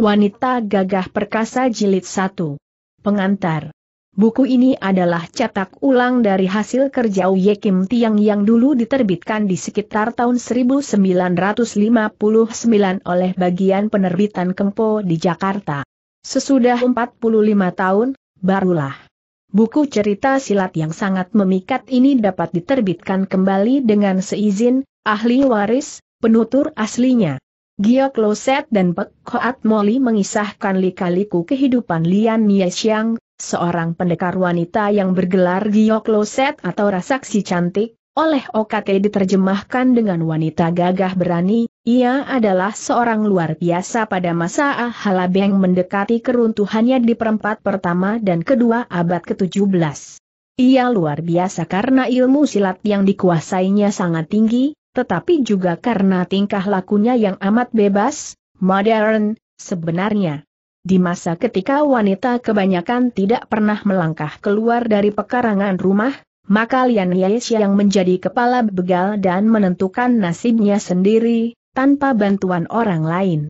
Wanita Gagah Perkasa Jilid 1. Pengantar. Buku ini adalah cetak ulang dari hasil kerja Uye Kim Tiang yang dulu diterbitkan di sekitar tahun 1959 oleh bagian penerbitan Kempo di Jakarta. Sesudah 45 tahun, barulah buku cerita silat yang sangat memikat ini dapat diterbitkan kembali dengan seizin, ahli waris, penutur aslinya. Giok Loset dan Pek Koat Moli mengisahkan lika-liku kehidupan Lian Nia Shiang, seorang pendekar wanita yang bergelar Giok Loset atau rasaksi cantik, oleh OKT diterjemahkan dengan wanita gagah berani, ia adalah seorang luar biasa pada masa Ahalabeng mendekati keruntuhannya di perempat pertama dan kedua abad ke-17. Ia luar biasa karena ilmu silat yang dikuasainya sangat tinggi, tetapi juga karena tingkah lakunya yang amat bebas, modern, sebenarnya. Di masa ketika wanita kebanyakan tidak pernah melangkah keluar dari pekarangan rumah, maka Lian Yaisya yang menjadi kepala begal dan menentukan nasibnya sendiri, tanpa bantuan orang lain.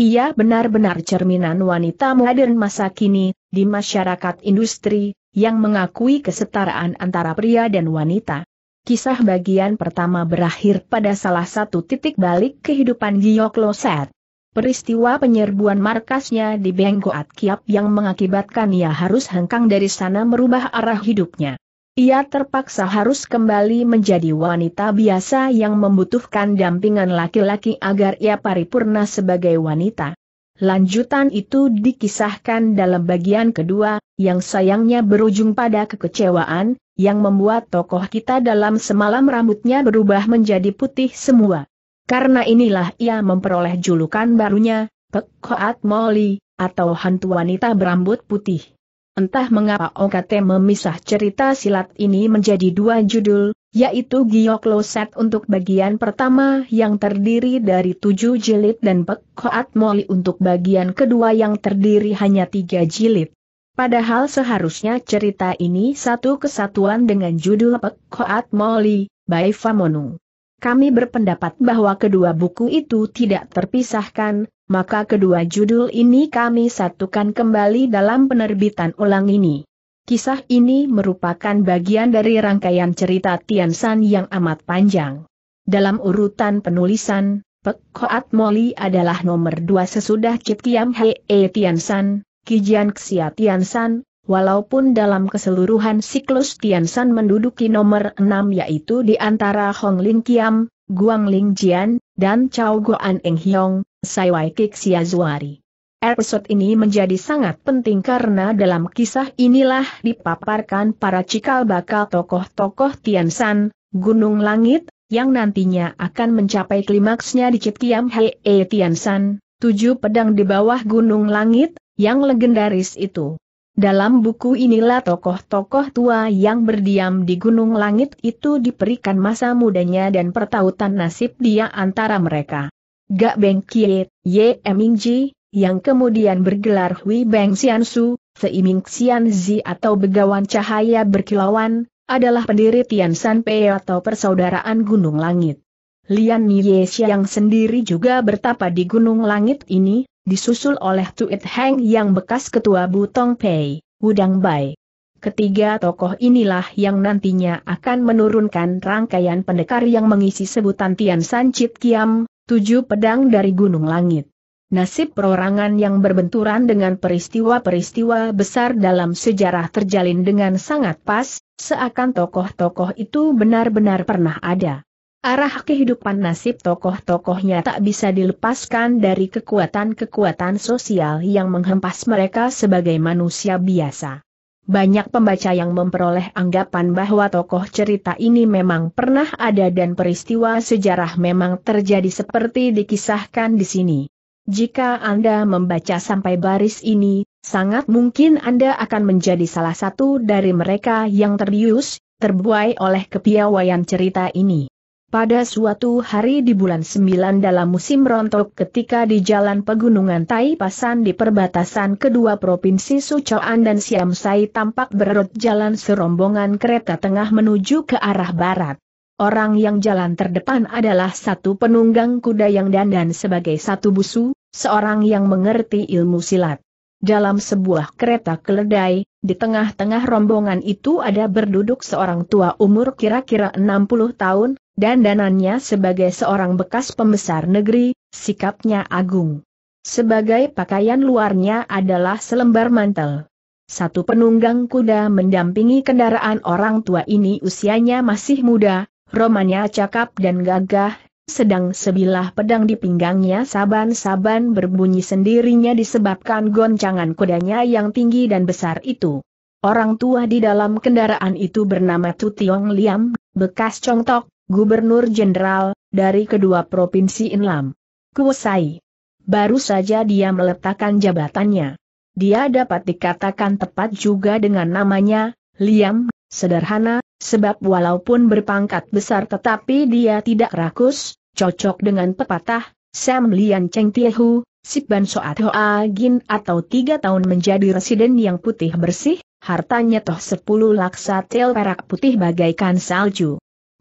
Ia benar-benar cerminan wanita modern masa kini, di masyarakat industri, yang mengakui kesetaraan antara pria dan wanita. Kisah bagian pertama berakhir pada salah satu titik balik kehidupan Giok Loset. Peristiwa penyerbuan markasnya di Bengkoat Kiap yang mengakibatkan ia harus hengkang dari sana merubah arah hidupnya. Ia terpaksa harus kembali menjadi wanita biasa yang membutuhkan dampingan laki-laki agar ia paripurna sebagai wanita. Lanjutan itu dikisahkan dalam bagian kedua, yang sayangnya berujung pada kekecewaan, yang membuat tokoh kita dalam semalam rambutnya berubah menjadi putih semua. Karena inilah ia memperoleh julukan barunya, Pekhoat Molly, atau hantu wanita berambut putih. Entah mengapa Okt memisah cerita silat ini menjadi dua judul, yaitu Giyok Set untuk bagian pertama yang terdiri dari tujuh jilid dan Pekhoat Molly untuk bagian kedua yang terdiri hanya tiga jilid. Padahal seharusnya cerita ini satu kesatuan dengan judul Pek Molly, Moli, Famonu. Kami berpendapat bahwa kedua buku itu tidak terpisahkan, maka kedua judul ini kami satukan kembali dalam penerbitan ulang ini. Kisah ini merupakan bagian dari rangkaian cerita Tian San yang amat panjang. Dalam urutan penulisan, Pek Molly Moli adalah nomor dua sesudah Kit Hei Hee San. Kijian Xia Tiansan, walaupun dalam keseluruhan siklus Tiansan menduduki nomor enam yaitu di antara Hong Ling Kiam, Guang Ling Jian, dan Chao Guan Eng Hiong, Sai Wai Kik Xia Zuari. Episode ini menjadi sangat penting karena dalam kisah inilah dipaparkan para cikal bakal tokoh-tokoh Tiansan, Gunung Langit, yang nantinya akan mencapai klimaksnya di Cipkiam Hei Tiansan, tujuh pedang di bawah Gunung Langit, yang legendaris itu. Dalam buku inilah tokoh-tokoh tua yang berdiam di Gunung Langit itu diperikan masa mudanya dan pertautan nasib dia antara mereka. Gak Beng Kie, Ye Emingji, yang kemudian bergelar Hui Beng Xiansu, Seiming Xianzi atau Begawan Cahaya Berkilauan, adalah pendiri Tian San Pei atau Persaudaraan Gunung Langit. Lian Ye Xiang sendiri juga bertapa di Gunung Langit ini, disusul oleh Tuit Heng yang bekas ketua Butong Pei, Wudang Bai. Ketiga tokoh inilah yang nantinya akan menurunkan rangkaian pendekar yang mengisi sebutan Tian San Chit Kiam, tujuh pedang dari Gunung Langit. Nasib perorangan yang berbenturan dengan peristiwa-peristiwa besar dalam sejarah terjalin dengan sangat pas, seakan tokoh-tokoh itu benar-benar pernah ada. Arah kehidupan nasib tokoh-tokohnya tak bisa dilepaskan dari kekuatan-kekuatan sosial yang menghempas mereka sebagai manusia biasa. Banyak pembaca yang memperoleh anggapan bahwa tokoh cerita ini memang pernah ada dan peristiwa sejarah memang terjadi seperti dikisahkan di sini. Jika Anda membaca sampai baris ini, sangat mungkin Anda akan menjadi salah satu dari mereka yang terbius, terbuai oleh kepiawaian cerita ini. Pada suatu hari di bulan 9 dalam musim rontok ketika di jalan pegunungan Taipasan di perbatasan kedua provinsi Sucoan dan Siamsai tampak berot jalan serombongan kereta tengah menuju ke arah barat. Orang yang jalan terdepan adalah satu penunggang kuda yang dandan sebagai satu busu, seorang yang mengerti ilmu silat. Dalam sebuah kereta keledai, di tengah-tengah rombongan itu ada berduduk seorang tua umur kira-kira 60 tahun, dan dandanannya sebagai seorang bekas pembesar negeri, sikapnya agung. Sebagai pakaian luarnya adalah selembar mantel. Satu penunggang kuda mendampingi kendaraan orang tua ini usianya masih muda, romanya cakap dan gagah, sedang sebilah pedang di pinggangnya saban-saban berbunyi sendirinya disebabkan goncangan kudanya yang tinggi dan besar itu. Orang tua di dalam kendaraan itu bernama Tutiong Liam, bekas congtok, Gubernur Jenderal, dari kedua provinsi Inlam. Kuosai. Baru saja dia meletakkan jabatannya. Dia dapat dikatakan tepat juga dengan namanya, Liam, sederhana, sebab walaupun berpangkat besar tetapi dia tidak rakus, cocok dengan pepatah, Sam Lian Cheng Tiehu, Ban Soat Hoa Gin atau tiga tahun menjadi residen yang putih bersih, hartanya toh sepuluh laksa tel perak putih bagaikan salju.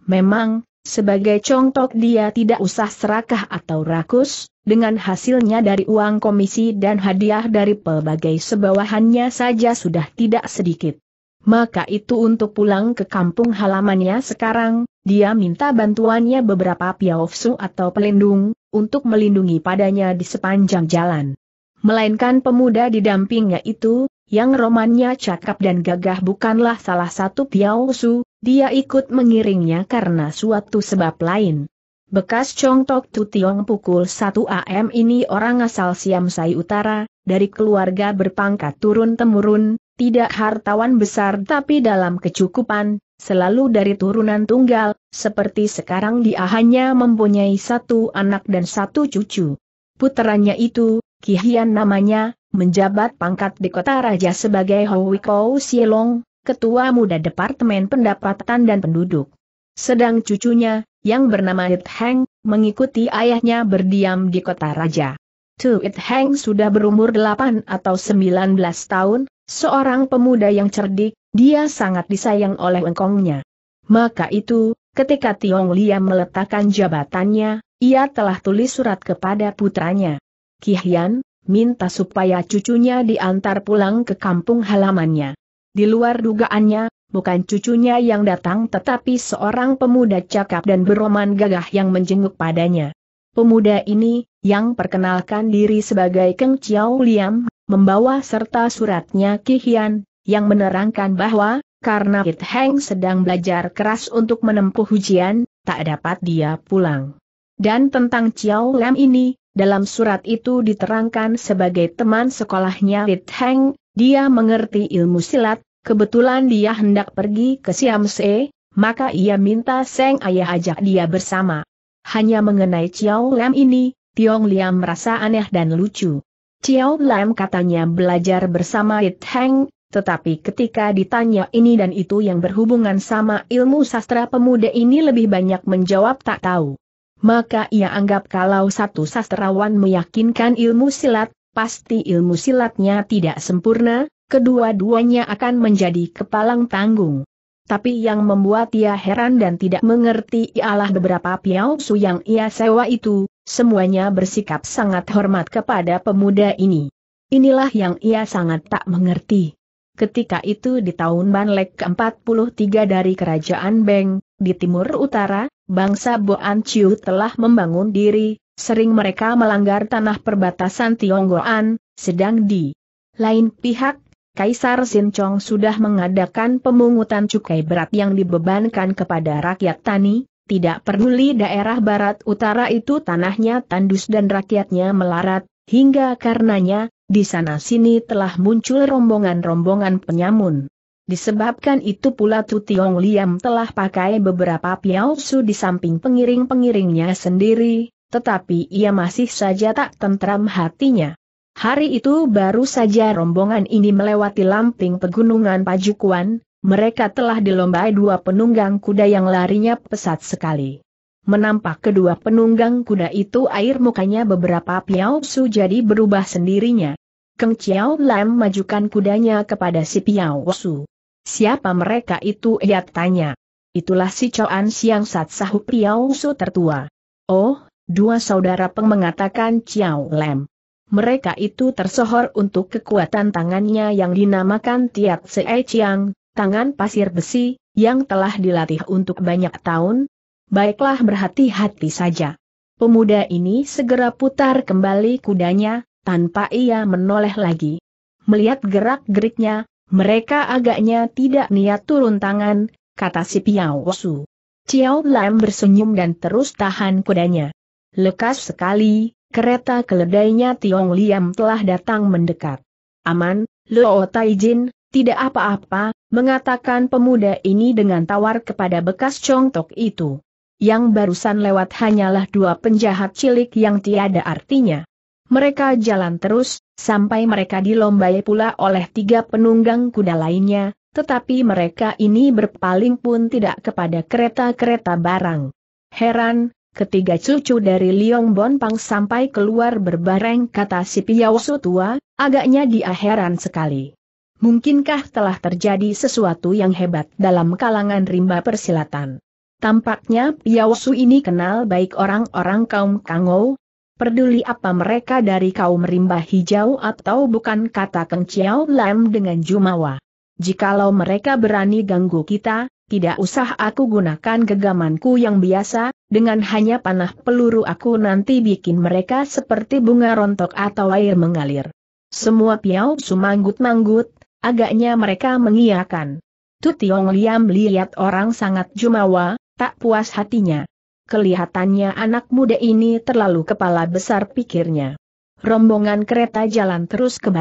Memang, sebagai contoh dia tidak usah serakah atau rakus, dengan hasilnya dari uang komisi dan hadiah dari pelbagai sebawahannya saja sudah tidak sedikit. Maka itu untuk pulang ke kampung halamannya sekarang, dia minta bantuannya beberapa piaofsu atau pelindung, untuk melindungi padanya di sepanjang jalan. Melainkan pemuda didampingnya itu, yang romannya cakap dan gagah bukanlah salah satu Piao Su, dia ikut mengiringnya karena suatu sebab lain. Bekas Chong Tok Tu Tiong pukul 1 AM ini orang asal Siam Sai Utara, dari keluarga berpangkat turun-temurun, tidak hartawan besar tapi dalam kecukupan, selalu dari turunan tunggal, seperti sekarang dia hanya mempunyai satu anak dan satu cucu. Puteranya itu, Kihian namanya, menjabat pangkat di kota raja sebagai Howi Kou Sielong, Ketua Muda Departemen Pendapatan dan Penduduk. Sedang cucunya, yang bernama It Heng, mengikuti ayahnya berdiam di kota raja. Tu It Heng sudah berumur 8 atau 19 tahun, seorang pemuda yang cerdik, dia sangat disayang oleh engkongnya. Maka itu, ketika Tiong Lia meletakkan jabatannya, ia telah tulis surat kepada putranya. Kihian, minta supaya cucunya diantar pulang ke kampung halamannya. Di luar dugaannya, bukan cucunya yang datang tetapi seorang pemuda cakap dan beroman gagah yang menjenguk padanya. Pemuda ini, yang perkenalkan diri sebagai Keng Chiao Liam, membawa serta suratnya Hian, yang menerangkan bahwa, karena Kit Heng sedang belajar keras untuk menempuh ujian, tak dapat dia pulang. Dan tentang Chiao Lam ini, dalam surat itu diterangkan sebagai teman sekolahnya Lit Heng, dia mengerti ilmu silat, kebetulan dia hendak pergi ke Siamse, maka ia minta Seng Ayah ajak dia bersama. Hanya mengenai Chiao Lam ini, Tiong Liam merasa aneh dan lucu. Chiao Lam katanya belajar bersama Lit Heng, tetapi ketika ditanya ini dan itu yang berhubungan sama ilmu sastra pemuda ini lebih banyak menjawab tak tahu maka ia anggap kalau satu sastrawan meyakinkan ilmu silat, pasti ilmu silatnya tidak sempurna, kedua-duanya akan menjadi kepalang tanggung. Tapi yang membuat ia heran dan tidak mengerti ialah beberapa piausu yang ia sewa itu, semuanya bersikap sangat hormat kepada pemuda ini. Inilah yang ia sangat tak mengerti. Ketika itu di tahun Banlek ke-43 dari Kerajaan Beng, di timur utara, bangsa Boan Chiu telah membangun diri, sering mereka melanggar tanah perbatasan Tionggoan, sedang di lain pihak, Kaisar Xin Chong sudah mengadakan pemungutan cukai berat yang dibebankan kepada rakyat tani, tidak peduli daerah barat utara itu tanahnya tandus dan rakyatnya melarat, hingga karenanya, di sana-sini telah muncul rombongan-rombongan penyamun. Disebabkan itu pula Tu Tiong Liam telah pakai beberapa Su di samping pengiring-pengiringnya sendiri, tetapi ia masih saja tak tentram hatinya. Hari itu baru saja rombongan ini melewati lamping pegunungan Pajukuan, mereka telah dilombai dua penunggang kuda yang larinya pesat sekali. Menampak kedua penunggang kuda itu air mukanya beberapa Su jadi berubah sendirinya. Keng Chiao Lam majukan kudanya kepada si piausu. Siapa mereka itu ia tanya. Itulah si Coan Siang Sat Sahu Piao tertua. Oh, dua saudara Peng mengatakan Chiao Lem. Mereka itu tersohor untuk kekuatan tangannya yang dinamakan Tiat Se Chiang, tangan pasir besi, yang telah dilatih untuk banyak tahun. Baiklah berhati-hati saja. Pemuda ini segera putar kembali kudanya, tanpa ia menoleh lagi. Melihat gerak-geriknya, mereka agaknya tidak niat turun tangan, kata si Piao Su. Chiao Lam bersenyum dan terus tahan kudanya. Lekas sekali, kereta keledainya Tiong Liam telah datang mendekat. Aman, Luo Taijin, tidak apa-apa, mengatakan pemuda ini dengan tawar kepada bekas congtok itu. Yang barusan lewat hanyalah dua penjahat cilik yang tiada artinya. Mereka jalan terus, sampai mereka dilombai pula oleh tiga penunggang kuda lainnya, tetapi mereka ini berpaling pun tidak kepada kereta-kereta barang. Heran, ketiga cucu dari Liong Pang sampai keluar berbareng kata si Piausu tua, agaknya dia heran sekali. Mungkinkah telah terjadi sesuatu yang hebat dalam kalangan rimba persilatan? Tampaknya Piausu ini kenal baik orang-orang kaum Kangou, Peduli apa mereka dari kaum rimba hijau atau bukan kata Keng Chiao Lam dengan Jumawa. Jikalau mereka berani ganggu kita, tidak usah aku gunakan gegamanku yang biasa, dengan hanya panah peluru aku nanti bikin mereka seperti bunga rontok atau air mengalir. Semua piau sumanggut-manggut, agaknya mereka mengiakan. Tu Tiong Liam lihat orang sangat jumawa, tak puas hatinya. Kelihatannya anak muda ini terlalu kepala besar pikirnya. Rombongan kereta jalan terus ke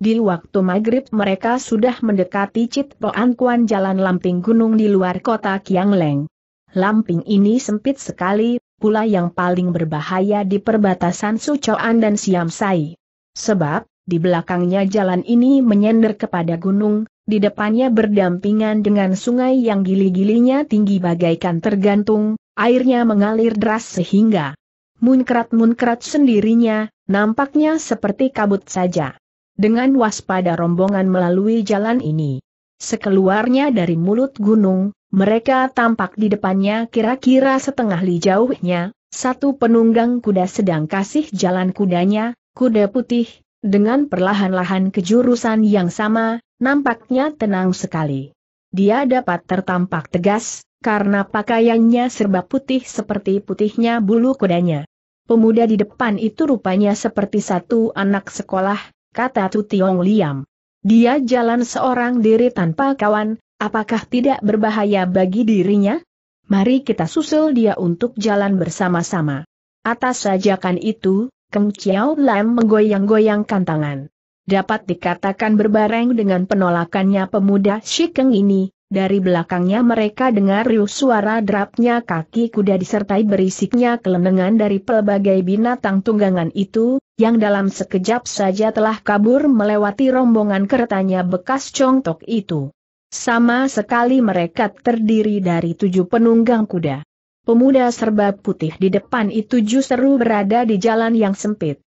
Di waktu maghrib mereka sudah mendekati Citpoan Kuan Jalan Lamping Gunung di luar kota Kiangleng. Lamping ini sempit sekali, pula yang paling berbahaya di perbatasan Sucoan dan Siamsai. Sebab, di belakangnya jalan ini menyender kepada gunung, di depannya berdampingan dengan sungai yang gili-gilinya tinggi bagaikan tergantung, airnya mengalir deras sehingga munkrat-munkrat sendirinya, nampaknya seperti kabut saja. Dengan waspada rombongan melalui jalan ini. Sekeluarnya dari mulut gunung, mereka tampak di depannya kira-kira setengah li jauhnya, satu penunggang kuda sedang kasih jalan kudanya, kuda putih, dengan perlahan-lahan kejurusan yang sama, nampaknya tenang sekali. Dia dapat tertampak tegas, karena pakaiannya serba putih seperti putihnya bulu kudanya. Pemuda di depan itu rupanya seperti satu anak sekolah, kata Tutiong Liam. Dia jalan seorang diri tanpa kawan, apakah tidak berbahaya bagi dirinya? Mari kita susul dia untuk jalan bersama-sama. Atas sajakan itu, Kem Chiao Lam menggoyang-goyangkan tangan. Dapat dikatakan berbareng dengan penolakannya pemuda Shikeng ini, dari belakangnya mereka dengar riuh suara derapnya kaki kuda disertai berisiknya kelenengan dari pelbagai binatang tunggangan itu, yang dalam sekejap saja telah kabur melewati rombongan keretanya bekas congtok itu. Sama sekali mereka terdiri dari tujuh penunggang kuda. Pemuda serba putih di depan itu justru berada di jalan yang sempit.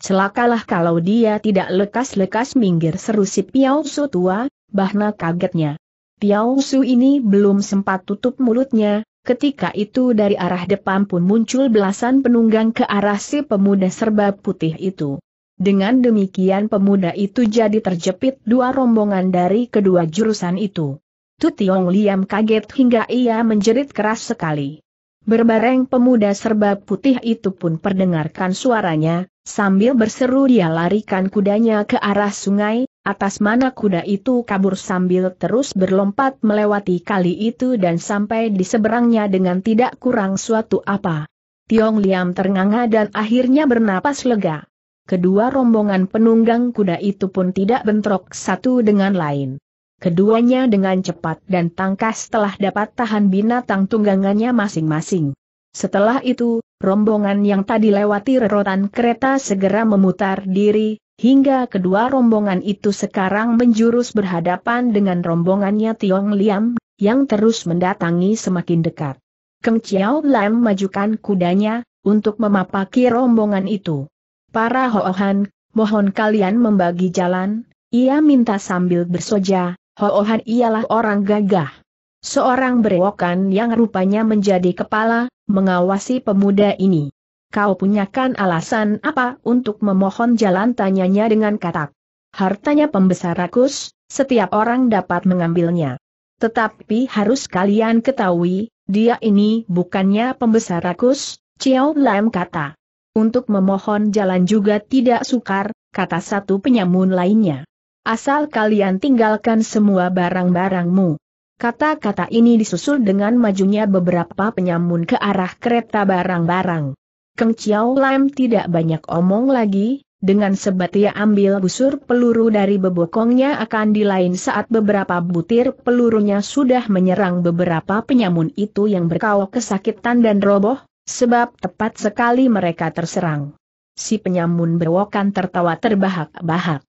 Celakalah kalau dia tidak lekas-lekas minggir seru si Piao Su tua, bahna kagetnya. Piao Su ini belum sempat tutup mulutnya, ketika itu dari arah depan pun muncul belasan penunggang ke arah si pemuda serba putih itu. Dengan demikian pemuda itu jadi terjepit dua rombongan dari kedua jurusan itu. Tu Liam kaget hingga ia menjerit keras sekali. Berbareng pemuda serba putih itu pun perdengarkan suaranya, sambil berseru dia larikan kudanya ke arah sungai, atas mana kuda itu kabur sambil terus berlompat melewati kali itu dan sampai di seberangnya dengan tidak kurang suatu apa. Tiong Liam ternganga dan akhirnya bernapas lega. Kedua rombongan penunggang kuda itu pun tidak bentrok satu dengan lain. Keduanya dengan cepat dan tangkas telah dapat tahan binatang tunggangannya masing-masing. Setelah itu, rombongan yang tadi lewati rerotan kereta segera memutar diri, hingga kedua rombongan itu sekarang menjurus berhadapan dengan rombongannya Tiong Liam, yang terus mendatangi semakin dekat. Keng Chiao Lam majukan kudanya, untuk memapaki rombongan itu. Para Hoohan, mohon kalian membagi jalan, ia minta sambil bersoja, Hoohan oh ialah orang gagah. Seorang berewokan yang rupanya menjadi kepala, mengawasi pemuda ini. Kau punyakan alasan apa untuk memohon jalan tanyanya dengan katak. Hartanya pembesar rakus, setiap orang dapat mengambilnya. Tetapi harus kalian ketahui, dia ini bukannya pembesar rakus, Ciao Lam kata. Untuk memohon jalan juga tidak sukar, kata satu penyamun lainnya. Asal kalian tinggalkan semua barang-barangmu. Kata-kata ini disusul dengan majunya beberapa penyamun ke arah kereta barang-barang. Keng Chiao Lam tidak banyak omong lagi, dengan sebat ia ambil busur peluru dari bebokongnya akan di lain saat beberapa butir pelurunya sudah menyerang beberapa penyamun itu yang berkawak kesakitan dan roboh, sebab tepat sekali mereka terserang. Si penyamun berwokan tertawa terbahak-bahak.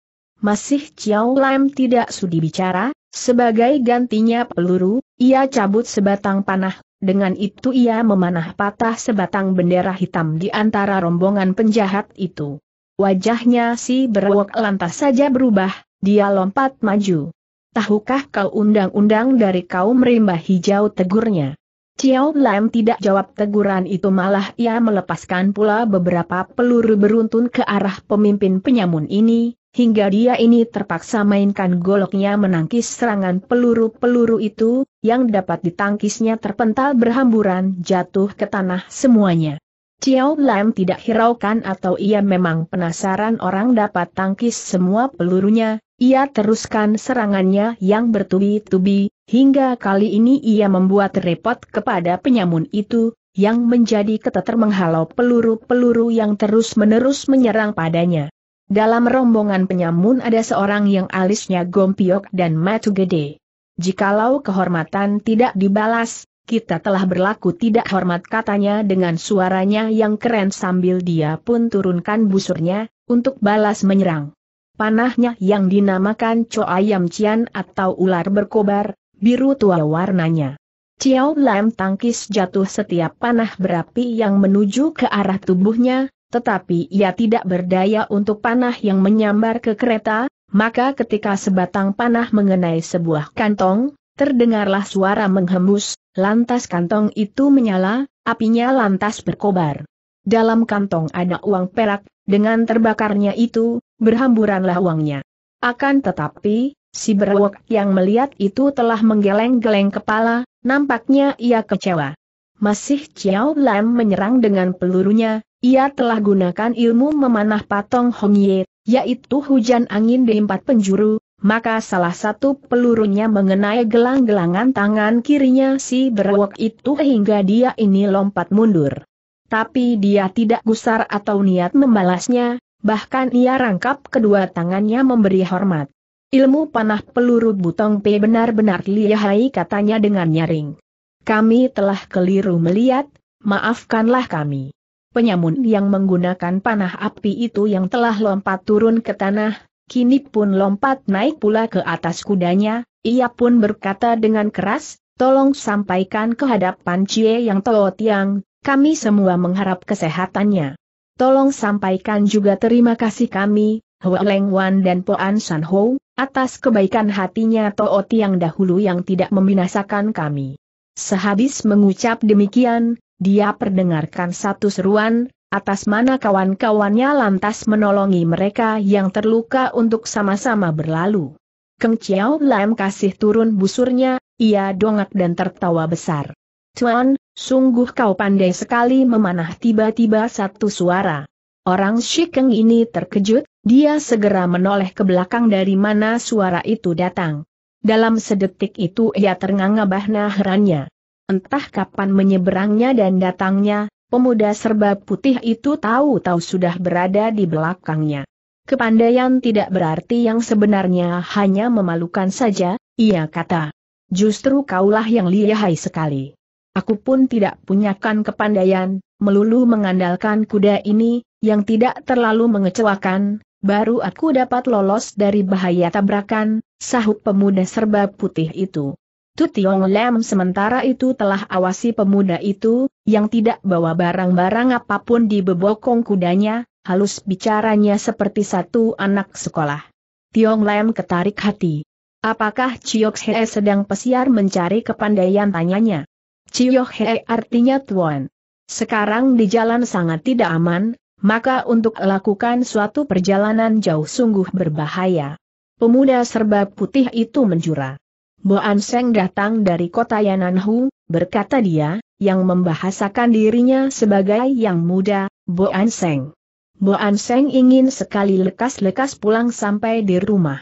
Masih Chiao Lam tidak sudi bicara, sebagai gantinya peluru, ia cabut sebatang panah, dengan itu ia memanah patah sebatang bendera hitam di antara rombongan penjahat itu. Wajahnya si berwok lantas saja berubah, dia lompat maju. Tahukah kau undang-undang dari kaum rimba hijau tegurnya? Ciao Lam tidak jawab teguran itu malah ia melepaskan pula beberapa peluru beruntun ke arah pemimpin penyamun ini, hingga dia ini terpaksa mainkan goloknya menangkis serangan peluru-peluru itu, yang dapat ditangkisnya terpental berhamburan jatuh ke tanah semuanya. Ciao Lam tidak hiraukan atau ia memang penasaran orang dapat tangkis semua pelurunya, ia teruskan serangannya yang bertubi-tubi, Hingga kali ini ia membuat repot kepada penyamun itu, yang menjadi keteter menghalau peluru-peluru yang terus-menerus menyerang padanya. Dalam rombongan penyamun ada seorang yang alisnya gompiok dan matu gede. Jikalau kehormatan tidak dibalas, kita telah berlaku tidak hormat katanya dengan suaranya yang keren sambil dia pun turunkan busurnya, untuk balas menyerang. Panahnya yang dinamakan Co Ayam Cian atau ular berkobar, biru tua warnanya. Ciao Lam tangkis jatuh setiap panah berapi yang menuju ke arah tubuhnya, tetapi ia tidak berdaya untuk panah yang menyambar ke kereta, maka ketika sebatang panah mengenai sebuah kantong, terdengarlah suara menghembus, lantas kantong itu menyala, apinya lantas berkobar. Dalam kantong ada uang perak, dengan terbakarnya itu, berhamburanlah uangnya. Akan tetapi, Si berwok yang melihat itu telah menggeleng-geleng kepala, nampaknya ia kecewa. Masih Chiao Lam menyerang dengan pelurunya, ia telah gunakan ilmu memanah patong Ye, yaitu hujan angin di empat penjuru, maka salah satu pelurunya mengenai gelang-gelangan tangan kirinya si berwok itu hingga dia ini lompat mundur. Tapi dia tidak gusar atau niat membalasnya, bahkan ia rangkap kedua tangannya memberi hormat. Ilmu panah peluru butong P benar-benar lihai katanya dengan nyaring. Kami telah keliru melihat, maafkanlah kami. Penyamun yang menggunakan panah api itu yang telah lompat turun ke tanah, kini pun lompat naik pula ke atas kudanya, ia pun berkata dengan keras, tolong sampaikan ke hadapan Cie yang Teo Tiang, kami semua mengharap kesehatannya. Tolong sampaikan juga terima kasih kami, Hua Leng Wan dan Poan San Ho, atas kebaikan hatinya Toh Tiang dahulu yang tidak membinasakan kami. Sehabis mengucap demikian, dia perdengarkan satu seruan, atas mana kawan-kawannya lantas menolongi mereka yang terluka untuk sama-sama berlalu. Keng Chiao Lam kasih turun busurnya, ia dongak dan tertawa besar. Tuan, sungguh kau pandai sekali memanah tiba-tiba satu suara. Orang Shikeng ini terkejut, dia segera menoleh ke belakang dari mana suara itu datang. Dalam sedetik itu ia ternganga bahna herannya. Entah kapan menyeberangnya dan datangnya, pemuda serba putih itu tahu-tahu sudah berada di belakangnya. Kepandaian tidak berarti yang sebenarnya hanya memalukan saja, ia kata. Justru kaulah yang lihai sekali. Aku pun tidak punyakan kepandaian, melulu mengandalkan kuda ini, yang tidak terlalu mengecewakan, baru aku dapat lolos dari bahaya tabrakan, sahut pemuda serba putih itu. Tu Tiong sementara itu telah awasi pemuda itu, yang tidak bawa barang-barang apapun di bebokong kudanya, halus bicaranya seperti satu anak sekolah. Tiong Lem ketarik hati. Apakah Chiyok Hee sedang pesiar mencari kepandaian tanyanya? Chiyok Hee artinya tuan. Sekarang di jalan sangat tidak aman, maka untuk lakukan suatu perjalanan jauh sungguh berbahaya. Pemuda serba putih itu menjura. Boan Seng datang dari kota Yananhu, berkata dia, yang membahasakan dirinya sebagai yang muda, Boan Seng. Boan Seng ingin sekali lekas-lekas pulang sampai di rumah.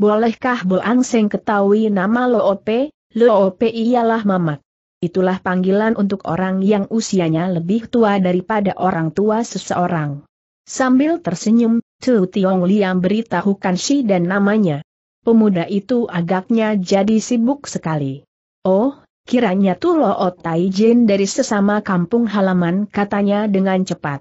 Bolehkah Boan Seng ketahui nama Loope? Loope ialah mamak itulah panggilan untuk orang yang usianya lebih tua daripada orang tua seseorang. Sambil tersenyum, Chu Tiong Liam beritahukan si dan namanya. Pemuda itu agaknya jadi sibuk sekali. Oh, kiranya Tulo Jin dari sesama kampung halaman katanya dengan cepat.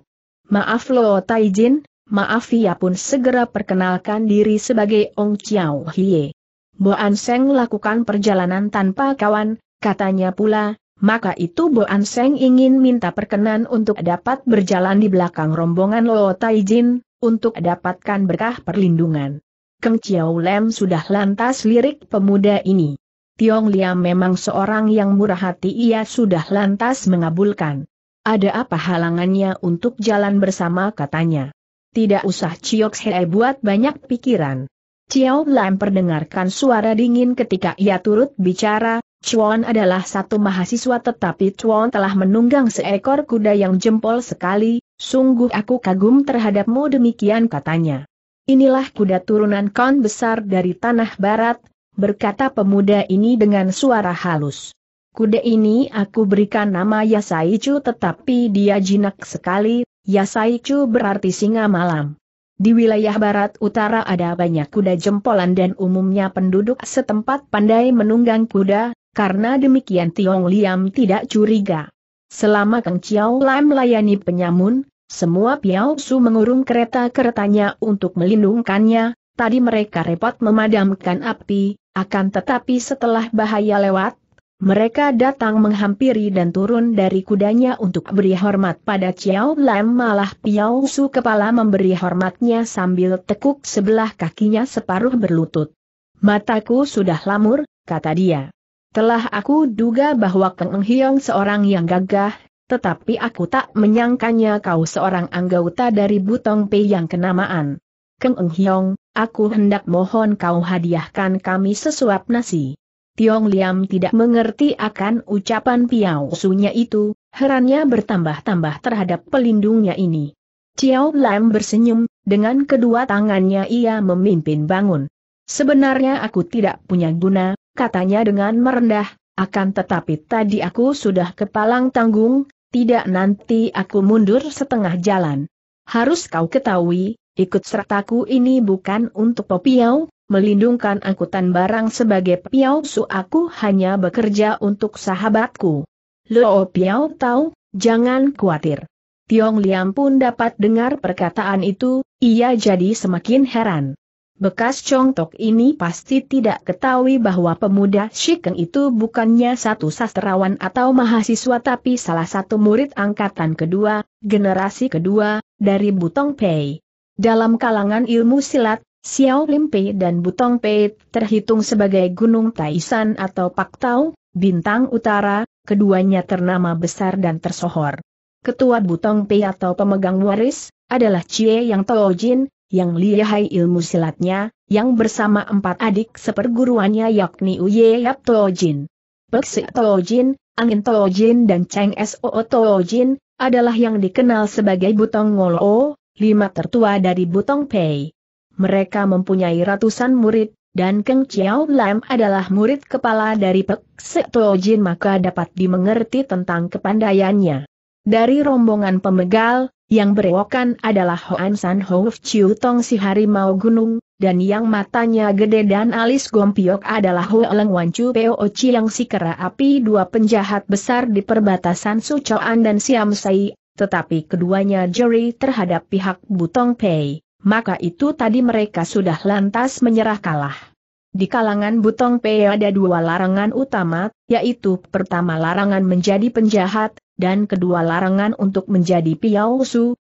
Maaf Lo Jin, maaf ia pun segera perkenalkan diri sebagai Ong Chiao Hie. Boan Seng lakukan perjalanan tanpa kawan, Katanya pula, maka itu Boan Seng ingin minta perkenan untuk dapat berjalan di belakang rombongan Lo Taijin, untuk dapatkan berkah perlindungan. Keng Chiao Lem sudah lantas lirik pemuda ini. Tiong Liam memang seorang yang murah hati ia sudah lantas mengabulkan. Ada apa halangannya untuk jalan bersama katanya. Tidak usah Chiok Hei buat banyak pikiran. Ciao Lam perdengarkan suara dingin ketika ia turut bicara, Chuan adalah satu mahasiswa tetapi Chuan telah menunggang seekor kuda yang jempol sekali, sungguh aku kagum terhadapmu demikian katanya. Inilah kuda turunan kon besar dari tanah barat, berkata pemuda ini dengan suara halus. Kuda ini aku berikan nama Yasaichu tetapi dia jinak sekali, Yasaichu berarti singa malam. Di wilayah barat utara ada banyak kuda jempolan dan umumnya penduduk setempat pandai menunggang kuda, karena demikian Tiong Liam tidak curiga. Selama Kang Chiao Lam melayani penyamun, semua Piao Su mengurung kereta-keretanya untuk melindungkannya, tadi mereka repot memadamkan api, akan tetapi setelah bahaya lewat, mereka datang menghampiri dan turun dari kudanya untuk beri hormat pada Chiao Lam malah Piao Su kepala memberi hormatnya sambil tekuk sebelah kakinya separuh berlutut. Mataku sudah lamur, kata dia. Telah aku duga bahwa Kang hiong seorang yang gagah, tetapi aku tak menyangkanya kau seorang anggota dari Butong Pei yang kenamaan. Kang hiong, aku hendak mohon kau hadiahkan kami sesuap nasi. Tiong Liam tidak mengerti akan ucapan Piao Sunya itu, herannya bertambah-tambah terhadap pelindungnya ini. Ciao liam bersenyum, dengan kedua tangannya ia memimpin bangun. Sebenarnya aku tidak punya guna, katanya dengan merendah, akan tetapi tadi aku sudah kepalang tanggung, tidak nanti aku mundur setengah jalan. Harus kau ketahui, ikut sertaku ini bukan untuk popiau, melindungkan angkutan barang sebagai piau su aku hanya bekerja untuk sahabatku. Lo piau tahu, jangan khawatir. Tiong Liam pun dapat dengar perkataan itu, ia jadi semakin heran. Bekas congtok ini pasti tidak ketahui bahwa pemuda Shikeng itu bukannya satu sastrawan atau mahasiswa tapi salah satu murid angkatan kedua, generasi kedua, dari Butong Pei. Dalam kalangan ilmu silat, Xiao Lim Pei dan Butong Pei terhitung sebagai Gunung Taisan atau Paktau, Bintang Utara, keduanya ternama besar dan tersohor. Ketua Butong Pei atau pemegang waris, adalah Chie Yang Jin, yang lihai ilmu silatnya, yang bersama empat adik seperguruannya yakni Uye Yap Toojin. Peksi Toojin, Angin Toojin dan Cheng Soo Toojin, adalah yang dikenal sebagai Butong Ngolo, lima tertua dari Butong Pei. Mereka mempunyai ratusan murid, dan Keng Chiao Lam adalah murid kepala dari Peksi Toh Jin maka dapat dimengerti tentang kepandaiannya. Dari rombongan pemegal, yang berewokan adalah Hoan San Houf Chiu Tong si harimau gunung, dan yang matanya gede dan alis gompiok adalah Ho Leng Wan Chu Peo Chi yang si kera api dua penjahat besar di perbatasan Sucoan dan Siam Sai, tetapi keduanya jeri terhadap pihak Butong Pei, maka itu tadi mereka sudah lantas menyerah kalah. Di kalangan Butong Pei ada dua larangan utama, yaitu pertama larangan menjadi penjahat, dan kedua larangan untuk menjadi Piao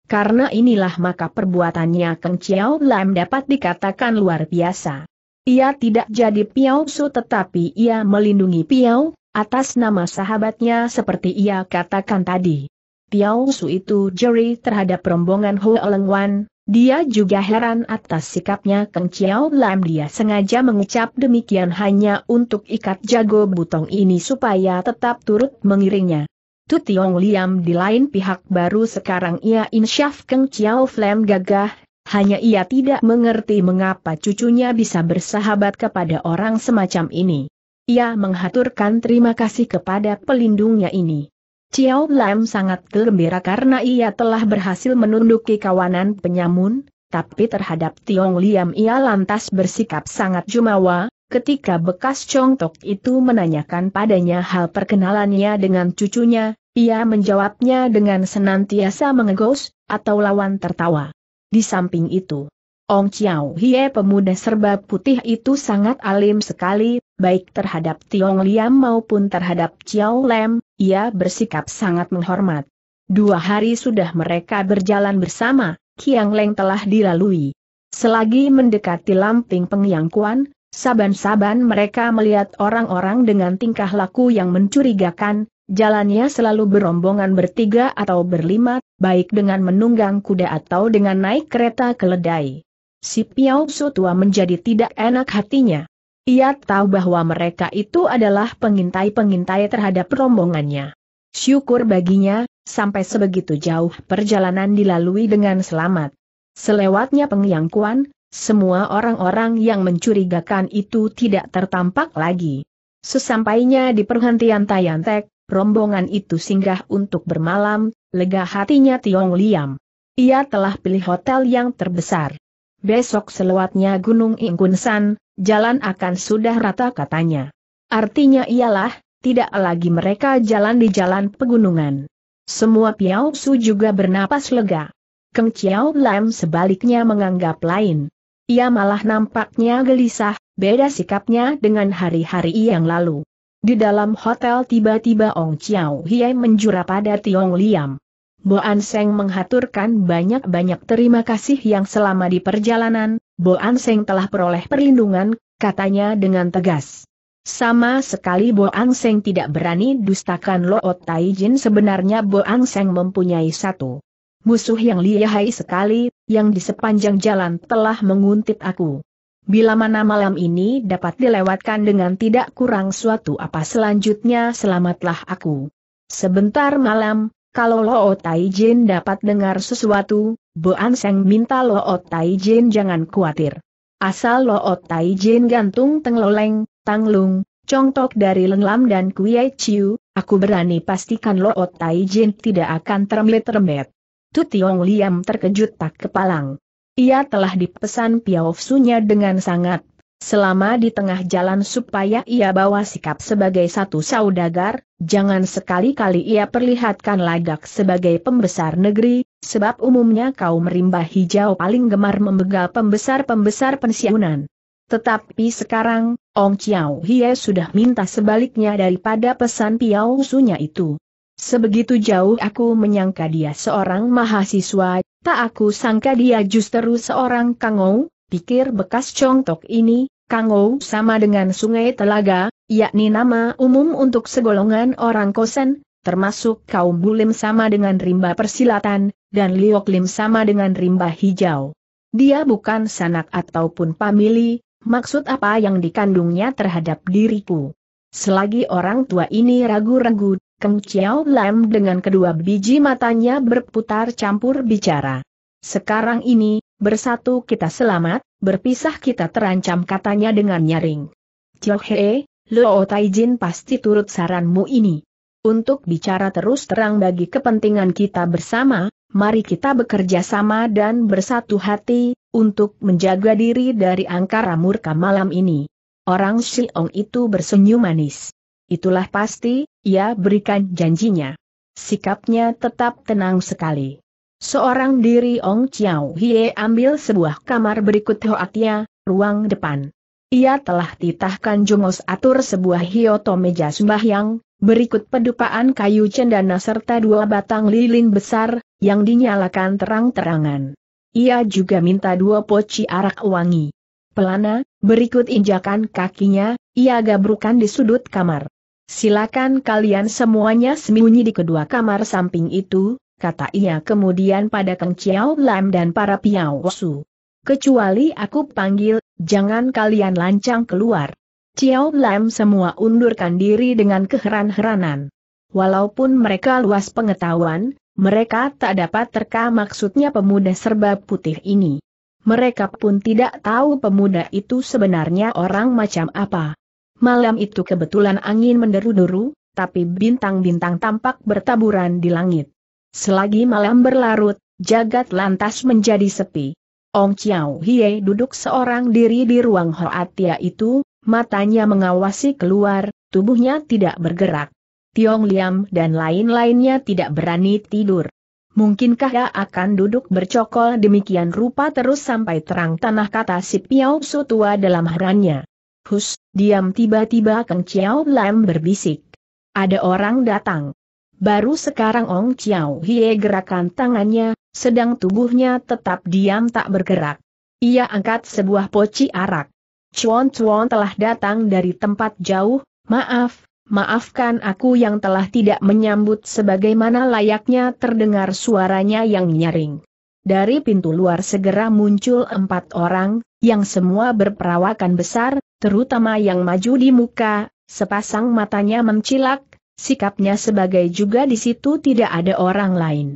karena inilah maka perbuatannya Keng Chiao Lam dapat dikatakan luar biasa. Ia tidak jadi Piao tetapi ia melindungi Piau, atas nama sahabatnya seperti ia katakan tadi. Piao itu jeri terhadap rombongan Ho Leng dia juga heran atas sikapnya Keng Chiao Lam dia sengaja mengucap demikian hanya untuk ikat jago butong ini supaya tetap turut mengiringnya. Tu Tiong Liam di lain pihak baru sekarang ia insyaf Keng Chiao Flam gagah, hanya ia tidak mengerti mengapa cucunya bisa bersahabat kepada orang semacam ini. Ia menghaturkan terima kasih kepada pelindungnya ini. Chiao Lam sangat gembira karena ia telah berhasil menunduki kawanan penyamun, tapi terhadap Tiong Liam ia lantas bersikap sangat jumawa, ketika bekas congtok itu menanyakan padanya hal perkenalannya dengan cucunya, ia menjawabnya dengan senantiasa mengegos, atau lawan tertawa. Di samping itu, Ong Chiao Hie pemuda serba putih itu sangat alim sekali, baik terhadap Tiong Liam maupun terhadap Chiao Lam, ia bersikap sangat menghormat. Dua hari sudah mereka berjalan bersama, Kiang Leng telah dilalui. Selagi mendekati Lamping Pengyangkuan, saban-saban mereka melihat orang-orang dengan tingkah laku yang mencurigakan, Jalannya selalu berombongan bertiga atau berlima, baik dengan menunggang kuda atau dengan naik kereta keledai. Si Piao Su tua menjadi tidak enak hatinya. Ia tahu bahwa mereka itu adalah pengintai-pengintai terhadap rombongannya. Syukur baginya, sampai sebegitu jauh perjalanan dilalui dengan selamat. Selewatnya pengyangkuan, semua orang-orang yang mencurigakan itu tidak tertampak lagi. Sesampainya di perhentian Tayantek, rombongan itu singgah untuk bermalam, lega hatinya Tiong Liam. Ia telah pilih hotel yang terbesar. Besok selewatnya Gunung Ingkunsan, jalan akan sudah rata katanya. Artinya ialah, tidak lagi mereka jalan di jalan pegunungan. Semua Piao Su juga bernapas lega. Keng Chiao Lam sebaliknya menganggap lain. Ia malah nampaknya gelisah, beda sikapnya dengan hari-hari yang lalu. Di dalam hotel tiba-tiba Ong Chiao Hiai menjura pada Tiong Liam. Bo Seng menghaturkan banyak-banyak terima kasih yang selama di perjalanan, Bo Seng telah peroleh perlindungan, katanya dengan tegas. Sama sekali Bo Seng tidak berani dustakan Lo Tai Jin sebenarnya Bo Seng mempunyai satu musuh yang lihai sekali, yang di sepanjang jalan telah menguntit aku. Bila mana malam ini dapat dilewatkan dengan tidak kurang suatu apa selanjutnya selamatlah aku. Sebentar malam, kalau Lo Tai Jin dapat dengar sesuatu, Bo Seng minta Lo Tai Jin jangan khawatir. Asal Lo Tai Jin gantung tengloleng, tanglung, congtok dari lenglam dan kuyai ciu, aku berani pastikan Lo Tai Jin tidak akan terembet remet Tu Tiong Liam terkejut tak kepalang. Ia telah dipesan Piaofsunya dengan sangat, selama di tengah jalan supaya ia bawa sikap sebagai satu saudagar, jangan sekali-kali ia perlihatkan lagak sebagai pembesar negeri, sebab umumnya kaum rimba hijau paling gemar membegal pembesar-pembesar pensiunan. Tetapi sekarang, Ong Chiao Hie sudah minta sebaliknya daripada pesan Piao Sunya itu. Sebegitu jauh aku menyangka dia seorang mahasiswa, Tak aku sangka dia justru seorang kangou, pikir bekas congtok ini, kangou sama dengan sungai telaga, yakni nama umum untuk segolongan orang kosen, termasuk kaum bulim sama dengan rimba persilatan, dan lioklim sama dengan rimba hijau. Dia bukan sanak ataupun pamili, maksud apa yang dikandungnya terhadap diriku. Selagi orang tua ini ragu-ragu, Keng Chiao Lam dengan kedua biji matanya berputar campur bicara. Sekarang ini, bersatu kita selamat, berpisah kita terancam katanya dengan nyaring. Chiao Hee, Luo Taijin pasti turut saranmu ini. Untuk bicara terus terang bagi kepentingan kita bersama, mari kita bekerja sama dan bersatu hati, untuk menjaga diri dari angkara murka malam ini. Orang Siong itu bersenyum manis. Itulah pasti, ia berikan janjinya. Sikapnya tetap tenang sekali. Seorang diri Ong Chiao Hie ambil sebuah kamar berikut Hoatia, ruang depan. Ia telah titahkan Jungos atur sebuah hioto meja sembahyang, berikut pedupaan kayu cendana serta dua batang lilin besar, yang dinyalakan terang-terangan. Ia juga minta dua poci arak wangi. Pelana, berikut injakan kakinya, ia gabrukan di sudut kamar. Silakan kalian semuanya sembunyi di kedua kamar samping itu, kata ia kemudian pada Kang Chiao Lam dan para Piao Su. Kecuali aku panggil, jangan kalian lancang keluar. Chiao Lam semua undurkan diri dengan keheran-heranan. Walaupun mereka luas pengetahuan, mereka tak dapat terka maksudnya pemuda serba putih ini. Mereka pun tidak tahu pemuda itu sebenarnya orang macam apa. Malam itu kebetulan angin menderu-deru, tapi bintang-bintang tampak bertaburan di langit. Selagi malam berlarut, jagat lantas menjadi sepi. Ong Chiao Hie duduk seorang diri di ruang Hoatia itu, matanya mengawasi keluar, tubuhnya tidak bergerak. Tiong Liam dan lain-lainnya tidak berani tidur. Mungkinkah ia akan duduk bercokol demikian rupa terus sampai terang tanah kata si Piao Su tua dalam herannya. Hus, diam tiba-tiba Kang Chiao Lam berbisik. Ada orang datang. Baru sekarang Ong Chiao Hie gerakan tangannya, sedang tubuhnya tetap diam tak bergerak. Ia angkat sebuah poci arak. Chuan Chuan telah datang dari tempat jauh, maaf, maafkan aku yang telah tidak menyambut sebagaimana layaknya terdengar suaranya yang nyaring. Dari pintu luar segera muncul empat orang, yang semua berperawakan besar, terutama yang maju di muka, sepasang matanya mencilak, sikapnya sebagai juga di situ tidak ada orang lain.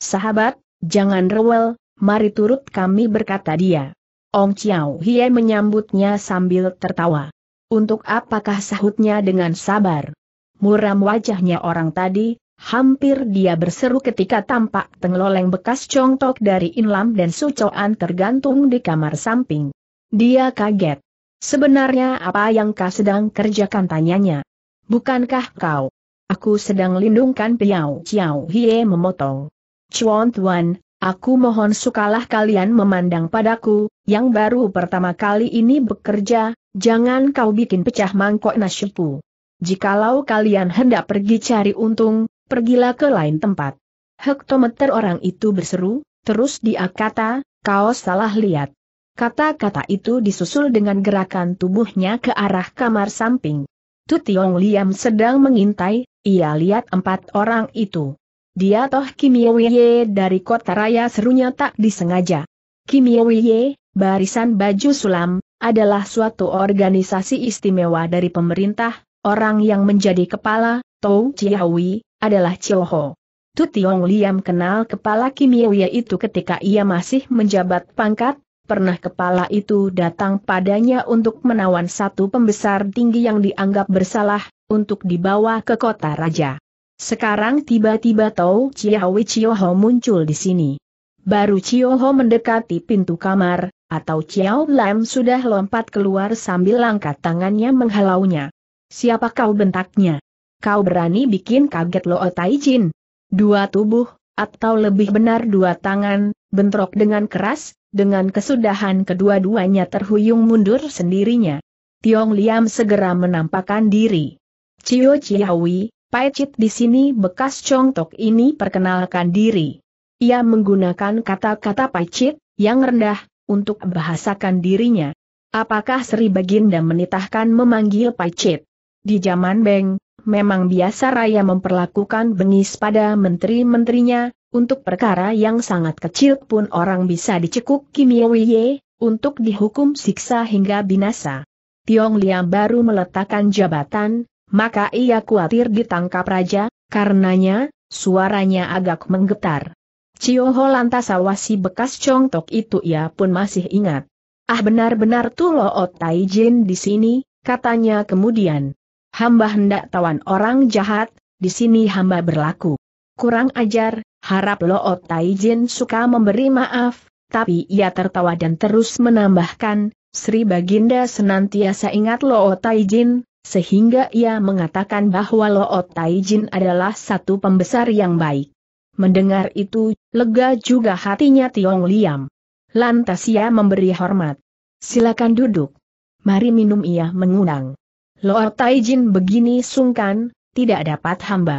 Sahabat, jangan rewel, mari turut kami berkata dia. Ong Chiao Hie menyambutnya sambil tertawa. Untuk apakah sahutnya dengan sabar? Muram wajahnya orang tadi, Hampir dia berseru ketika tampak tengloleng bekas congtok dari Inlam dan Sucoan tergantung di kamar samping. Dia kaget. Sebenarnya apa yang kau sedang kerjakan tanyanya? Bukankah kau? Aku sedang lindungkan Piao Chiao Hie memotong. Chuan Tuan, aku mohon sukalah kalian memandang padaku, yang baru pertama kali ini bekerja, jangan kau bikin pecah mangkok nasibku. Jikalau kalian hendak pergi cari untung, pergilah ke lain tempat. Hektometer orang itu berseru, terus dia kata, kau salah lihat. Kata-kata itu disusul dengan gerakan tubuhnya ke arah kamar samping. Tu Tiong Liam sedang mengintai, ia lihat empat orang itu. Dia toh Kim dari kota raya serunya tak disengaja. Kim barisan baju sulam, adalah suatu organisasi istimewa dari pemerintah, orang yang menjadi kepala, Tou Chiawi, adalah Chiu Ho. Tu Tiong Liam kenal kepala Kimia itu ketika ia masih menjabat pangkat, pernah kepala itu datang padanya untuk menawan satu pembesar tinggi yang dianggap bersalah, untuk dibawa ke kota raja. Sekarang tiba-tiba Tau Chiawi Ho muncul di sini. Baru Ho mendekati pintu kamar, atau Chiao Lam sudah lompat keluar sambil langkah tangannya menghalaunya. Siapa kau bentaknya? kau berani bikin kaget Lo Taijin. Dua tubuh, atau lebih benar dua tangan, bentrok dengan keras, dengan kesudahan kedua-duanya terhuyung mundur sendirinya. Tiong Liam segera menampakkan diri. Cio Pai Chit di sini bekas congtok ini perkenalkan diri. Ia menggunakan kata-kata Pai Chit, yang rendah, untuk bahasakan dirinya. Apakah Sri Baginda menitahkan memanggil Pai Chit? Di zaman Beng, memang biasa Raya memperlakukan bengis pada menteri-menterinya, untuk perkara yang sangat kecil pun orang bisa dicekuk Kimioye, untuk dihukum siksa hingga binasa. Tiong Liang baru meletakkan jabatan, maka ia khawatir ditangkap raja, karenanya, suaranya agak menggetar. Cioho lantas awasi bekas congtok itu ia pun masih ingat. Ah benar-benar tuh Otai oh Jin di sini, katanya kemudian hamba hendak tawan orang jahat, di sini hamba berlaku. Kurang ajar, harap loot Taijin suka memberi maaf, tapi ia tertawa dan terus menambahkan, Sri Baginda senantiasa ingat loot Taijin, sehingga ia mengatakan bahwa loot Taijin adalah satu pembesar yang baik. Mendengar itu, lega juga hatinya Tiong Liam. Lantas ia memberi hormat. Silakan duduk. Mari minum ia mengundang. Loa Taijin begini sungkan, tidak dapat hamba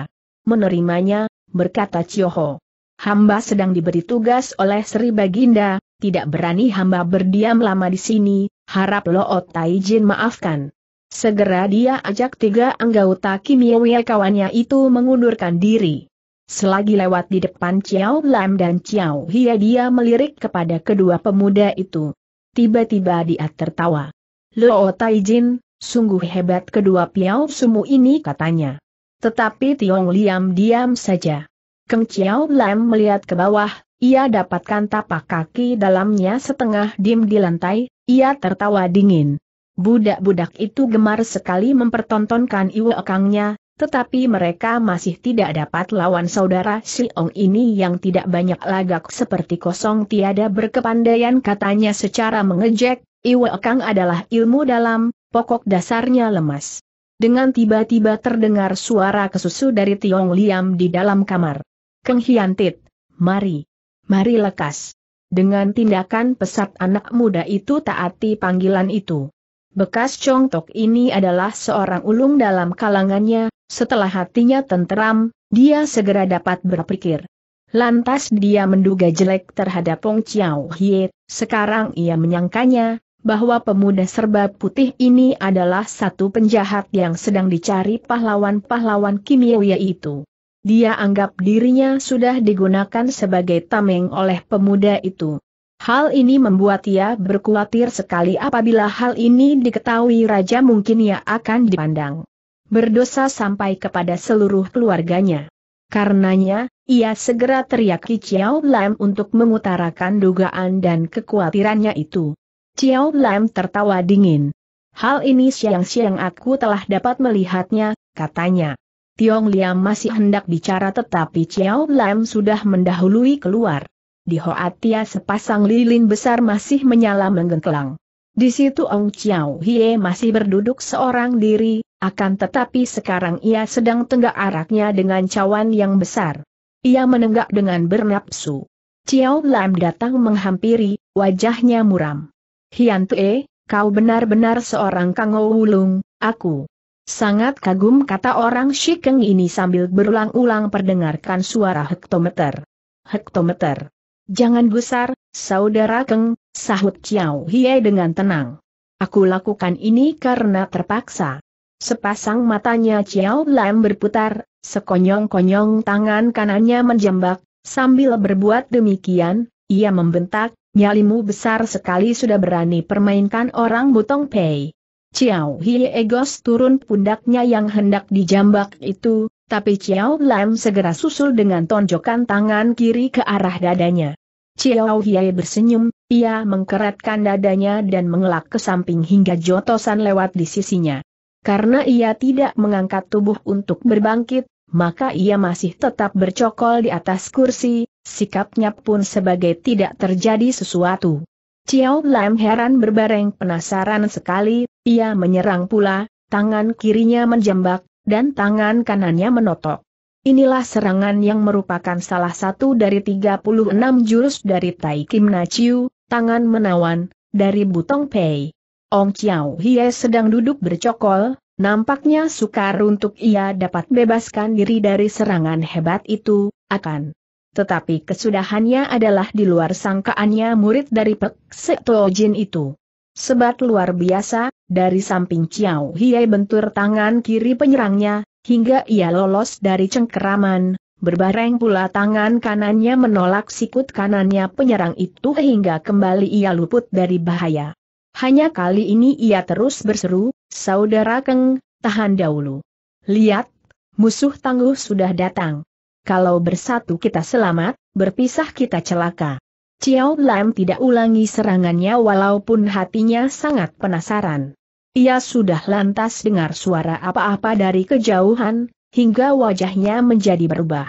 menerimanya, berkata Cioho. Hamba sedang diberi tugas oleh Sri Baginda, tidak berani hamba berdiam lama di sini, harap Loot Taijin maafkan. Segera dia ajak tiga anggota kimiawi kawannya itu mengundurkan diri. Selagi lewat di depan Ciao Lam dan Ciao Hia dia melirik kepada kedua pemuda itu. Tiba-tiba dia tertawa. Lo Taijin, Sungguh hebat kedua Piao Sumu ini katanya. Tetapi Tiong Liam diam saja. Keng Chiao Lam melihat ke bawah, ia dapatkan tapak kaki dalamnya setengah dim di lantai, ia tertawa dingin. Budak-budak itu gemar sekali mempertontonkan iwa ekangnya, tetapi mereka masih tidak dapat lawan saudara si Ong ini yang tidak banyak lagak seperti kosong tiada berkepandaian katanya secara mengejek, Iwa Kang adalah ilmu dalam, pokok dasarnya lemas. Dengan tiba-tiba terdengar suara kesusu dari Tiong Liam di dalam kamar. Keng Hian Tit, mari. Mari lekas. Dengan tindakan pesat anak muda itu taati panggilan itu. Bekas Chong Tok ini adalah seorang ulung dalam kalangannya, setelah hatinya tenteram, dia segera dapat berpikir. Lantas dia menduga jelek terhadap Pong Chiao Hie, sekarang ia menyangkanya, bahwa pemuda serba putih ini adalah satu penjahat yang sedang dicari pahlawan-pahlawan kimia itu. Dia anggap dirinya sudah digunakan sebagai tameng oleh pemuda itu. Hal ini membuat ia berkhawatir sekali apabila hal ini diketahui raja mungkin ia akan dipandang berdosa sampai kepada seluruh keluarganya. Karenanya, ia segera teriak Kiciao Lam untuk mengutarakan dugaan dan kekhawatirannya itu. Chiao Lam tertawa dingin. Hal ini siang-siang aku telah dapat melihatnya, katanya. Tiong Liam masih hendak bicara tetapi Chiao Lam sudah mendahului keluar. Di Hoatia sepasang lilin besar masih menyala menggengkelang. Di situ Ong Chiao Hie masih berduduk seorang diri, akan tetapi sekarang ia sedang tenggak araknya dengan cawan yang besar. Ia menenggak dengan bernapsu. Chiao Lam datang menghampiri, wajahnya muram. Hian Tue, kau benar-benar seorang kango Wulung, aku. Sangat kagum kata orang Shikeng ini sambil berulang-ulang perdengarkan suara hektometer. Hektometer. Jangan gusar, saudara Keng, sahut Chiao Hie dengan tenang. Aku lakukan ini karena terpaksa. Sepasang matanya Chiao Lam berputar, sekonyong-konyong tangan kanannya menjambak, sambil berbuat demikian, ia membentak, Nyalimu besar sekali sudah berani permainkan orang Butong Pei. Ciao Hie Egos turun pundaknya yang hendak dijambak itu, tapi Ciao Lam segera susul dengan tonjokan tangan kiri ke arah dadanya. Ciao Hie bersenyum, ia mengkeratkan dadanya dan mengelak ke samping hingga jotosan lewat di sisinya. Karena ia tidak mengangkat tubuh untuk berbangkit, maka ia masih tetap bercokol di atas kursi, sikapnya pun sebagai tidak terjadi sesuatu. Ciao Lam heran berbareng penasaran sekali, ia menyerang pula, tangan kirinya menjambak, dan tangan kanannya menotok. Inilah serangan yang merupakan salah satu dari 36 jurus dari Tai Kim Na Chiu, tangan menawan, dari Butong Pei. Ong Chiao Hie sedang duduk bercokol, Nampaknya sukar untuk ia dapat bebaskan diri dari serangan hebat itu, akan. Tetapi kesudahannya adalah di luar sangkaannya murid dari Peksetojin itu. Sebat luar biasa, dari samping Chiao Hiei bentur tangan kiri penyerangnya, hingga ia lolos dari cengkeraman, berbareng pula tangan kanannya menolak sikut kanannya penyerang itu hingga kembali ia luput dari bahaya. Hanya kali ini ia terus berseru, Saudara Keng, tahan dahulu. Lihat, musuh tangguh sudah datang. Kalau bersatu kita selamat, berpisah kita celaka. Ciao Lam tidak ulangi serangannya walaupun hatinya sangat penasaran. Ia sudah lantas dengar suara apa-apa dari kejauhan, hingga wajahnya menjadi berubah.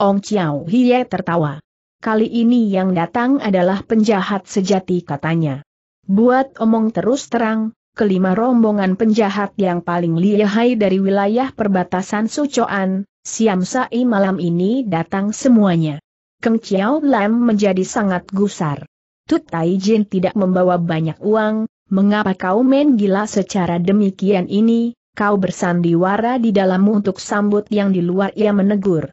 Ong Chiao Hie tertawa. Kali ini yang datang adalah penjahat sejati katanya. Buat omong terus terang, kelima rombongan penjahat yang paling lihai dari wilayah perbatasan Sucoan, Siam Sai malam ini datang semuanya. Keng Chiao Lam menjadi sangat gusar. Tut Tai Jin tidak membawa banyak uang, mengapa kau main gila secara demikian ini, kau bersandiwara di dalammu untuk sambut yang di luar ia menegur.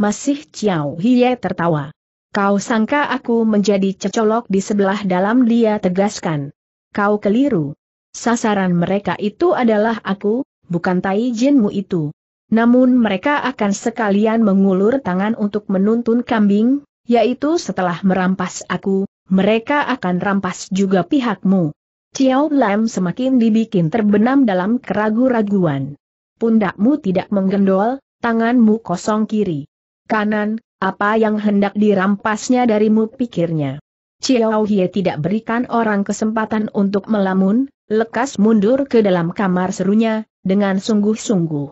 Masih Chiao Hie tertawa. Kau sangka aku menjadi cecolok di sebelah dalam dia tegaskan. Kau keliru. Sasaran mereka itu adalah aku, bukan Tai Jinmu itu. Namun mereka akan sekalian mengulur tangan untuk menuntun kambing, yaitu setelah merampas aku, mereka akan rampas juga pihakmu. Ciao Lam semakin dibikin terbenam dalam keragu-raguan. Pundakmu tidak menggendol, tanganmu kosong kiri. Kanan, apa yang hendak dirampasnya darimu pikirnya. Chiao Hie tidak berikan orang kesempatan untuk melamun, lekas mundur ke dalam kamar serunya, dengan sungguh-sungguh.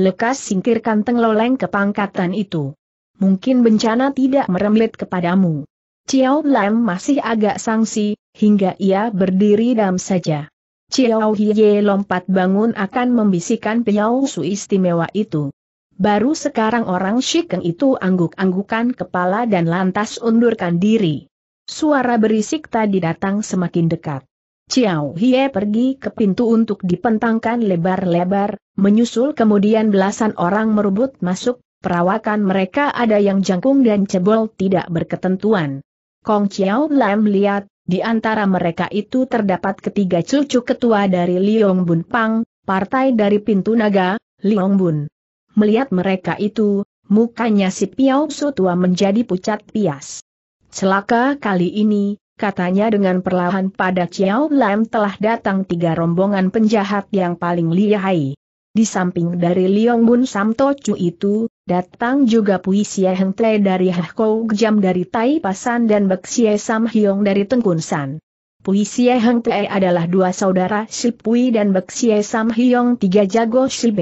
Lekas singkirkan tengloleng pangkatan itu. Mungkin bencana tidak merembet kepadamu. Chiao Lam masih agak sangsi, hingga ia berdiri dalam saja. Chiao Hie lompat bangun akan membisikkan Piao Su istimewa itu. Baru sekarang orang Shikeng itu angguk-anggukan kepala dan lantas undurkan diri. Suara berisik tadi datang semakin dekat. Ciao Hie pergi ke pintu untuk dipentangkan lebar-lebar, menyusul kemudian belasan orang merubut masuk, perawakan mereka ada yang jangkung dan cebol tidak berketentuan. Kong Ciao Lam lihat, di antara mereka itu terdapat ketiga cucu ketua dari Liong Bun Pang, partai dari pintu naga, Liong Bun. Melihat mereka itu, mukanya si Piao Su tua menjadi pucat pias. Celaka kali ini, katanya dengan perlahan pada Chiao Lam telah datang tiga rombongan penjahat yang paling lihai. Di samping dari Liong Bun Samto Chu itu, datang juga Pui Sia Heng Tle dari Hkou Jam dari Tai Pasan dan Bek Sia Sam Hyong dari Tengkun San. Pui Sia Heng Tle adalah dua saudara Si Pui dan Bek Sia Sam Hyong tiga jago Si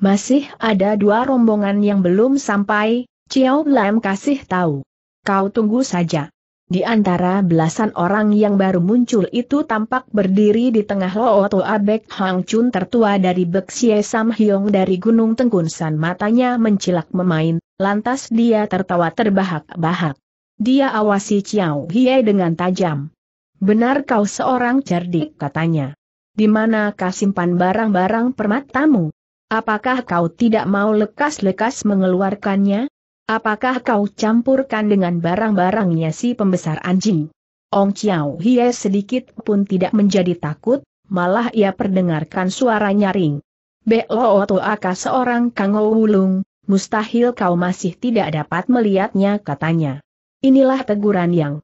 Masih ada dua rombongan yang belum sampai, Chiao Lam kasih tahu. Kau tunggu saja. Di antara belasan orang yang baru muncul itu tampak berdiri di tengah Looto Abek Hang Chun tertua dari Beksie Sam Hyong dari Gunung Tengkunsan matanya mencilak memain, lantas dia tertawa terbahak-bahak. Dia awasi Chiao Hie dengan tajam. Benar kau seorang cerdik katanya. Di mana kau simpan barang-barang permatamu? Apakah kau tidak mau lekas-lekas mengeluarkannya? Apakah kau campurkan dengan barang-barangnya si pembesar anjing? Ong Chiao Hie sedikit pun tidak menjadi takut, malah ia perdengarkan suara nyaring. Beo Aka seorang Kang Wulung, mustahil kau masih tidak dapat melihatnya katanya. Inilah teguran yang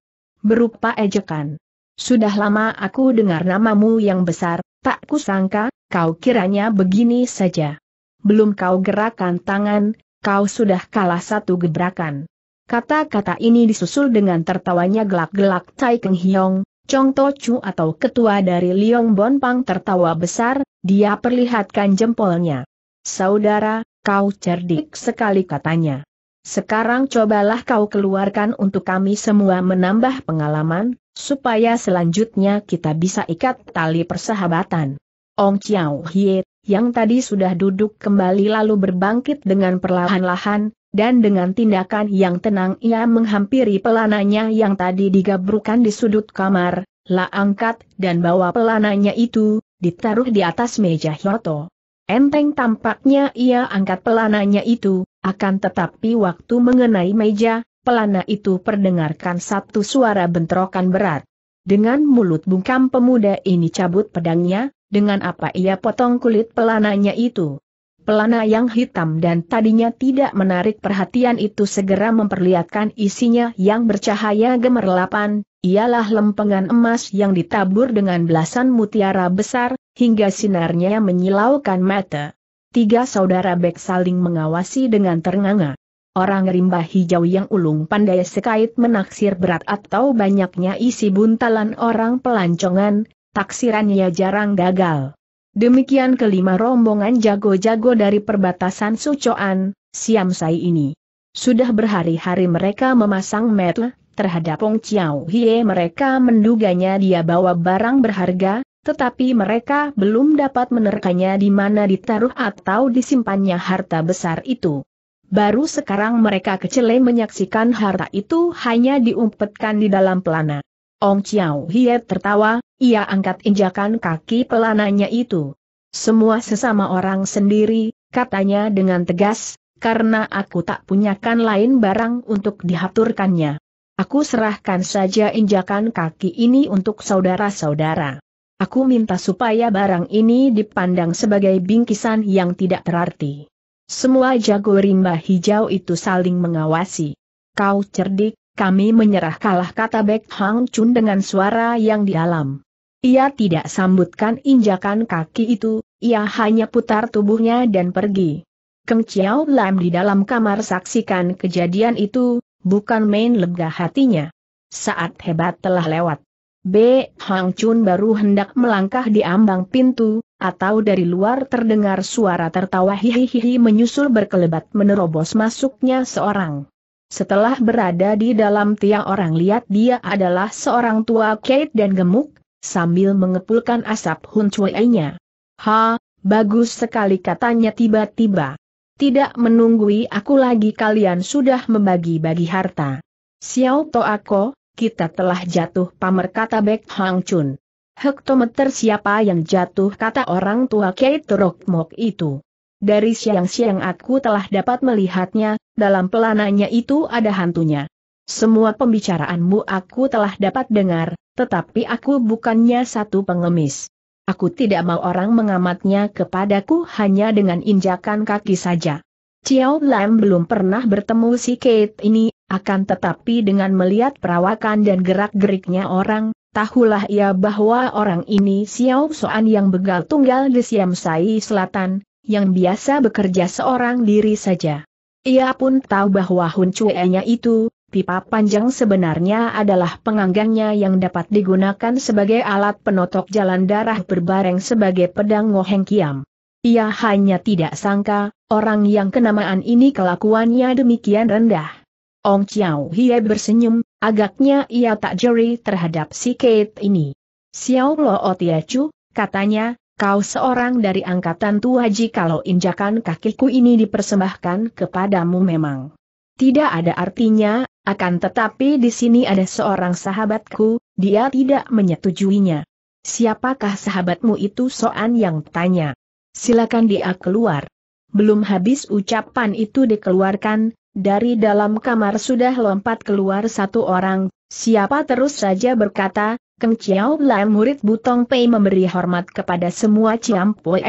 berupa ejekan. Sudah lama aku dengar namamu yang besar, tak kusangka, kau kiranya begini saja. Belum kau gerakan tangan, kau sudah kalah satu gebrakan. Kata-kata ini disusul dengan tertawanya gelak-gelak Tai Keng Hiong, Chong To Chu atau ketua dari Liong Bon Pang tertawa besar, dia perlihatkan jempolnya. Saudara, kau cerdik sekali katanya. Sekarang cobalah kau keluarkan untuk kami semua menambah pengalaman, supaya selanjutnya kita bisa ikat tali persahabatan. Ong Chiao Hie yang tadi sudah duduk kembali lalu berbangkit dengan perlahan-lahan, dan dengan tindakan yang tenang ia menghampiri pelananya yang tadi digabrukan di sudut kamar, la angkat dan bawa pelananya itu, ditaruh di atas meja Hyoto. Enteng tampaknya ia angkat pelananya itu, akan tetapi waktu mengenai meja, pelana itu perdengarkan satu suara bentrokan berat. Dengan mulut bungkam pemuda ini cabut pedangnya, dengan apa ia potong kulit pelananya itu. Pelana yang hitam dan tadinya tidak menarik perhatian itu segera memperlihatkan isinya yang bercahaya gemerlapan, ialah lempengan emas yang ditabur dengan belasan mutiara besar, hingga sinarnya menyilaukan mata. Tiga saudara Bek saling mengawasi dengan ternganga. Orang rimba hijau yang ulung pandai sekait menaksir berat atau banyaknya isi buntalan orang pelancongan, taksirannya jarang gagal. Demikian kelima rombongan jago-jago dari perbatasan Sucoan, Siam Sai ini. Sudah berhari-hari mereka memasang metel terhadap Ong Chiao Hie mereka menduganya dia bawa barang berharga, tetapi mereka belum dapat menerkanya di mana ditaruh atau disimpannya harta besar itu. Baru sekarang mereka kecele menyaksikan harta itu hanya diumpetkan di dalam pelana. Ong Chiao Hie tertawa, ia angkat injakan kaki pelananya itu. Semua sesama orang sendiri, katanya dengan tegas, karena aku tak punyakan lain barang untuk dihaturkannya. Aku serahkan saja injakan kaki ini untuk saudara-saudara. Aku minta supaya barang ini dipandang sebagai bingkisan yang tidak terarti. Semua jago rimba hijau itu saling mengawasi. Kau cerdik, kami menyerah kalah kata Bek Hang Chun dengan suara yang dialam. Ia tidak sambutkan injakan kaki itu, ia hanya putar tubuhnya dan pergi. Keng Chiao Lam di dalam kamar saksikan kejadian itu, bukan main lega hatinya. Saat hebat telah lewat. B. Hang Chun baru hendak melangkah di ambang pintu, atau dari luar terdengar suara tertawa hihihi menyusul berkelebat menerobos masuknya seorang. Setelah berada di dalam tiang orang lihat dia adalah seorang tua Kate dan gemuk, sambil mengepulkan asap Chui-nya. Ha, bagus sekali katanya tiba-tiba. Tidak menunggui aku lagi kalian sudah membagi-bagi harta. Xiao to aku, kita telah jatuh pamer kata Bek Hang Chun. Hektometer siapa yang jatuh kata orang tua Kate Mok itu. Dari siang-siang aku telah dapat melihatnya, dalam pelananya itu ada hantunya. Semua pembicaraanmu aku telah dapat dengar, tetapi aku bukannya satu pengemis. Aku tidak mau orang mengamatnya kepadaku hanya dengan injakan kaki saja. Chiao Lam belum pernah bertemu si Kate ini, akan tetapi dengan melihat perawakan dan gerak-geriknya orang, tahulah ia bahwa orang ini Xiao Soan yang begal tunggal di Siam Sai Selatan, yang biasa bekerja seorang diri saja. Ia pun tahu bahwa Hun Cue-nya itu, Pipa panjang sebenarnya adalah penganggannya yang dapat digunakan sebagai alat penotok jalan darah berbareng sebagai pedang ngoheng kiam. Ia hanya tidak sangka, orang yang kenamaan ini kelakuannya demikian rendah. Ong Chiao Hie bersenyum, agaknya ia tak jeri terhadap si Kate ini. Xiao Lo Otiachu, katanya, kau seorang dari angkatan tua kalau injakan kakiku ini dipersembahkan kepadamu memang. Tidak ada artinya akan tetapi di sini ada seorang sahabatku, dia tidak menyetujuinya. Siapakah sahabatmu itu Soan yang tanya. Silakan dia keluar. Belum habis ucapan itu dikeluarkan, dari dalam kamar sudah lompat keluar satu orang, siapa terus saja berkata, Keng Chiao Lam murid Butong Pei memberi hormat kepada semua Chiam Poe.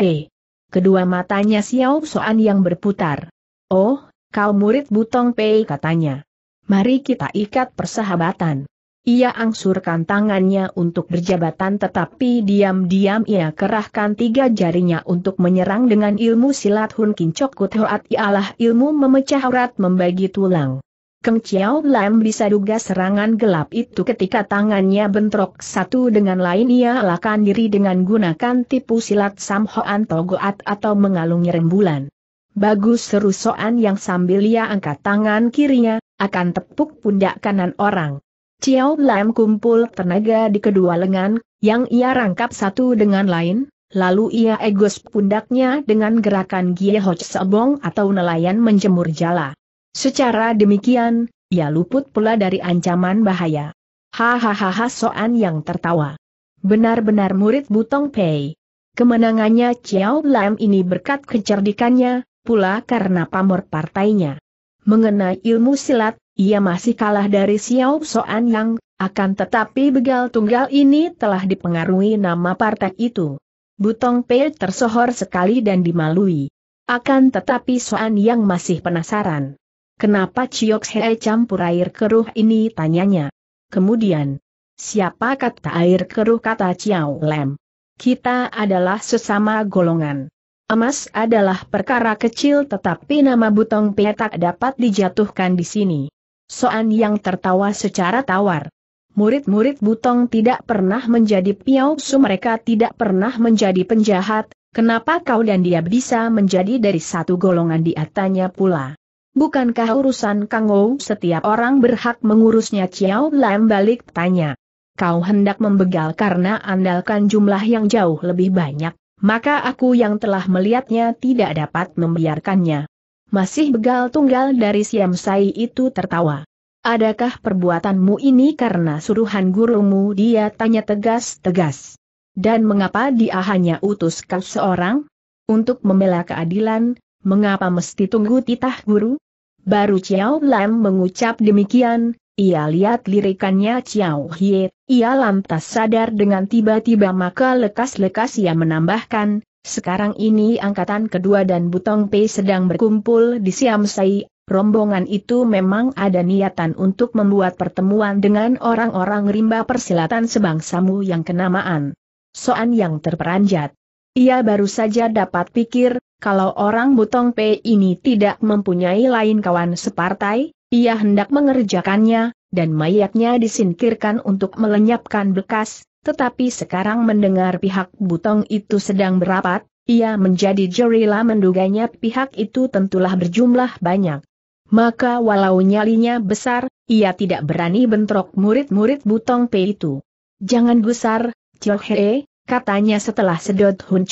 Kedua matanya Xiao Soan yang berputar. Oh, kau murid Butong Pei katanya mari kita ikat persahabatan. Ia angsurkan tangannya untuk berjabatan tetapi diam-diam ia kerahkan tiga jarinya untuk menyerang dengan ilmu silat Hun Kincok Kuthoat ialah ilmu memecah urat membagi tulang. Keng Chiao Lam bisa duga serangan gelap itu ketika tangannya bentrok satu dengan lain ia alakan diri dengan gunakan tipu silat Sam Hoan Togoat atau mengalungi rembulan. Bagus seru Soan yang sambil ia angkat tangan kirinya, akan tepuk pundak kanan orang. Ciao Lam kumpul tenaga di kedua lengan, yang ia rangkap satu dengan lain, lalu ia egos pundaknya dengan gerakan Ho Sebong atau nelayan menjemur jala. Secara demikian, ia luput pula dari ancaman bahaya. Hahaha Soan yang tertawa. Benar-benar murid Butong Pei. Kemenangannya Ciao Lam ini berkat kecerdikannya, pula karena pamor partainya. Mengenai ilmu silat, ia masih kalah dari Xiao Soan Yang, akan tetapi begal tunggal ini telah dipengaruhi nama partai itu. Butong Pei tersohor sekali dan dimalui. Akan tetapi Soan Yang masih penasaran. Kenapa Chiok Hei campur air keruh ini tanyanya. Kemudian, siapa kata air keruh kata Xiao Lem? Kita adalah sesama golongan. Emas adalah perkara kecil tetapi nama butong petak dapat dijatuhkan di sini. Soan yang tertawa secara tawar. Murid-murid butong tidak pernah menjadi piau su, mereka tidak pernah menjadi penjahat, kenapa kau dan dia bisa menjadi dari satu golongan di atasnya pula? Bukankah urusan Kang Ou setiap orang berhak mengurusnya Ciao Lam balik tanya. Kau hendak membegal karena andalkan jumlah yang jauh lebih banyak maka aku yang telah melihatnya tidak dapat membiarkannya. Masih begal tunggal dari Siam Sai itu tertawa. Adakah perbuatanmu ini karena suruhan gurumu dia tanya tegas-tegas? Dan mengapa dia hanya utus kau seorang? Untuk membela keadilan, mengapa mesti tunggu titah guru? Baru Chiao Lam mengucap demikian, ia lihat lirikannya Chiao Hie, ia lantas sadar dengan tiba-tiba maka lekas-lekas ia menambahkan, sekarang ini angkatan kedua dan Butong Pei sedang berkumpul di Siam Siamsai, rombongan itu memang ada niatan untuk membuat pertemuan dengan orang-orang rimba persilatan sebangsamu yang kenamaan. Soan yang terperanjat. Ia baru saja dapat pikir, kalau orang Butong Pei ini tidak mempunyai lain kawan separtai, ia hendak mengerjakannya, dan mayatnya disingkirkan untuk melenyapkan bekas, tetapi sekarang mendengar pihak Butong itu sedang berapat, ia menjadi jerila menduganya pihak itu tentulah berjumlah banyak. Maka walau nyalinya besar, ia tidak berani bentrok murid-murid Butong P itu. Jangan gusar, Ciohe, katanya setelah sedot Hun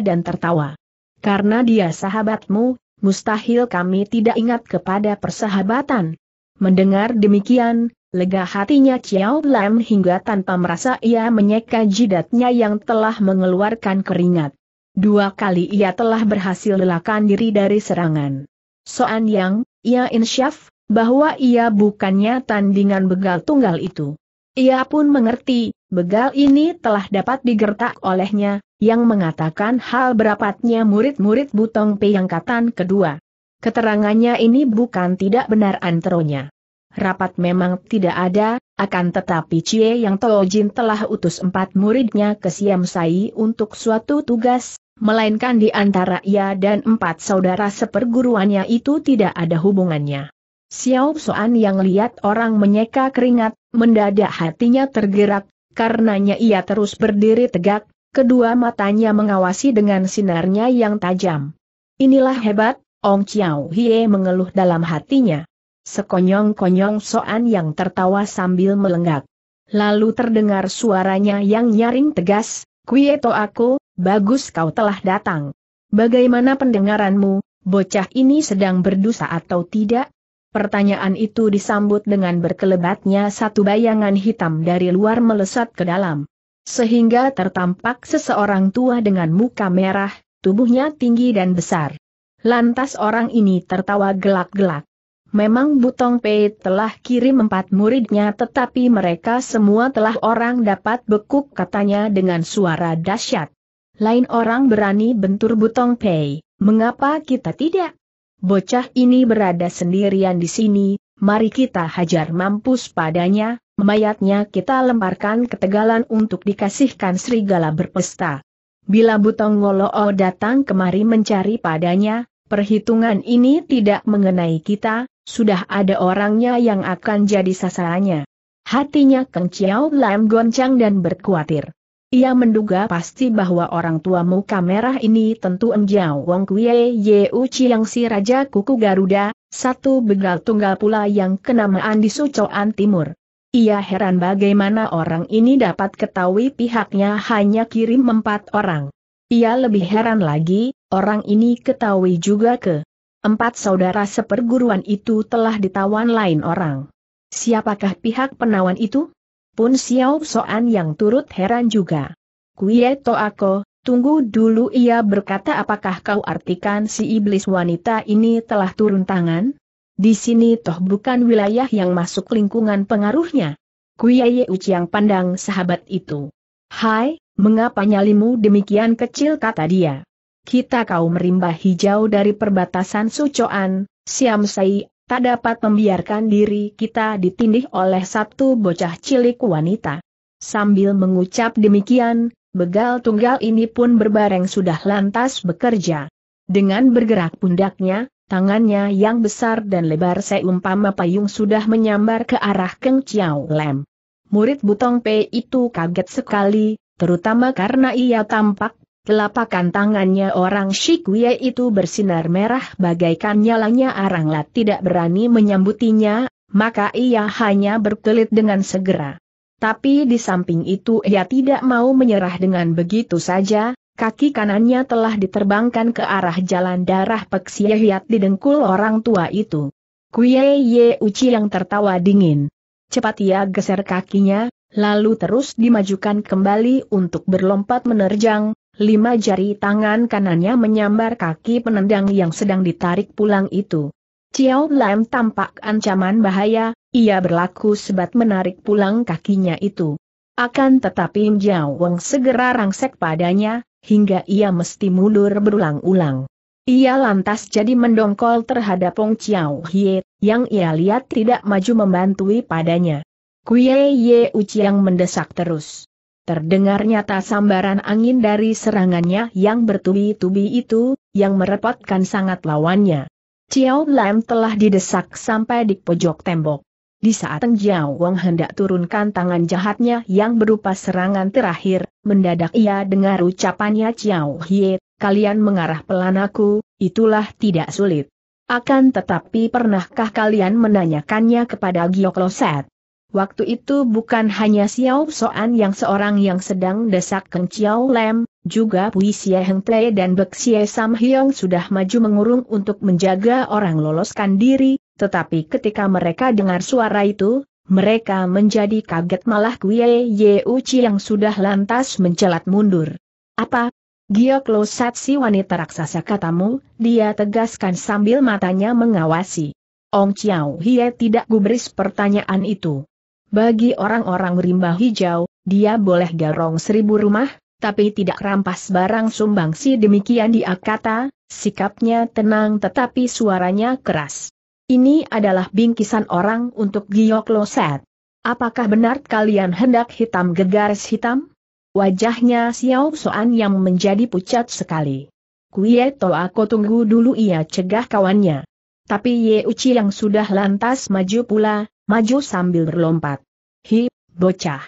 dan tertawa. Karena dia sahabatmu, mustahil kami tidak ingat kepada persahabatan. Mendengar demikian, lega hatinya Chiao Lam hingga tanpa merasa ia menyeka jidatnya yang telah mengeluarkan keringat. Dua kali ia telah berhasil lelakan diri dari serangan. Soan Yang, ia insyaf, bahwa ia bukannya tandingan begal tunggal itu. Ia pun mengerti, begal ini telah dapat digertak olehnya, yang mengatakan hal berapatnya murid-murid Butong Angkatan kedua. Keterangannya ini bukan tidak benar antronya. Rapat memang tidak ada, akan tetapi Cie Yang Tojin telah utus empat muridnya ke Siam Sai untuk suatu tugas, melainkan di antara ia dan empat saudara seperguruannya itu tidak ada hubungannya. Xiao Soan yang lihat orang menyeka keringat, mendadak hatinya tergerak, karenanya ia terus berdiri tegak, kedua matanya mengawasi dengan sinarnya yang tajam. Inilah hebat, Ong Xiao Hie mengeluh dalam hatinya. Sekonyong-konyong Soan yang tertawa sambil melenggak. Lalu terdengar suaranya yang nyaring tegas, Kuieto aku, bagus kau telah datang. Bagaimana pendengaranmu, bocah ini sedang berdosa atau tidak? Pertanyaan itu disambut dengan berkelebatnya satu bayangan hitam dari luar melesat ke dalam. Sehingga tertampak seseorang tua dengan muka merah, tubuhnya tinggi dan besar. Lantas orang ini tertawa gelak-gelak. Memang Butong Pei telah kirim empat muridnya tetapi mereka semua telah orang dapat bekuk katanya dengan suara dahsyat. Lain orang berani bentur Butong Pei, mengapa kita tidak? Bocah ini berada sendirian di sini, mari kita hajar mampus padanya, mayatnya kita lemparkan ke tegalan untuk dikasihkan serigala berpesta. Bila Butong Ngoloo datang kemari mencari padanya, perhitungan ini tidak mengenai kita, sudah ada orangnya yang akan jadi sasarannya. Hatinya Keng Chiao Lam goncang dan berkuatir. Ia menduga pasti bahwa orang tua muka merah ini tentu Enjiao Wong Kuye Uchi yang si Raja Kuku Garuda, satu begal tunggal pula yang kenamaan di Sucoan Timur. Ia heran bagaimana orang ini dapat ketahui pihaknya hanya kirim empat orang. Ia lebih heran lagi, orang ini ketahui juga ke empat saudara seperguruan itu telah ditawan lain orang. Siapakah pihak penawan itu? pun Xiao Soan yang turut heran juga. Kuie aku, tunggu dulu ia berkata apakah kau artikan si iblis wanita ini telah turun tangan? Di sini toh bukan wilayah yang masuk lingkungan pengaruhnya. ye Uciang pandang sahabat itu. Hai, mengapa nyalimu demikian kecil kata dia. Kita kau merimbah hijau dari perbatasan Sucoan, Siam Sai tak dapat membiarkan diri kita ditindih oleh satu bocah cilik wanita. Sambil mengucap demikian, begal tunggal ini pun berbareng sudah lantas bekerja. Dengan bergerak pundaknya, tangannya yang besar dan lebar seumpama payung sudah menyambar ke arah Keng Chiao Lem. Murid Butong P itu kaget sekali, terutama karena ia tampak Telapakan tangannya orang Shikuya itu bersinar merah bagaikan nyalanya aranglat tidak berani menyambutinya, maka ia hanya berkelit dengan segera. Tapi di samping itu ia tidak mau menyerah dengan begitu saja, kaki kanannya telah diterbangkan ke arah jalan darah peksiyahiat di dengkul orang tua itu. Kuye Ye Uci yang tertawa dingin. Cepat ia geser kakinya, lalu terus dimajukan kembali untuk berlompat menerjang, lima jari tangan kanannya menyambar kaki penendang yang sedang ditarik pulang itu. Ciao Lam tampak ancaman bahaya, ia berlaku sebat menarik pulang kakinya itu. Akan tetapi Jiao Wang segera rangsek padanya, hingga ia mesti mundur berulang-ulang. Ia lantas jadi mendongkol terhadap Wong Ciao Hie, yang ia lihat tidak maju membantui padanya. Kuei Ye Uchiang mendesak terus. Terdengar nyata sambaran angin dari serangannya yang bertubi-tubi itu, yang merepotkan sangat lawannya. Ciao Lam telah didesak sampai di pojok tembok. Di saat Jiao Wang hendak turunkan tangan jahatnya yang berupa serangan terakhir, mendadak ia dengar ucapannya Ciao Hie, kalian mengarah pelanaku, itulah tidak sulit. Akan tetapi pernahkah kalian menanyakannya kepada Giok Loset? Waktu itu bukan hanya Xiao Soan yang seorang yang sedang desak Keng Chiao Lem, juga Pui Xie Heng Tle dan Bek Xie Sam Hyong sudah maju mengurung untuk menjaga orang loloskan diri, tetapi ketika mereka dengar suara itu, mereka menjadi kaget malah Kuye Ye Uchi yang sudah lantas mencelat mundur. Apa? Giok Lo si wanita raksasa katamu, dia tegaskan sambil matanya mengawasi. Ong Chiao Hie tidak gubris pertanyaan itu. Bagi orang-orang rimba hijau, dia boleh garong seribu rumah, tapi tidak rampas barang sumbangsih demikian dia kata, sikapnya tenang tetapi suaranya keras. Ini adalah bingkisan orang untuk Giok Loset. Apakah benar kalian hendak hitam gegaris hitam? Wajahnya Xiao Soan yang menjadi pucat sekali. Kuie to aku tunggu dulu ia cegah kawannya. Tapi Ye Uci yang sudah lantas maju pula, maju sambil berlompat. Hi, bocah.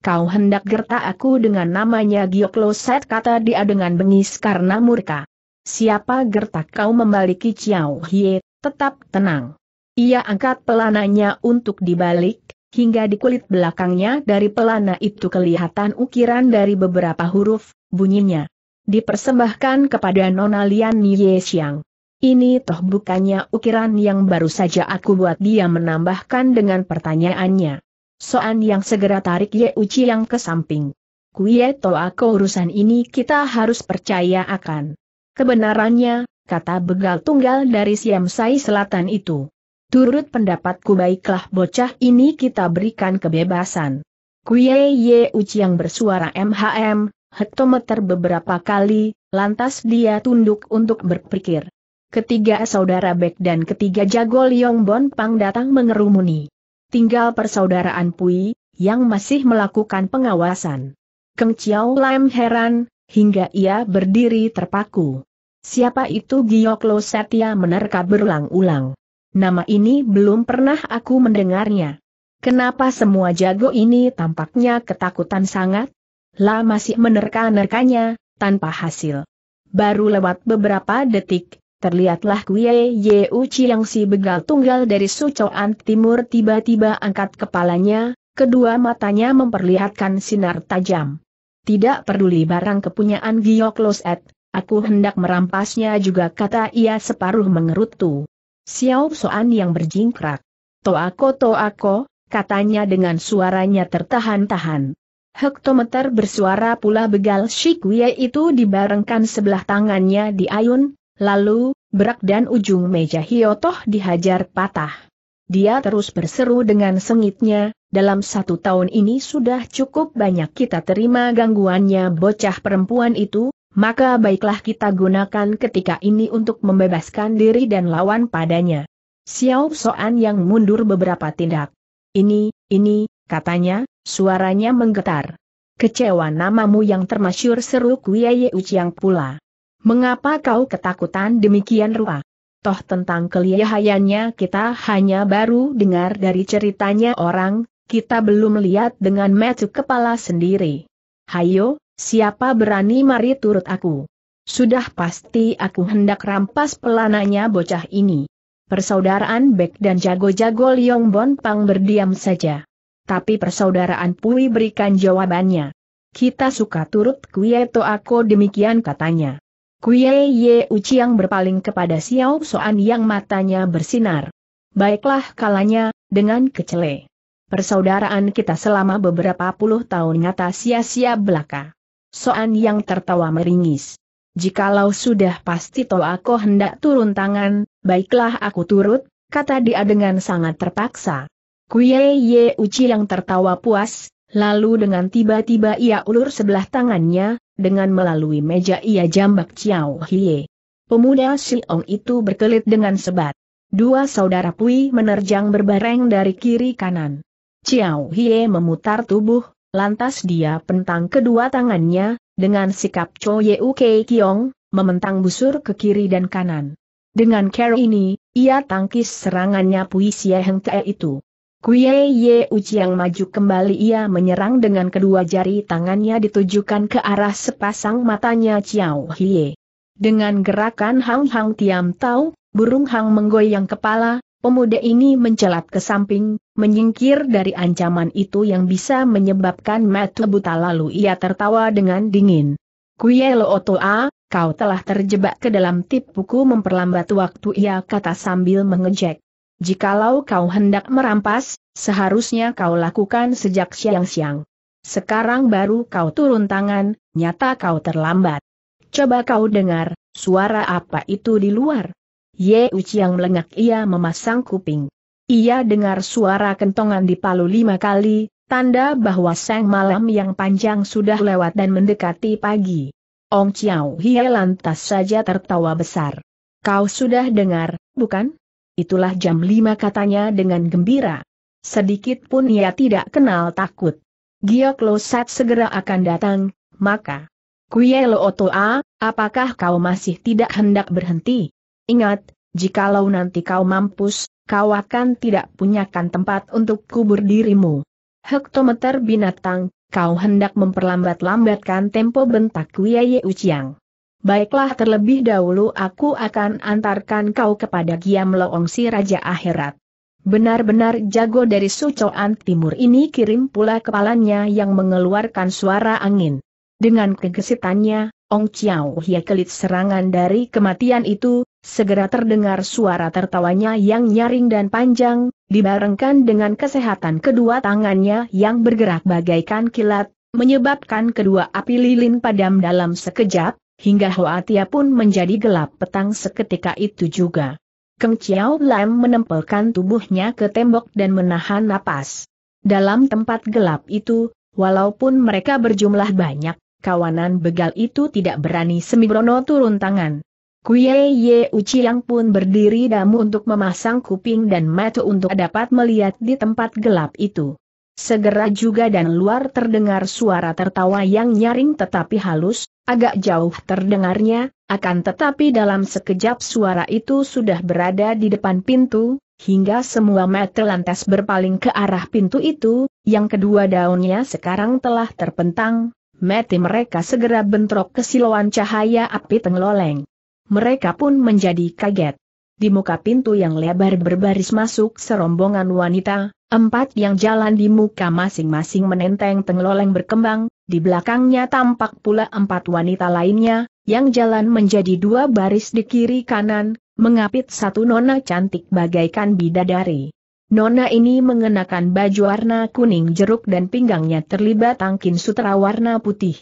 Kau hendak gerta aku dengan namanya Giokloset kata dia dengan bengis karena murka. Siapa gertak kau membaliki Chiao Hie, tetap tenang. Ia angkat pelananya untuk dibalik, hingga di kulit belakangnya dari pelana itu kelihatan ukiran dari beberapa huruf, bunyinya. Dipersembahkan kepada Nona Lian Nye Xiang. Ini toh bukannya ukiran yang baru saja aku buat dia menambahkan dengan pertanyaannya. Soan yang segera tarik Ye Uci yang ke samping. Kuye to aku urusan ini kita harus percaya akan. Kebenarannya, kata begal tunggal dari Siamsai Selatan itu. Turut pendapatku baiklah bocah ini kita berikan kebebasan. Kuye Ye Uci yang bersuara MHM, hektometer beberapa kali, lantas dia tunduk untuk berpikir. Ketiga saudara Bek dan ketiga Jago Liong Bon Pang datang mengerumuni. Tinggal persaudaraan Pui, yang masih melakukan pengawasan. Keng Chiao Lam heran, hingga ia berdiri terpaku. Siapa itu Gioklo Setia ya, menerka berulang-ulang. Nama ini belum pernah aku mendengarnya. Kenapa semua jago ini tampaknya ketakutan sangat? Lah masih menerka-nerkanya, tanpa hasil. Baru lewat beberapa detik, Terlihatlah Kuye Ye Uci yang si begal tunggal dari Sucoan Timur tiba-tiba angkat kepalanya, kedua matanya memperlihatkan sinar tajam. Tidak peduli barang kepunyaan Giyok Loset, aku hendak merampasnya juga kata ia separuh mengerutu. Xiao Soan yang berjingkrak. Toako toako, katanya dengan suaranya tertahan-tahan. Hektometer bersuara pula begal Shikuye itu dibarengkan sebelah tangannya di ayun, Lalu, berak dan ujung meja Hiotoh dihajar patah. Dia terus berseru dengan sengitnya, dalam satu tahun ini sudah cukup banyak kita terima gangguannya bocah perempuan itu, maka baiklah kita gunakan ketika ini untuk membebaskan diri dan lawan padanya. Xiao Soan yang mundur beberapa tindak. Ini, ini, katanya, suaranya menggetar. Kecewa namamu yang termasyur seru Kuya Uciang pula. Mengapa kau ketakutan demikian rupa? Toh tentang kelihayannya kita hanya baru dengar dari ceritanya orang, kita belum lihat dengan mata kepala sendiri. Hayo, siapa berani mari turut aku. Sudah pasti aku hendak rampas pelananya bocah ini. Persaudaraan Bek dan jago-jago Liong Bon Pang berdiam saja. Tapi persaudaraan Pui berikan jawabannya. Kita suka turut kuyeto aku demikian katanya. Kuye Ye Uciang berpaling kepada Xiao Soan yang matanya bersinar. Baiklah kalanya, dengan kecele. Persaudaraan kita selama beberapa puluh tahun nyata sia-sia belaka. Soan yang tertawa meringis. Jikalau sudah pasti toh aku hendak turun tangan, baiklah aku turut, kata dia dengan sangat terpaksa. Kuye Ye Uci yang tertawa puas, lalu dengan tiba-tiba ia ulur sebelah tangannya, dengan melalui meja ia jambak Chiao Hie. Pemuda Siong itu berkelit dengan sebat. Dua saudara Pui menerjang berbareng dari kiri kanan. Chiao Hie memutar tubuh, lantas dia pentang kedua tangannya, dengan sikap Cho Yeu Kei Kiong, mementang busur ke kiri dan kanan. Dengan cara ini, ia tangkis serangannya Pui Sieheng Ke itu. Kuye Ye yang maju kembali ia menyerang dengan kedua jari tangannya ditujukan ke arah sepasang matanya Chiao Hie. Dengan gerakan Hang Hang Tiam Tau, burung Hang menggoyang kepala, pemuda ini mencelat ke samping, menyingkir dari ancaman itu yang bisa menyebabkan mata buta lalu ia tertawa dengan dingin. Kuye Lo Toa, kau telah terjebak ke dalam tipuku memperlambat waktu ia kata sambil mengejek. Jikalau kau hendak merampas, seharusnya kau lakukan sejak siang-siang. Sekarang baru kau turun tangan, nyata kau terlambat. Coba kau dengar, suara apa itu di luar? Ye yang melengak ia memasang kuping. Ia dengar suara kentongan di palu lima kali, tanda bahwa sang malam yang panjang sudah lewat dan mendekati pagi. Ong Chiao Hie lantas saja tertawa besar. Kau sudah dengar, bukan? itulah jam lima katanya dengan gembira. Sedikit pun ia tidak kenal takut. Giok Lo segera akan datang, maka. Kuye Lo Otoa, apakah kau masih tidak hendak berhenti? Ingat, jikalau nanti kau mampus, kau akan tidak punyakan tempat untuk kubur dirimu. Hektometer binatang, kau hendak memperlambat-lambatkan tempo bentak Kuye Ye Uciang. Baiklah terlebih dahulu aku akan antarkan kau kepada Giam Loong si Raja Akhirat. Benar-benar jago dari Sucoan Timur ini kirim pula kepalanya yang mengeluarkan suara angin. Dengan kegesitannya, Ong Chiao Hia kelit serangan dari kematian itu, segera terdengar suara tertawanya yang nyaring dan panjang, dibarengkan dengan kesehatan kedua tangannya yang bergerak bagaikan kilat, menyebabkan kedua api lilin padam dalam sekejap, hingga Hoatia pun menjadi gelap petang seketika itu juga. Keng Chiao Lam menempelkan tubuhnya ke tembok dan menahan napas. Dalam tempat gelap itu, walaupun mereka berjumlah banyak, kawanan begal itu tidak berani sembrono turun tangan. Kuye Ye Uciang pun berdiri damu untuk memasang kuping dan mata untuk dapat melihat di tempat gelap itu. Segera juga dan luar terdengar suara tertawa yang nyaring tetapi halus, agak jauh terdengarnya, akan tetapi dalam sekejap suara itu sudah berada di depan pintu, hingga semua mata lantas berpaling ke arah pintu itu, yang kedua daunnya sekarang telah terpentang, mati mereka segera bentrok ke siluan cahaya api tengloleng. Mereka pun menjadi kaget. Di muka pintu yang lebar berbaris masuk serombongan wanita, Empat yang jalan di muka masing-masing menenteng tengloleng berkembang, di belakangnya tampak pula empat wanita lainnya, yang jalan menjadi dua baris di kiri kanan, mengapit satu nona cantik bagaikan bidadari. Nona ini mengenakan baju warna kuning jeruk dan pinggangnya terlibat tangkin sutra warna putih.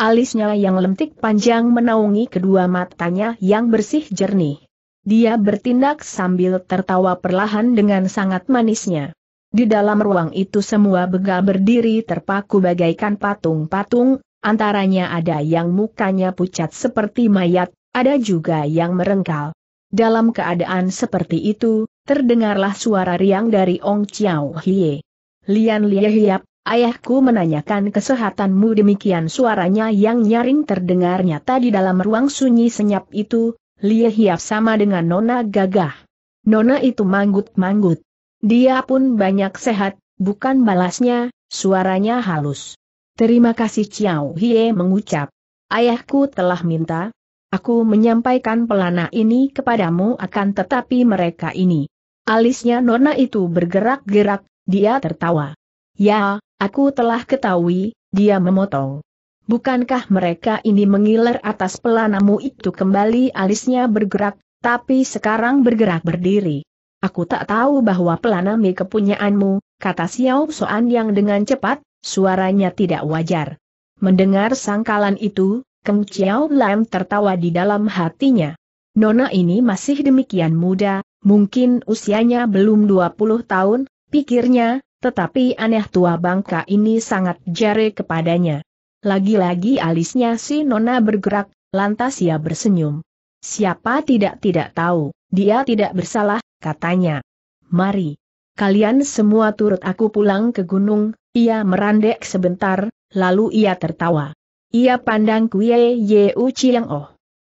Alisnya yang lentik panjang menaungi kedua matanya yang bersih jernih. Dia bertindak sambil tertawa perlahan dengan sangat manisnya. Di dalam ruang itu semua begal berdiri terpaku bagaikan patung-patung, antaranya ada yang mukanya pucat seperti mayat, ada juga yang merengkal. Dalam keadaan seperti itu, terdengarlah suara riang dari Ong Chiao Hie. Lian Lie Hiap, Ayahku menanyakan kesehatanmu demikian suaranya yang nyaring terdengar nyata di dalam ruang sunyi senyap itu, Lie Hiap sama dengan Nona gagah. Nona itu manggut-manggut. Dia pun banyak sehat, bukan balasnya, suaranya halus. Terima kasih Chiao Hie mengucap. Ayahku telah minta, aku menyampaikan pelana ini kepadamu akan tetapi mereka ini. Alisnya Nona itu bergerak-gerak, dia tertawa. Ya, aku telah ketahui, dia memotong. Bukankah mereka ini mengiler atas pelanamu itu kembali alisnya bergerak, tapi sekarang bergerak berdiri. Aku tak tahu bahwa pelanami kepunyaanmu, kata Xiao Soan yang dengan cepat, suaranya tidak wajar. Mendengar sangkalan itu, Keng Chiao Lam tertawa di dalam hatinya. Nona ini masih demikian muda, mungkin usianya belum 20 tahun, pikirnya, tetapi aneh tua bangka ini sangat jare kepadanya. Lagi-lagi alisnya si Nona bergerak, lantas ia bersenyum. Siapa tidak tidak tahu, dia tidak bersalah, katanya. Mari, kalian semua turut aku pulang ke gunung, ia merandek sebentar, lalu ia tertawa. Ia pandang Kuye Ye Uchiang Oh.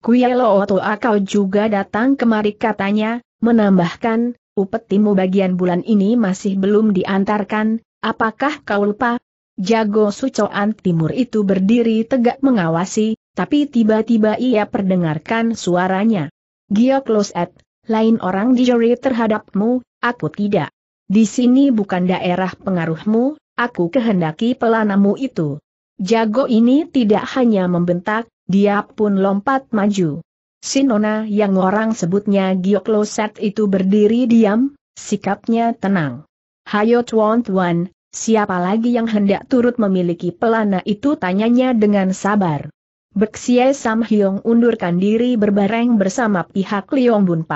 Kuye Lo Toa akau juga datang kemari katanya, menambahkan, upetimu bagian bulan ini masih belum diantarkan, apakah kau lupa? Jago Sucoan Timur itu berdiri tegak mengawasi, tapi tiba-tiba ia perdengarkan suaranya. close at lain orang dijuri terhadapmu, aku tidak. Di sini bukan daerah pengaruhmu, aku kehendaki pelanamu itu. Jago ini tidak hanya membentak, dia pun lompat maju. Sinona yang orang sebutnya Giokloset itu berdiri diam, sikapnya tenang. Hayo Tuan Tuan, siapa lagi yang hendak turut memiliki pelana itu tanyanya dengan sabar. Beksie Sam Hyong undurkan diri berbareng bersama pihak Liong Bun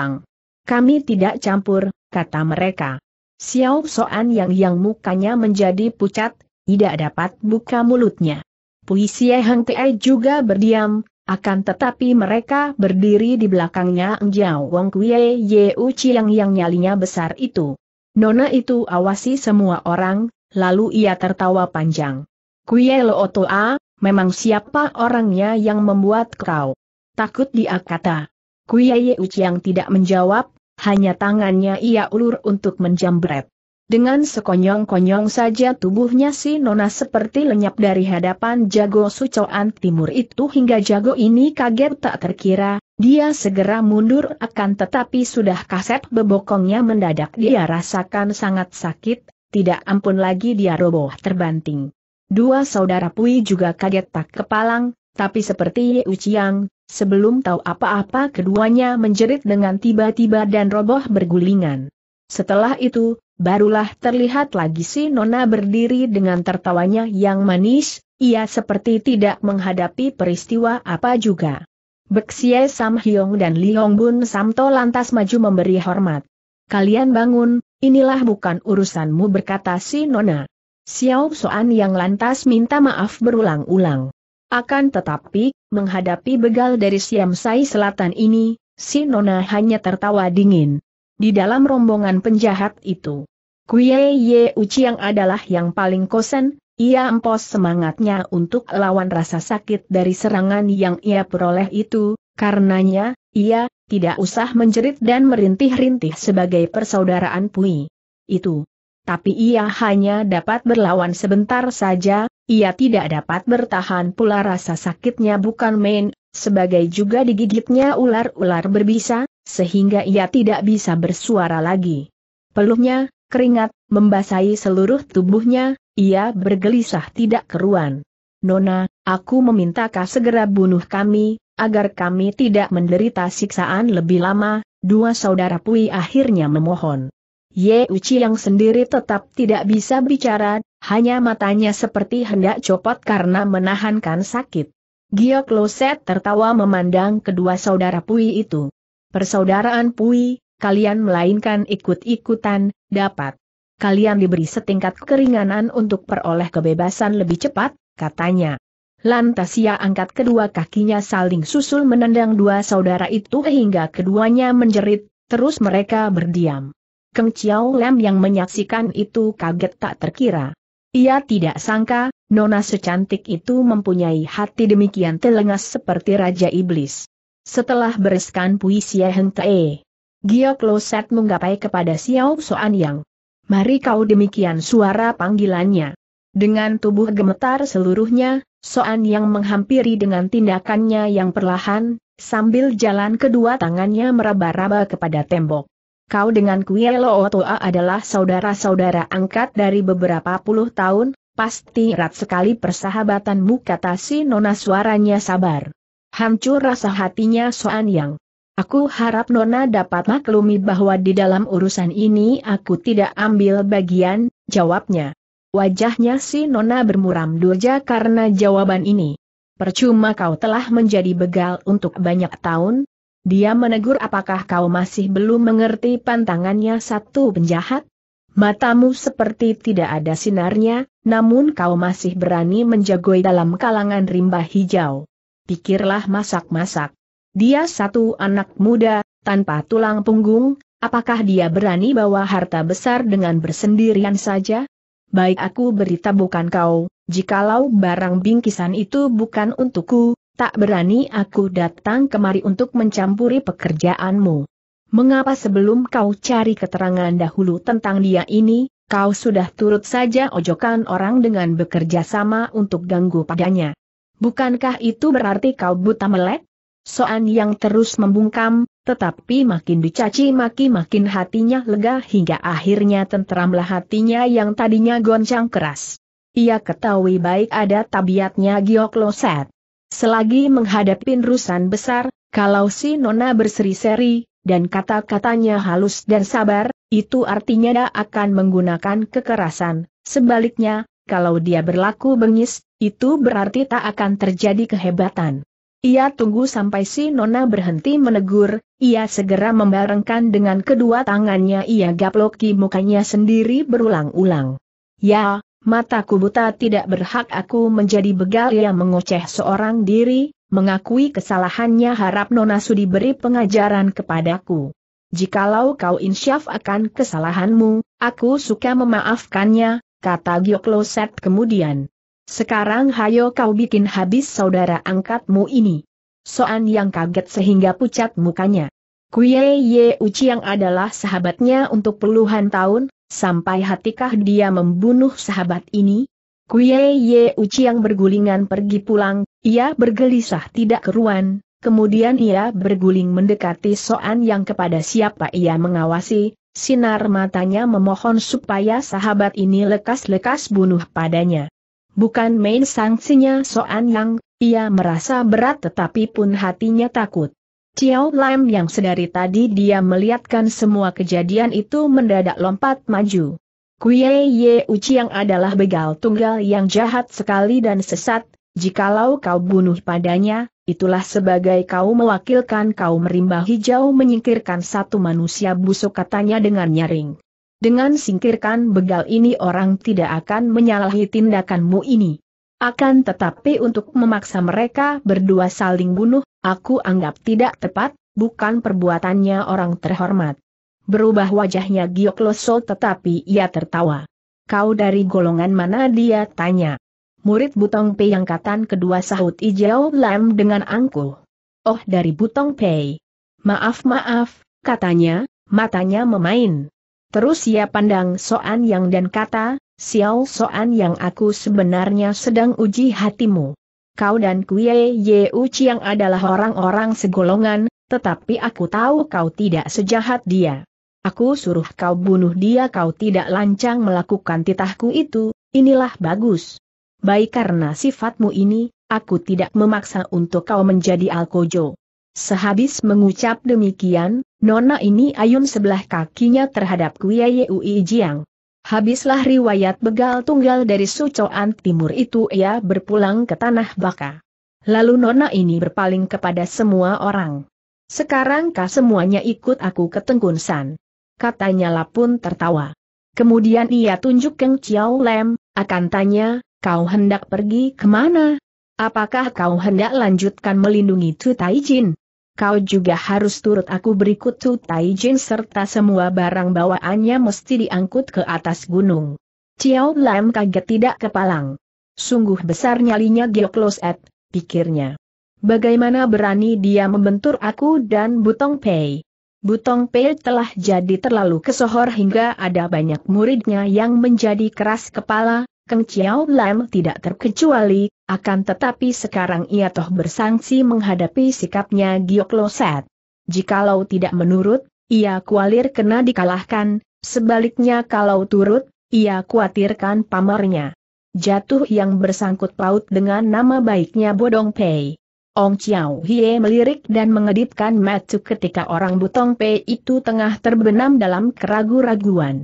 Kami tidak campur, kata mereka. Xiao Soan yang yang mukanya menjadi pucat, tidak dapat buka mulutnya. Puisi Hang Tae juga berdiam, akan tetapi mereka berdiri di belakangnya Jiao Wong Kue Ye Uchi yang yang nyalinya besar itu. Nona itu awasi semua orang, lalu ia tertawa panjang. Kuiye Lo Otoa, memang siapa orangnya yang membuat kau takut dia kata. Kuyaye Uciang tidak menjawab, hanya tangannya ia ulur untuk menjambret. Dengan sekonyong-konyong saja tubuhnya si Nona seperti lenyap dari hadapan jago sucoan timur itu hingga jago ini kaget tak terkira, dia segera mundur akan tetapi sudah kaset bebokongnya mendadak dia rasakan sangat sakit, tidak ampun lagi dia roboh terbanting. Dua saudara Pui juga kaget tak kepalang, tapi seperti Ye Uciang, sebelum tahu apa-apa keduanya menjerit dengan tiba-tiba dan roboh bergulingan. Setelah itu, barulah terlihat lagi si Nona berdiri dengan tertawanya yang manis, ia seperti tidak menghadapi peristiwa apa juga. Beksie Sam Hyong dan Liong Bun Samto lantas maju memberi hormat. Kalian bangun, inilah bukan urusanmu berkata si Nona. Xiao Soan yang lantas minta maaf berulang-ulang. Akan tetapi, menghadapi begal dari Siam Sai Selatan ini, si Nona hanya tertawa dingin. Di dalam rombongan penjahat itu, Kuye Ye Uchiang adalah yang paling kosen, ia empos semangatnya untuk lawan rasa sakit dari serangan yang ia peroleh itu, karenanya, ia, tidak usah menjerit dan merintih-rintih sebagai persaudaraan Pui. Itu, tapi ia hanya dapat berlawan sebentar saja, ia tidak dapat bertahan pula rasa sakitnya bukan main, sebagai juga digigitnya ular-ular berbisa, sehingga ia tidak bisa bersuara lagi. Peluhnya, keringat, membasahi seluruh tubuhnya, ia bergelisah tidak keruan. Nona, aku meminta kau segera bunuh kami, agar kami tidak menderita siksaan lebih lama, dua saudara Pui akhirnya memohon. Ye Uci yang sendiri tetap tidak bisa bicara, hanya matanya seperti hendak copot karena menahankan sakit. Giok Loset tertawa memandang kedua saudara Pui itu. Persaudaraan Pui, kalian melainkan ikut-ikutan, dapat. Kalian diberi setingkat keringanan untuk peroleh kebebasan lebih cepat, katanya. Lantas ia angkat kedua kakinya saling susul menendang dua saudara itu hingga keduanya menjerit, terus mereka berdiam. Keng Chiao Lem yang menyaksikan itu kaget tak terkira. Ia tidak sangka, nona secantik itu mempunyai hati demikian telengas seperti Raja Iblis. Setelah bereskan puisi Hentae, Giok Loset menggapai kepada Xiao Soan Yang. Mari kau demikian suara panggilannya. Dengan tubuh gemetar seluruhnya, Soan Yang menghampiri dengan tindakannya yang perlahan, sambil jalan kedua tangannya meraba-raba kepada tembok kau dengan Kuielo Otoa adalah saudara-saudara angkat dari beberapa puluh tahun, pasti erat sekali persahabatanmu kata si Nona suaranya sabar. Hancur rasa hatinya Soan Yang. Aku harap Nona dapat maklumi bahwa di dalam urusan ini aku tidak ambil bagian, jawabnya. Wajahnya si Nona bermuram durja karena jawaban ini. Percuma kau telah menjadi begal untuk banyak tahun, dia menegur apakah kau masih belum mengerti pantangannya satu penjahat? Matamu seperti tidak ada sinarnya, namun kau masih berani menjagoi dalam kalangan rimba hijau. Pikirlah masak-masak. Dia satu anak muda, tanpa tulang punggung, apakah dia berani bawa harta besar dengan bersendirian saja? Baik aku berita bukan kau, jikalau barang bingkisan itu bukan untukku, tak berani aku datang kemari untuk mencampuri pekerjaanmu. Mengapa sebelum kau cari keterangan dahulu tentang dia ini, kau sudah turut saja ojokan orang dengan bekerja sama untuk ganggu padanya? Bukankah itu berarti kau buta melek? Soan yang terus membungkam, tetapi makin dicaci maki makin hatinya lega hingga akhirnya tenteramlah hatinya yang tadinya goncang keras. Ia ketahui baik ada tabiatnya Giokloset. Selagi menghadapi rusan besar, kalau si Nona berseri-seri, dan kata-katanya halus dan sabar, itu artinya dia akan menggunakan kekerasan. Sebaliknya, kalau dia berlaku bengis, itu berarti tak akan terjadi kehebatan. Ia tunggu sampai si Nona berhenti menegur, ia segera membarengkan dengan kedua tangannya ia gaploki mukanya sendiri berulang-ulang. Ya, mataku buta tidak berhak aku menjadi begal yang mengoceh seorang diri, mengakui kesalahannya harap Nona Sudi beri pengajaran kepadaku. Jikalau kau insyaf akan kesalahanmu, aku suka memaafkannya, kata Giokloset kemudian. Sekarang hayo kau bikin habis saudara angkatmu ini. Soan yang kaget sehingga pucat mukanya. Kuye Ye Uci yang adalah sahabatnya untuk puluhan tahun, Sampai hatikah dia membunuh sahabat ini? Kuye Ye yang bergulingan pergi pulang, ia bergelisah tidak keruan, kemudian ia berguling mendekati Soan yang kepada siapa ia mengawasi, sinar matanya memohon supaya sahabat ini lekas-lekas bunuh padanya. Bukan main sanksinya Soan Yang, ia merasa berat tetapi pun hatinya takut. Chiao Lam yang sedari tadi dia melihatkan semua kejadian itu mendadak lompat maju. Kuiye Ye Uci yang adalah begal tunggal yang jahat sekali dan sesat, jikalau kau bunuh padanya, itulah sebagai kau mewakilkan kau merimba hijau menyingkirkan satu manusia busuk katanya dengan nyaring. Dengan singkirkan begal ini orang tidak akan menyalahi tindakanmu ini. Akan tetapi untuk memaksa mereka berdua saling bunuh, aku anggap tidak tepat, bukan perbuatannya orang terhormat. Berubah wajahnya Giokloso tetapi ia tertawa. Kau dari golongan mana dia tanya. Murid Butong Pei yang katan kedua sahut Ijau Lam dengan angkuh. Oh dari Butong Pei. Maaf maaf, katanya, matanya memain. Terus ia pandang Soan Yang dan kata, Xiao Soan yang aku sebenarnya sedang uji hatimu. Kau dan Kuye Ye Uchiang adalah orang-orang segolongan, tetapi aku tahu kau tidak sejahat dia. Aku suruh kau bunuh dia kau tidak lancang melakukan titahku itu, inilah bagus. Baik karena sifatmu ini, aku tidak memaksa untuk kau menjadi alkojo. Sehabis mengucap demikian, Nona ini ayun sebelah kakinya terhadap Kuya Ye Jiang. Habislah riwayat begal tunggal dari Sucoan Timur itu ia berpulang ke Tanah Baka. Lalu Nona ini berpaling kepada semua orang. Sekarang kah semuanya ikut aku ke Tengkun San. Katanya lapun tertawa. Kemudian ia tunjuk Keng Chiao Lem, akan tanya, kau hendak pergi kemana? Apakah kau hendak lanjutkan melindungi Tu Taijin? kau juga harus turut aku berikut Tu Taijin serta semua barang bawaannya mesti diangkut ke atas gunung. Ciao Lam kaget tidak kepalang. Sungguh besar nyalinya Geoklosat, pikirnya. Bagaimana berani dia membentur aku dan Butong Pei? Butong Pei telah jadi terlalu kesohor hingga ada banyak muridnya yang menjadi keras kepala, Keng Chiao Lam tidak terkecuali, akan tetapi sekarang ia toh bersangsi menghadapi sikapnya Giok Loset. Jikalau tidak menurut, ia kualir kena dikalahkan, sebaliknya kalau turut, ia khawatirkan pamarnya. Jatuh yang bersangkut paut dengan nama baiknya Bodong Pei. Ong Chiao Hie melirik dan mengedipkan mata ketika orang Butong Pei itu tengah terbenam dalam keraguan raguan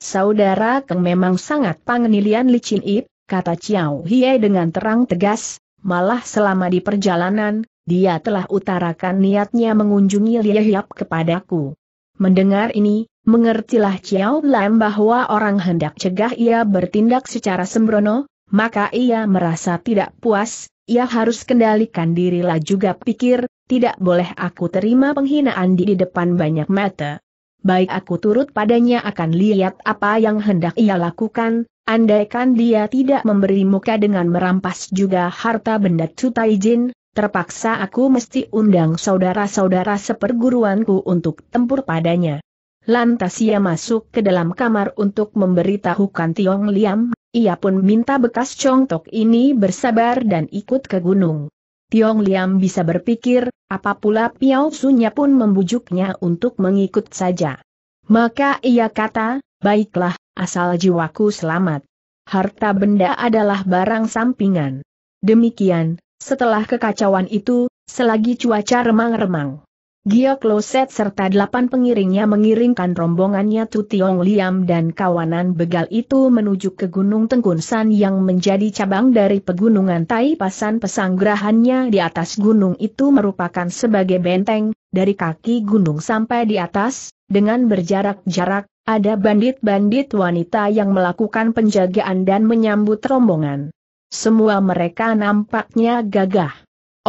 Saudara Keng memang sangat pengenilian licin ip, kata Chiao Hie dengan terang tegas, malah selama di perjalanan, dia telah utarakan niatnya mengunjungi Lia Hiap kepadaku. Mendengar ini, mengertilah Chiao Lam bahwa orang hendak cegah ia bertindak secara sembrono, maka ia merasa tidak puas, ia harus kendalikan dirilah juga pikir, tidak boleh aku terima penghinaan di depan banyak mata baik aku turut padanya akan lihat apa yang hendak ia lakukan, andaikan dia tidak memberi muka dengan merampas juga harta benda cutai jin, terpaksa aku mesti undang saudara-saudara seperguruanku untuk tempur padanya. Lantas ia masuk ke dalam kamar untuk memberitahukan Tiong Liam, ia pun minta bekas congtok ini bersabar dan ikut ke gunung. Tiong Liam bisa berpikir, apa pula Piao Sunya pun membujuknya untuk mengikut saja. Maka ia kata, baiklah, asal jiwaku selamat. Harta benda adalah barang sampingan. Demikian, setelah kekacauan itu, selagi cuaca remang-remang. Gio Kloset serta delapan pengiringnya mengiringkan rombongannya Tu Tiong Liam dan kawanan begal itu menuju ke Gunung San yang menjadi cabang dari pegunungan Tai Pasan pesanggrahannya di atas gunung itu merupakan sebagai benteng, dari kaki gunung sampai di atas, dengan berjarak-jarak, ada bandit-bandit wanita yang melakukan penjagaan dan menyambut rombongan. Semua mereka nampaknya gagah.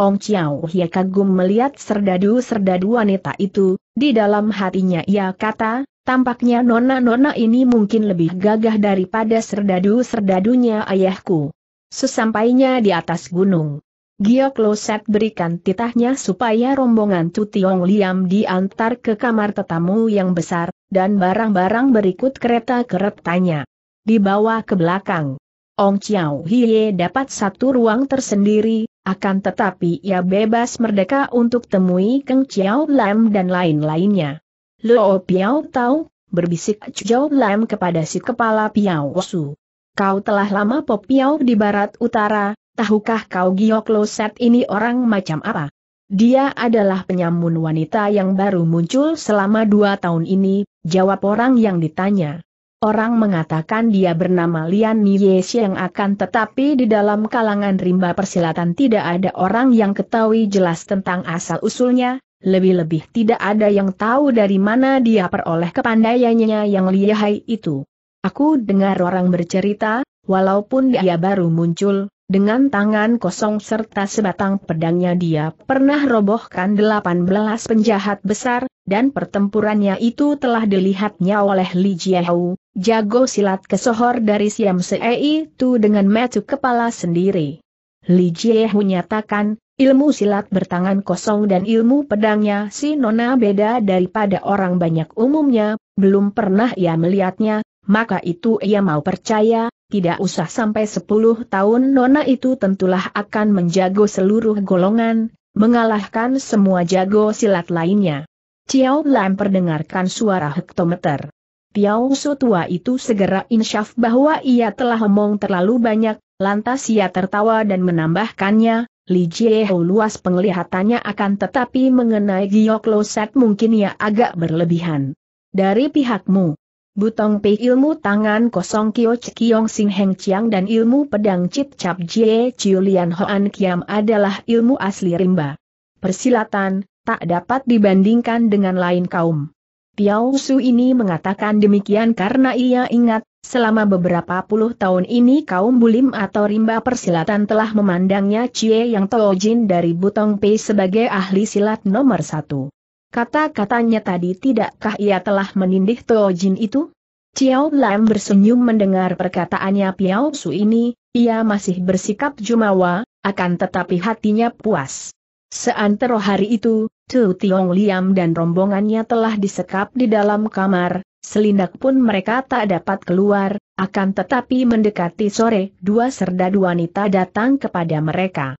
Ong Chiao ia kagum melihat serdadu-serdadu wanita itu, di dalam hatinya ia kata, tampaknya nona-nona ini mungkin lebih gagah daripada serdadu-serdadunya ayahku. Sesampainya di atas gunung, Giok Loset berikan titahnya supaya rombongan Cutiong Liam diantar ke kamar tetamu yang besar, dan barang-barang berikut kereta keretanya. Dibawa ke belakang. Ong Chiao hie dapat satu ruang tersendiri, akan tetapi ia bebas merdeka untuk temui Keng Chiao Lam dan lain-lainnya. Luo Piao tahu, berbisik Chiao Lam kepada si kepala Piao Su. Kau telah lama pop Piao di barat utara, tahukah kau Giok Lo Set ini orang macam apa? Dia adalah penyamun wanita yang baru muncul selama dua tahun ini, jawab orang yang ditanya. Orang mengatakan dia bernama Lian yang akan tetapi di dalam kalangan rimba persilatan tidak ada orang yang ketahui jelas tentang asal-usulnya, lebih-lebih tidak ada yang tahu dari mana dia peroleh kepandaiannya yang lihai itu. Aku dengar orang bercerita, walaupun dia baru muncul, dengan tangan kosong serta sebatang pedangnya dia pernah robohkan 18 penjahat besar, dan pertempurannya itu telah dilihatnya oleh Li Jiahou, Jago silat kesohor dari Siam Se itu dengan metu kepala sendiri. Li Jiehu nyatakan, ilmu silat bertangan kosong dan ilmu pedangnya si Nona beda daripada orang banyak umumnya, belum pernah ia melihatnya, maka itu ia mau percaya, tidak usah sampai 10 tahun Nona itu tentulah akan menjago seluruh golongan, mengalahkan semua jago silat lainnya. Ciao Lam perdengarkan suara hektometer. Piao Su tua itu segera insyaf bahwa ia telah omong terlalu banyak, lantas ia tertawa dan menambahkannya, Li Jieho luas penglihatannya akan tetapi mengenai Giok Loset mungkin ia agak berlebihan. Dari pihakmu, Butong Pei ilmu tangan kosong Kio Kiong Sing Heng Chiang dan ilmu pedang Cip Cap Jie Chiulian Hoan Kiam adalah ilmu asli rimba. Persilatan, tak dapat dibandingkan dengan lain kaum. Piao Su ini mengatakan demikian karena ia ingat, selama beberapa puluh tahun ini kaum bulim atau rimba persilatan telah memandangnya Cie Yang Toojin dari Butong Pei sebagai ahli silat nomor satu. Kata-katanya tadi tidakkah ia telah menindih Toojin itu? Ciao Lam bersenyum mendengar perkataannya Piao Su ini, ia masih bersikap jumawa, akan tetapi hatinya puas. Seantero hari itu, Tu Tiong Liam dan rombongannya telah disekap di dalam kamar, selindak pun mereka tak dapat keluar, akan tetapi mendekati sore, dua serdadu wanita datang kepada mereka.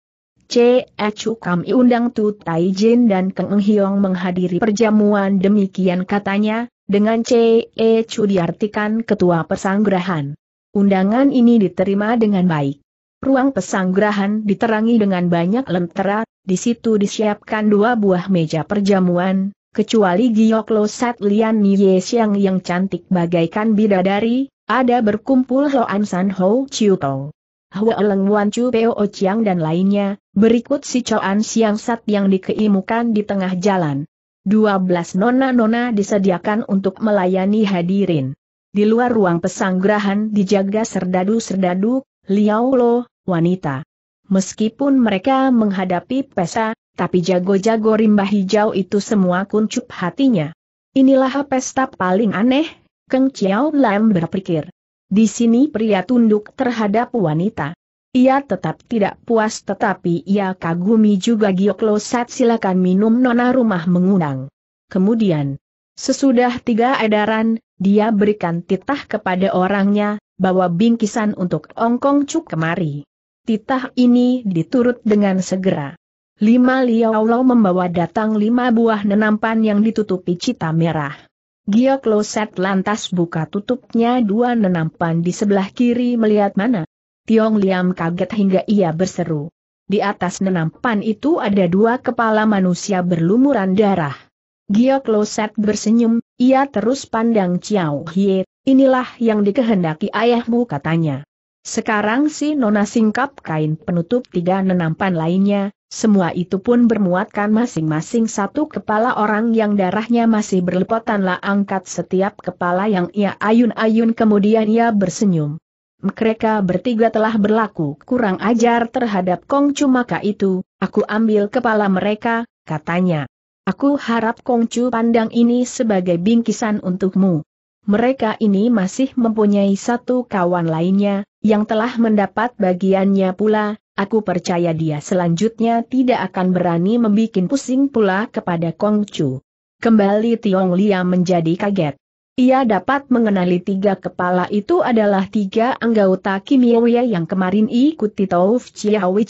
C. Ecu kami undang Tu Tai Jin dan Keng Eng Hiong menghadiri perjamuan demikian katanya, dengan C. E. Chu diartikan ketua pesanggrahan. Undangan ini diterima dengan baik. Ruang pesanggrahan diterangi dengan banyak lentera, di situ disiapkan dua buah meja perjamuan, kecuali Lo Sat Lian nye Siang yang cantik bagaikan bidadari, ada berkumpul Hoan San Ho Chiu Tong. Hwa Leng Wan Chu Peo Chiang dan lainnya, berikut si Choan Siang Sat yang dikeimukan di tengah jalan. 12 nona-nona disediakan untuk melayani hadirin. Di luar ruang pesanggrahan dijaga serdadu-serdadu, Liao Lo, wanita. Meskipun mereka menghadapi pesa, tapi jago-jago rimba hijau itu semua kuncup hatinya. Inilah pesta paling aneh, Keng Chiao Lam berpikir. Di sini pria tunduk terhadap wanita. Ia tetap tidak puas tetapi ia kagumi juga Gioklosat silakan minum nona rumah mengundang. Kemudian, sesudah tiga edaran, dia berikan titah kepada orangnya, bawa bingkisan untuk Ongkong Cuk kemari. Titah ini diturut dengan segera. Lima Liao Allah membawa datang lima buah nenampan yang ditutupi cita merah. Gio Kloset lantas buka tutupnya dua nenampan di sebelah kiri melihat mana. Tiong Liam kaget hingga ia berseru. Di atas nenampan itu ada dua kepala manusia berlumuran darah. Gio Kloset bersenyum, ia terus pandang Chiao Hie, inilah yang dikehendaki ayahmu katanya. Sekarang si Nona singkap kain penutup tiga nenampan lainnya, semua itu pun bermuatkan masing-masing satu kepala orang yang darahnya masih berlepotanlah angkat setiap kepala yang ia ayun-ayun kemudian ia bersenyum. Mereka bertiga telah berlaku kurang ajar terhadap Kong maka itu, aku ambil kepala mereka, katanya. Aku harap Kong Chu pandang ini sebagai bingkisan untukmu mereka ini masih mempunyai satu kawan lainnya, yang telah mendapat bagiannya pula, aku percaya dia selanjutnya tidak akan berani membuat pusing pula kepada Kong Chu. Kembali Tiong Lia menjadi kaget. Ia dapat mengenali tiga kepala itu adalah tiga anggota Yewe yang kemarin ikuti Tauf Chiawi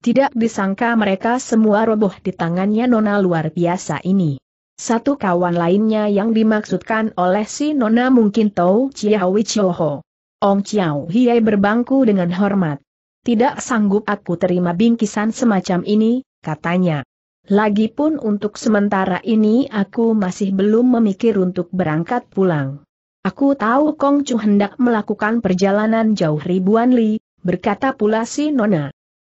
Tidak disangka mereka semua roboh di tangannya nona luar biasa ini. Satu kawan lainnya yang dimaksudkan oleh si Nona mungkin tahu Chiawi Choho. Ong Chiao Hiei berbangku dengan hormat. Tidak sanggup aku terima bingkisan semacam ini, katanya. Lagipun untuk sementara ini aku masih belum memikir untuk berangkat pulang. Aku tahu Kong Chu hendak melakukan perjalanan jauh ribuan li, berkata pula si Nona.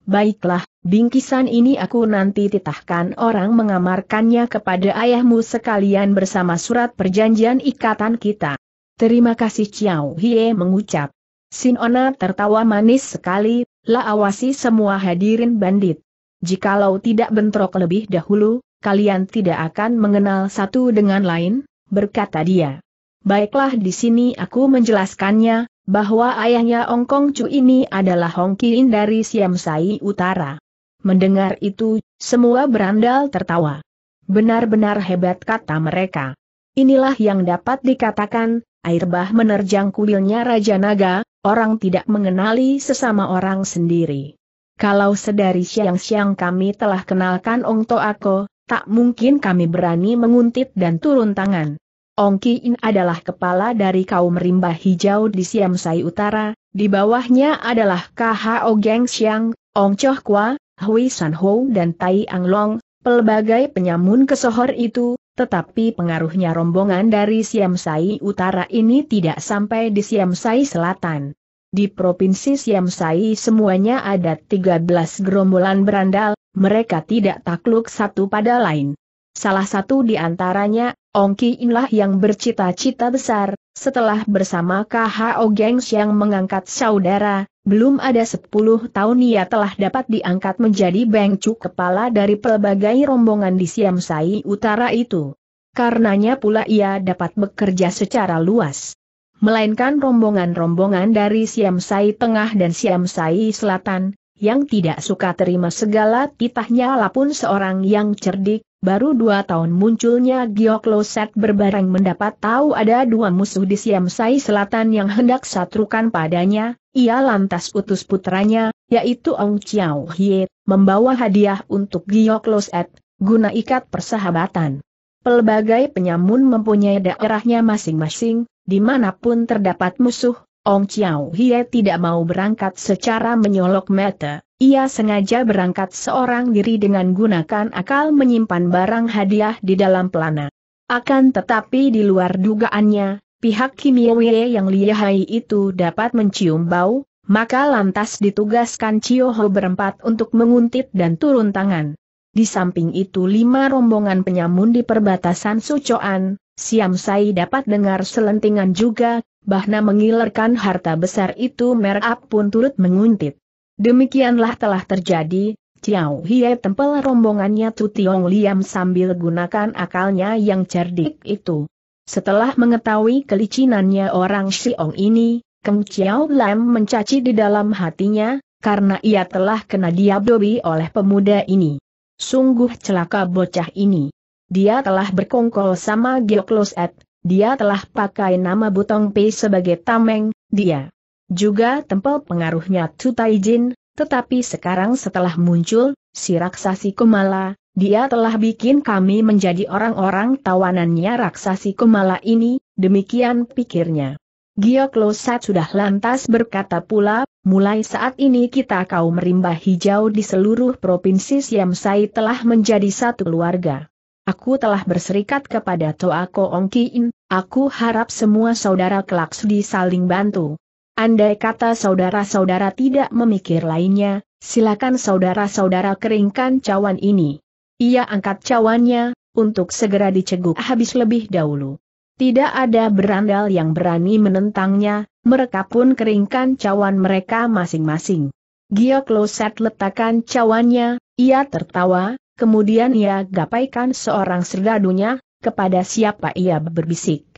Baiklah, bingkisan ini aku nanti titahkan orang mengamarkannya kepada ayahmu sekalian bersama surat perjanjian ikatan kita. Terima kasih Chiao Hie mengucap. Sinona tertawa manis sekali, la awasi semua hadirin bandit. Jikalau tidak bentrok lebih dahulu, kalian tidak akan mengenal satu dengan lain, berkata dia. Baiklah di sini aku menjelaskannya, bahwa ayahnya Ong Kong Chu ini adalah Hong Kiin dari Siam Sai Utara. Mendengar itu, semua berandal tertawa. Benar-benar hebat kata mereka. Inilah yang dapat dikatakan, air bah menerjang kuilnya Raja Naga, orang tidak mengenali sesama orang sendiri. Kalau sedari siang-siang kami telah kenalkan Ong To Ako, tak mungkin kami berani menguntit dan turun tangan. Ong Ki adalah kepala dari kaum rimba hijau di Siam Sai Utara, di bawahnya adalah KHO Geng Xiang, Ong Choh Kwa, Hui San Ho dan Tai Ang Long, pelbagai penyamun kesohor itu, tetapi pengaruhnya rombongan dari Siam Sai Utara ini tidak sampai di Siam Sai Selatan. Di Provinsi Siam Sai semuanya ada 13 gerombolan berandal, mereka tidak takluk satu pada lain. Salah satu di antaranya Ongki Inlah yang bercita-cita besar, setelah bersama KHO Gengs yang mengangkat saudara, belum ada 10 tahun ia telah dapat diangkat menjadi bengcu kepala dari pelbagai rombongan di Siamsai Utara itu. Karenanya pula ia dapat bekerja secara luas. Melainkan rombongan-rombongan dari Siamsai Tengah dan Siamsai Selatan, yang tidak suka terima segala titahnya lapun seorang yang cerdik, Baru dua tahun munculnya Loset berbareng mendapat tahu ada dua musuh di Siam Siamsai Selatan yang hendak satrukan padanya, ia lantas utus putranya, yaitu Ong Chiao Hie, membawa hadiah untuk Loset, guna ikat persahabatan. Pelbagai penyamun mempunyai daerahnya masing-masing, dimanapun terdapat musuh, Ong Chiao Hie tidak mau berangkat secara menyolok mata. Ia sengaja berangkat seorang diri dengan gunakan akal menyimpan barang hadiah di dalam pelana. Akan tetapi di luar dugaannya, pihak Kimiewie yang lihai itu dapat mencium bau, maka lantas ditugaskan Chioho berempat untuk menguntit dan turun tangan. Di samping itu lima rombongan penyamun di perbatasan Sucoan, Siam Sai dapat dengar selentingan juga, Bahna mengilerkan harta besar itu merah pun turut menguntit. Demikianlah telah terjadi, Ciao Hie tempel rombongannya Tu Tiong Liam sambil gunakan akalnya yang cerdik itu. Setelah mengetahui kelicinannya orang Siong ini, Keng Ciao Lam mencaci di dalam hatinya, karena ia telah kena diabdobi oleh pemuda ini. Sungguh celaka bocah ini. Dia telah berkongkol sama Gioklos dia telah pakai nama Butong Pei sebagai tameng, dia juga tempel pengaruhnya Tutai Jin, tetapi sekarang setelah muncul, si raksasi Kumala, dia telah bikin kami menjadi orang-orang tawanannya raksasi Kumala ini, demikian pikirnya. Gio Klosat sudah lantas berkata pula, mulai saat ini kita kau rimba hijau di seluruh provinsi Siamsai telah menjadi satu keluarga. Aku telah berserikat kepada Toa Ko Ongkiin, aku harap semua saudara kelak Klaksu saling bantu. Andai kata saudara-saudara tidak memikir lainnya, silakan saudara-saudara keringkan cawan ini. Ia angkat cawannya, untuk segera diceguk habis lebih dahulu. Tidak ada berandal yang berani menentangnya, mereka pun keringkan cawan mereka masing-masing. Gio Kloset letakkan cawannya, ia tertawa, kemudian ia gapaikan seorang serdadunya, kepada siapa ia berbisik.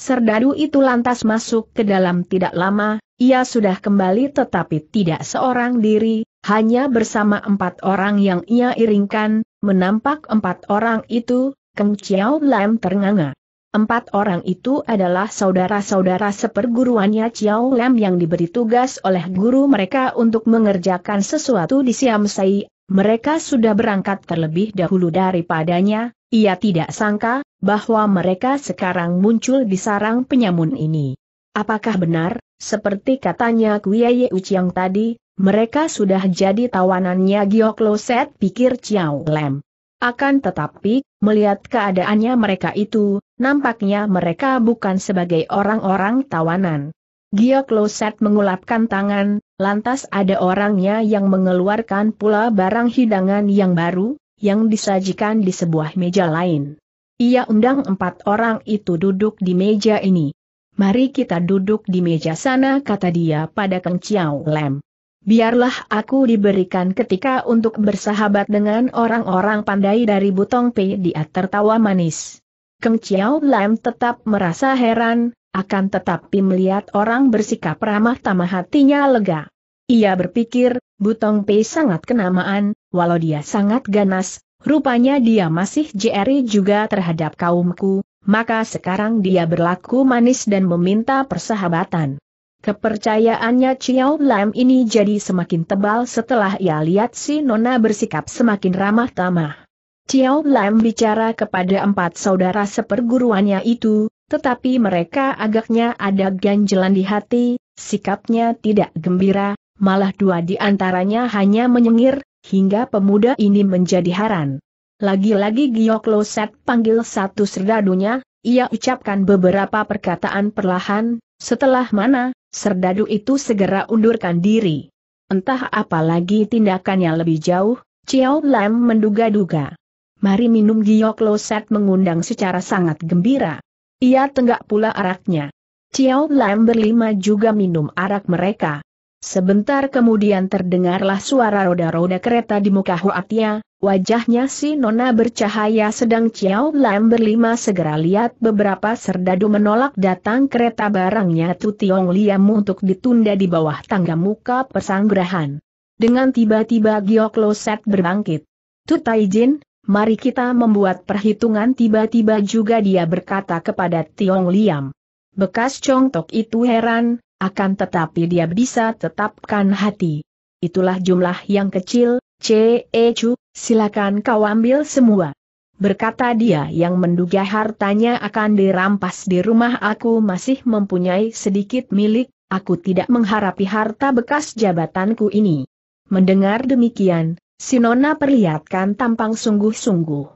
Serdadu itu lantas masuk ke dalam tidak lama, ia sudah kembali tetapi tidak seorang diri, hanya bersama empat orang yang ia iringkan, menampak empat orang itu, Keng Chiao Lam ternganga. Empat orang itu adalah saudara-saudara seperguruannya Chiao Lam yang diberi tugas oleh guru mereka untuk mengerjakan sesuatu di Siam Sai. Mereka sudah berangkat terlebih dahulu daripadanya, ia tidak sangka, bahwa mereka sekarang muncul di sarang penyamun ini. Apakah benar, seperti katanya Kuya Uciang tadi, mereka sudah jadi tawanannya Giok Loset pikir Chiao Lem. Akan tetapi, melihat keadaannya mereka itu, nampaknya mereka bukan sebagai orang-orang tawanan. Giok Loset mengulapkan tangan, lantas ada orangnya yang mengeluarkan pula barang hidangan yang baru, yang disajikan di sebuah meja lain. Ia undang empat orang itu duduk di meja ini. Mari kita duduk di meja sana kata dia pada Kang Chiao Lem. Biarlah aku diberikan ketika untuk bersahabat dengan orang-orang pandai dari Butong Pei. Dia tertawa manis. Kang Chiao Lam tetap merasa heran, akan tetapi melihat orang bersikap ramah tamah hatinya lega. Ia berpikir, Butong Pei sangat kenamaan, walau dia sangat ganas, rupanya dia masih jeri juga terhadap kaumku, maka sekarang dia berlaku manis dan meminta persahabatan. Kepercayaannya Chiao Lam ini jadi semakin tebal setelah ia lihat si Nona bersikap semakin ramah tamah. Chiao Lam bicara kepada empat saudara seperguruannya itu, tetapi mereka agaknya ada ganjelan di hati, sikapnya tidak gembira, malah dua di antaranya hanya menyengir, hingga pemuda ini menjadi haran. Lagi-lagi Gioklo Set panggil satu serdadunya, ia ucapkan beberapa perkataan perlahan, setelah mana, serdadu itu segera undurkan diri. Entah apa lagi tindakannya lebih jauh, Chiao Lam menduga-duga. Mari minum Gioklo Set mengundang secara sangat gembira. Ia tenggak pula araknya. Chiao Lam berlima juga minum arak mereka. Sebentar kemudian terdengarlah suara roda-roda kereta di muka Huatia, wajahnya si Nona bercahaya sedang Ciao Lam berlima segera lihat beberapa serdadu menolak datang kereta barangnya Tu Tiong Liam untuk ditunda di bawah tangga muka pesanggrahan. Dengan tiba-tiba Giok Loset berbangkit. Tu Tai Jin, mari kita membuat perhitungan tiba-tiba juga dia berkata kepada Tiong Liam. Bekas congtok itu heran, akan tetapi dia bisa tetapkan hati. Itulah jumlah yang kecil, C. E. Chu, silakan kau ambil semua. Berkata dia yang menduga hartanya akan dirampas di rumah aku masih mempunyai sedikit milik, aku tidak mengharapi harta bekas jabatanku ini. Mendengar demikian, Sinona perlihatkan tampang sungguh-sungguh.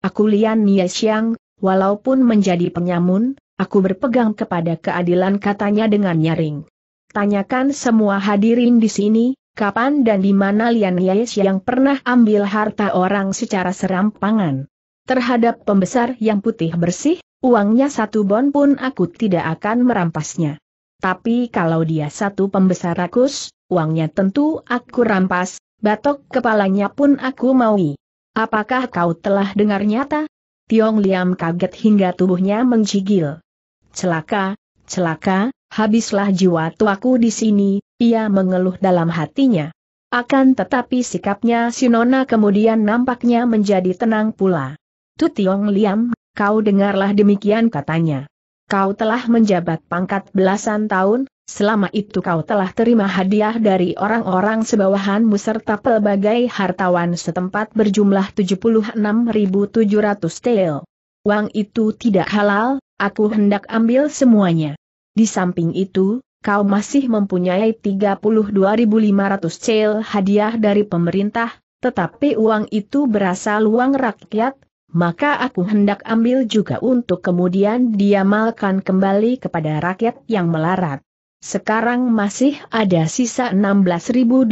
Aku Lian Nia Xiang, walaupun menjadi penyamun, Aku berpegang kepada keadilan katanya dengan nyaring. Tanyakan semua hadirin di sini, kapan dan di mana Lian Yes yang pernah ambil harta orang secara serampangan. Terhadap pembesar yang putih bersih, uangnya satu bon pun aku tidak akan merampasnya. Tapi kalau dia satu pembesar rakus, uangnya tentu aku rampas, batok kepalanya pun aku maui. Apakah kau telah dengar nyata? Tiong Liam kaget hingga tubuhnya menggigil celaka, celaka, habislah jiwa tuaku di sini, ia mengeluh dalam hatinya. Akan tetapi sikapnya Sinona kemudian nampaknya menjadi tenang pula. Tutiong Liam, kau dengarlah demikian katanya. Kau telah menjabat pangkat belasan tahun, selama itu kau telah terima hadiah dari orang-orang sebawahanmu serta pelbagai hartawan setempat berjumlah 76.700 tel. Uang itu tidak halal, aku hendak ambil semuanya. Di samping itu, kau masih mempunyai 32.500 cel hadiah dari pemerintah, tetapi uang itu berasal uang rakyat, maka aku hendak ambil juga untuk kemudian diamalkan kembali kepada rakyat yang melarat. Sekarang masih ada sisa 16.800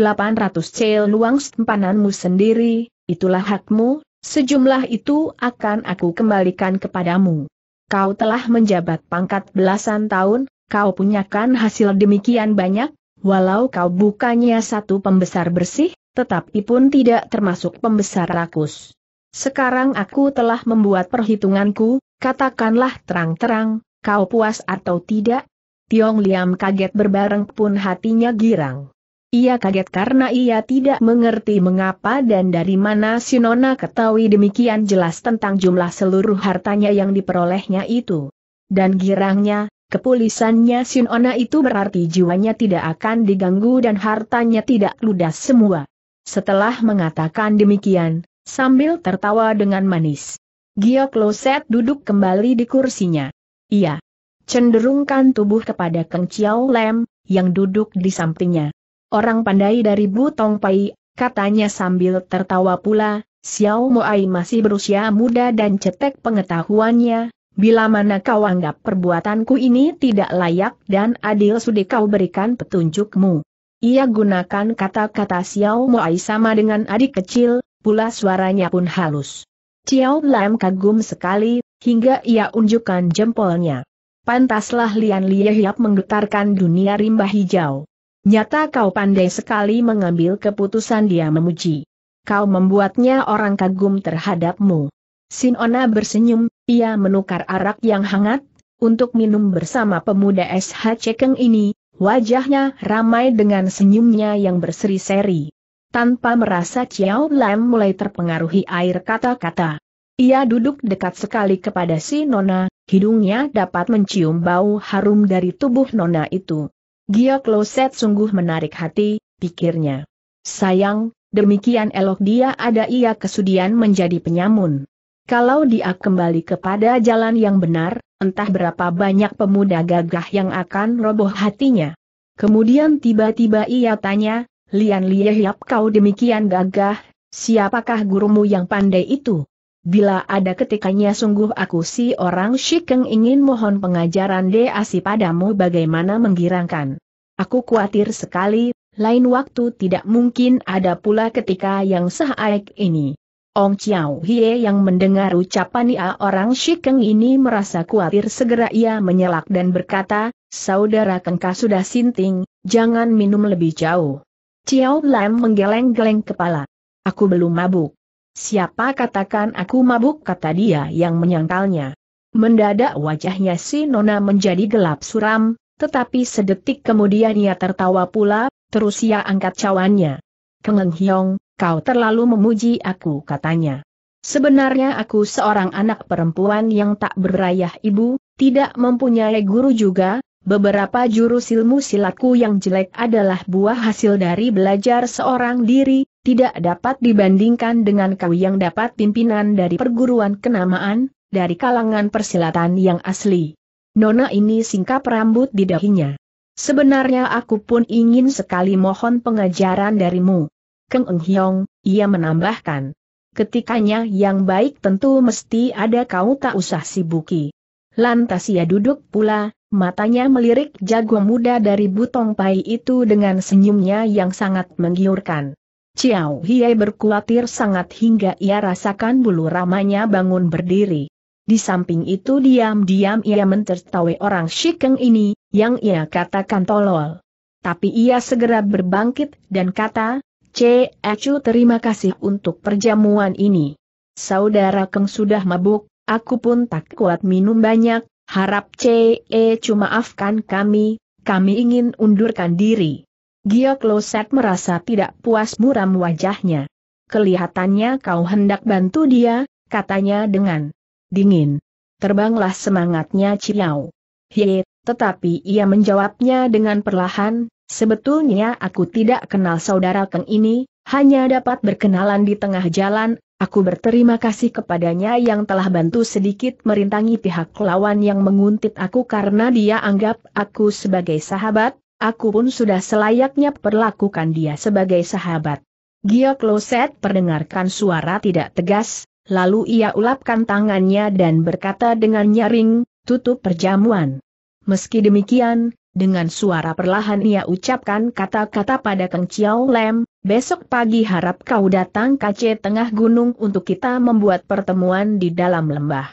cel uang setempananmu sendiri, itulah hakmu, sejumlah itu akan aku kembalikan kepadamu kau telah menjabat pangkat belasan tahun, kau punyakan hasil demikian banyak, walau kau bukannya satu pembesar bersih, tetapi pun tidak termasuk pembesar rakus. Sekarang aku telah membuat perhitunganku, katakanlah terang-terang, kau puas atau tidak? Tiong Liam kaget berbareng pun hatinya girang. Ia kaget karena ia tidak mengerti mengapa dan dari mana Sinona ketahui demikian jelas tentang jumlah seluruh hartanya yang diperolehnya itu. Dan girangnya, kepulisannya Sinona itu berarti jiwanya tidak akan diganggu dan hartanya tidak ludas semua. Setelah mengatakan demikian, sambil tertawa dengan manis, Gio Kloset duduk kembali di kursinya. Ia cenderungkan tubuh kepada Keng Chiao Lem, yang duduk di sampingnya. Orang pandai dari Butong Pai, katanya sambil tertawa pula, Xiao Moai masih berusia muda dan cetek pengetahuannya, bila mana kau anggap perbuatanku ini tidak layak dan adil sudah kau berikan petunjukmu. Ia gunakan kata-kata Xiao Moai sama dengan adik kecil, pula suaranya pun halus. Xiao Lam kagum sekali, hingga ia unjukkan jempolnya. Pantaslah Lian Liehiap menggetarkan dunia rimba hijau. Nyata kau pandai sekali mengambil keputusan dia memuji. Kau membuatnya orang kagum terhadapmu. Sinona bersenyum, ia menukar arak yang hangat, untuk minum bersama pemuda SH Cekeng ini, wajahnya ramai dengan senyumnya yang berseri-seri. Tanpa merasa Chiao Lam mulai terpengaruhi air kata-kata. Ia duduk dekat sekali kepada si Nona, hidungnya dapat mencium bau harum dari tubuh Nona itu. Gio Kloset sungguh menarik hati, pikirnya. Sayang, demikian elok dia ada ia kesudian menjadi penyamun. Kalau dia kembali kepada jalan yang benar, entah berapa banyak pemuda gagah yang akan roboh hatinya. Kemudian tiba-tiba ia tanya, Lian Liehiap kau demikian gagah, siapakah gurumu yang pandai itu? Bila ada ketikanya sungguh aku si orang Shikeng ingin mohon pengajaran Deasi padamu bagaimana menggirangkan. Aku khawatir sekali, lain waktu tidak mungkin ada pula ketika yang sehaik ini. Ong Chiao Hie yang mendengar ucapan ia orang Shikeng ini merasa khawatir segera ia menyelak dan berkata, Saudara Kengka sudah sinting, jangan minum lebih jauh. Chiao Lam menggeleng-geleng kepala. Aku belum mabuk. Siapa katakan aku mabuk kata dia yang menyangkalnya. Mendadak wajahnya si Nona menjadi gelap suram, tetapi sedetik kemudian ia tertawa pula, terus ia angkat cawannya. Kengeng Hiong, kau terlalu memuji aku katanya. Sebenarnya aku seorang anak perempuan yang tak berayah ibu, tidak mempunyai guru juga, beberapa jurus ilmu silatku yang jelek adalah buah hasil dari belajar seorang diri, tidak dapat dibandingkan dengan kau yang dapat pimpinan dari perguruan kenamaan, dari kalangan persilatan yang asli. Nona ini singkap rambut di dahinya. Sebenarnya aku pun ingin sekali mohon pengajaran darimu. Keng Eng ia menambahkan. Ketikanya yang baik tentu mesti ada kau tak usah sibuki. Lantas ia duduk pula, matanya melirik jago muda dari Butong Pai itu dengan senyumnya yang sangat menggiurkan. Ciao Hie berkuatir sangat hingga ia rasakan bulu ramanya bangun berdiri. Di samping itu diam-diam ia mentertawa orang Shikeng ini, yang ia katakan tolol. Tapi ia segera berbangkit dan kata, C. acu terima kasih untuk perjamuan ini. Saudara Keng sudah mabuk, aku pun tak kuat minum banyak, harap C. Eh, cuma maafkan kami, kami ingin undurkan diri. Gio Kloset merasa tidak puas muram wajahnya. Kelihatannya kau hendak bantu dia, katanya dengan dingin. Terbanglah semangatnya Ciao. Hei, tetapi ia menjawabnya dengan perlahan, sebetulnya aku tidak kenal saudara Keng ini, hanya dapat berkenalan di tengah jalan, aku berterima kasih kepadanya yang telah bantu sedikit merintangi pihak lawan yang menguntit aku karena dia anggap aku sebagai sahabat, aku pun sudah selayaknya perlakukan dia sebagai sahabat. Gia Kloset perdengarkan suara tidak tegas, lalu ia ulapkan tangannya dan berkata dengan nyaring, tutup perjamuan. Meski demikian, dengan suara perlahan ia ucapkan kata-kata pada Kang Chiao Lem, besok pagi harap kau datang kace tengah gunung untuk kita membuat pertemuan di dalam lembah.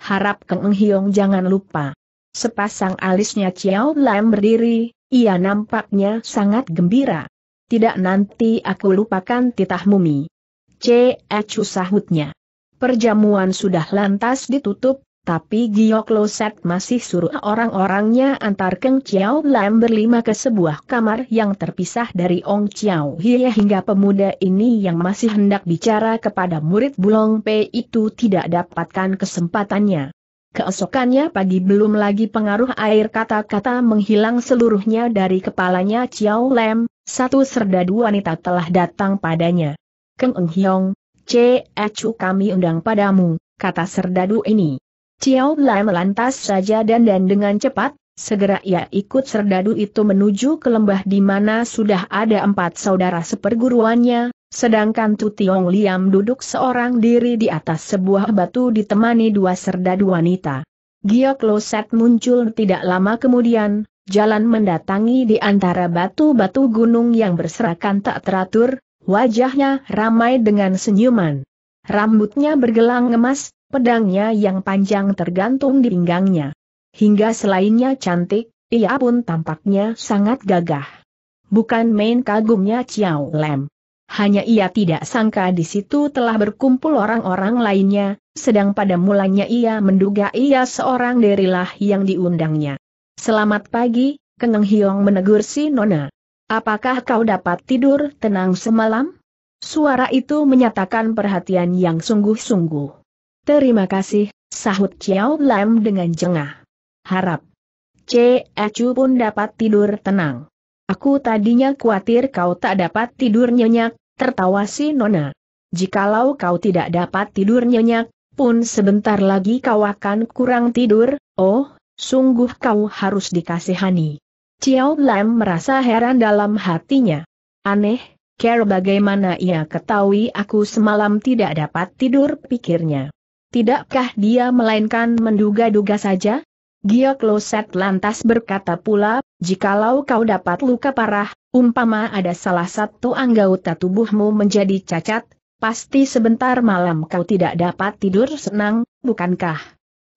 Harap Kang Eng jangan lupa. Sepasang alisnya Chiao Lem berdiri, ia nampaknya sangat gembira. Tidak nanti aku lupakan titah mumi. C. Ecu sahutnya. Perjamuan sudah lantas ditutup, tapi Giyok Loset masih suruh orang-orangnya antar Keng Chiao Lam berlima ke sebuah kamar yang terpisah dari Ong Chiao Hie hingga pemuda ini yang masih hendak bicara kepada murid Bulong P itu tidak dapatkan kesempatannya. Keesokannya pagi belum lagi pengaruh air kata-kata menghilang seluruhnya dari kepalanya Chiao Lem, satu serdadu wanita telah datang padanya. Keng Eng Hiong, C. kami undang padamu, kata serdadu ini. Chiao Lem lantas saja dan dan dengan cepat, segera ia ikut serdadu itu menuju ke lembah di mana sudah ada empat saudara seperguruannya, Sedangkan Tu Tiong Liam duduk seorang diri di atas sebuah batu ditemani dua serdadu wanita. Giok Loset muncul tidak lama kemudian, jalan mendatangi di antara batu-batu gunung yang berserakan tak teratur, wajahnya ramai dengan senyuman. Rambutnya bergelang emas, pedangnya yang panjang tergantung di pinggangnya. Hingga selainnya cantik, ia pun tampaknya sangat gagah. Bukan main kagumnya Chiao Lem. Hanya ia tidak sangka di situ telah berkumpul orang-orang lainnya, sedang pada mulanya ia menduga ia seorang derilah yang diundangnya. Selamat pagi, Kengeng Hiong menegur si Nona. Apakah kau dapat tidur tenang semalam? Suara itu menyatakan perhatian yang sungguh-sungguh. Terima kasih, sahut Chiao Lam dengan jengah. Harap. C. Acu pun dapat tidur tenang. Aku tadinya khawatir kau tak dapat tidur nyenyak, tertawa si Nona. Jikalau kau tidak dapat tidur nyenyak, pun sebentar lagi kau akan kurang tidur, oh, sungguh kau harus dikasihani. Ciao Lam merasa heran dalam hatinya. Aneh, care bagaimana ia ketahui aku semalam tidak dapat tidur pikirnya. Tidakkah dia melainkan menduga-duga saja? Giokloset lantas berkata pula, jikalau kau dapat luka parah, umpama ada salah satu anggota tubuhmu menjadi cacat, pasti sebentar malam kau tidak dapat tidur senang, bukankah?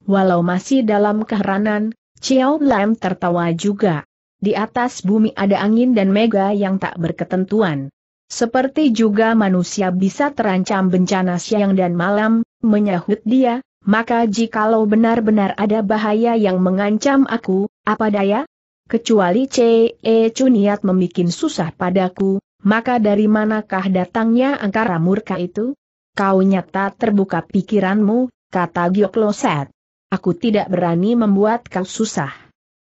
Walau masih dalam keheranan, Chiao Lam tertawa juga. Di atas bumi ada angin dan mega yang tak berketentuan. Seperti juga manusia bisa terancam bencana siang dan malam, menyahut dia, maka jikalau benar-benar ada bahaya yang mengancam aku, apa daya? Kecuali C.E. Cuniat membuat susah padaku, maka dari manakah datangnya angkara murka itu? Kau nyata terbuka pikiranmu, kata Giokloset. Aku tidak berani membuat kau susah.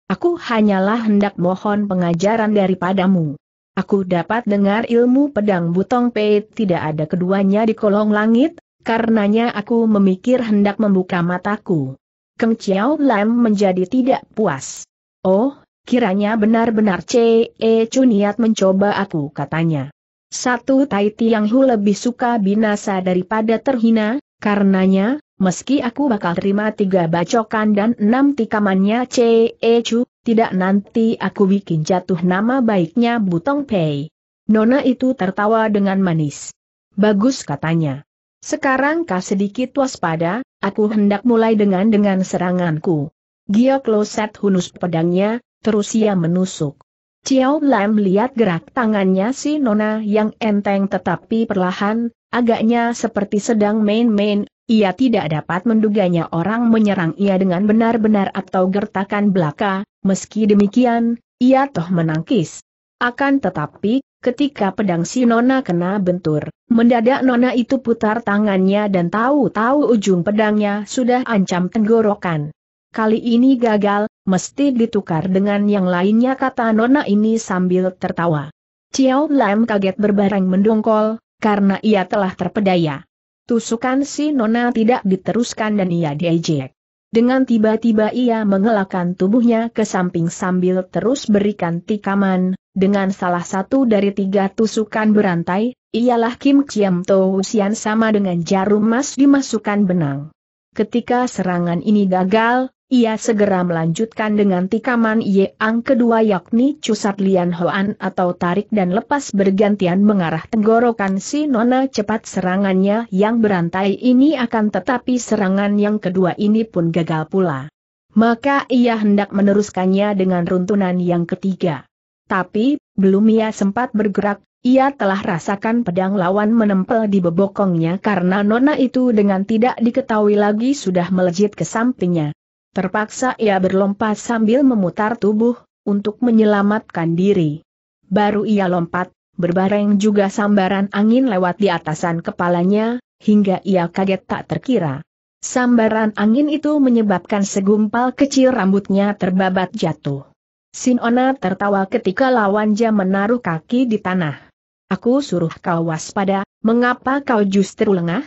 Aku hanyalah hendak mohon pengajaran daripadamu. Aku dapat dengar ilmu pedang butong peit tidak ada keduanya di kolong langit, karenanya aku memikir hendak membuka mataku. Keng Chiao Lam menjadi tidak puas. Oh, kiranya benar-benar C.E. Cuniat mencoba aku katanya. Satu Tai Tiang Hu lebih suka binasa daripada terhina, karenanya, meski aku bakal terima tiga bacokan dan enam tikamannya C.E. E Chu, tidak nanti aku bikin jatuh nama baiknya Butong Pei. Nona itu tertawa dengan manis. Bagus katanya. Sekarang kau sedikit waspada, aku hendak mulai dengan-dengan seranganku. Giok Loset hunus pedangnya, terus ia menusuk. Ciao Lam lihat gerak tangannya si Nona yang enteng tetapi perlahan, agaknya seperti sedang main-main, ia tidak dapat menduganya orang menyerang ia dengan benar-benar atau gertakan belaka, meski demikian, ia toh menangkis. Akan tetapi, ketika pedang si Nona kena bentur, mendadak Nona itu putar tangannya dan tahu-tahu ujung pedangnya sudah ancam tenggorokan. Kali ini gagal, mesti ditukar dengan yang lainnya kata Nona ini sambil tertawa. Ciao Lam kaget berbareng mendongkol, karena ia telah terpedaya. Tusukan si Nona tidak diteruskan dan ia diejek. Dengan tiba-tiba ia mengelakkan tubuhnya ke samping sambil terus berikan tikaman, dengan salah satu dari tiga tusukan berantai, ialah Kim Chiam Tau Sian sama dengan jarum emas dimasukkan benang. Ketika serangan ini gagal, ia segera melanjutkan dengan tikaman ye yang kedua yakni cusat lian hoan atau tarik dan lepas bergantian mengarah tenggorokan si nona cepat serangannya yang berantai ini akan tetapi serangan yang kedua ini pun gagal pula. Maka ia hendak meneruskannya dengan runtunan yang ketiga. Tapi, belum ia sempat bergerak, ia telah rasakan pedang lawan menempel di bebokongnya karena nona itu dengan tidak diketahui lagi sudah melejit ke sampingnya. Terpaksa ia berlompat sambil memutar tubuh, untuk menyelamatkan diri. Baru ia lompat, berbareng juga sambaran angin lewat di atasan kepalanya, hingga ia kaget tak terkira. Sambaran angin itu menyebabkan segumpal kecil rambutnya terbabat jatuh. Sinona tertawa ketika lawanja menaruh kaki di tanah. Aku suruh kau waspada, mengapa kau justru lengah?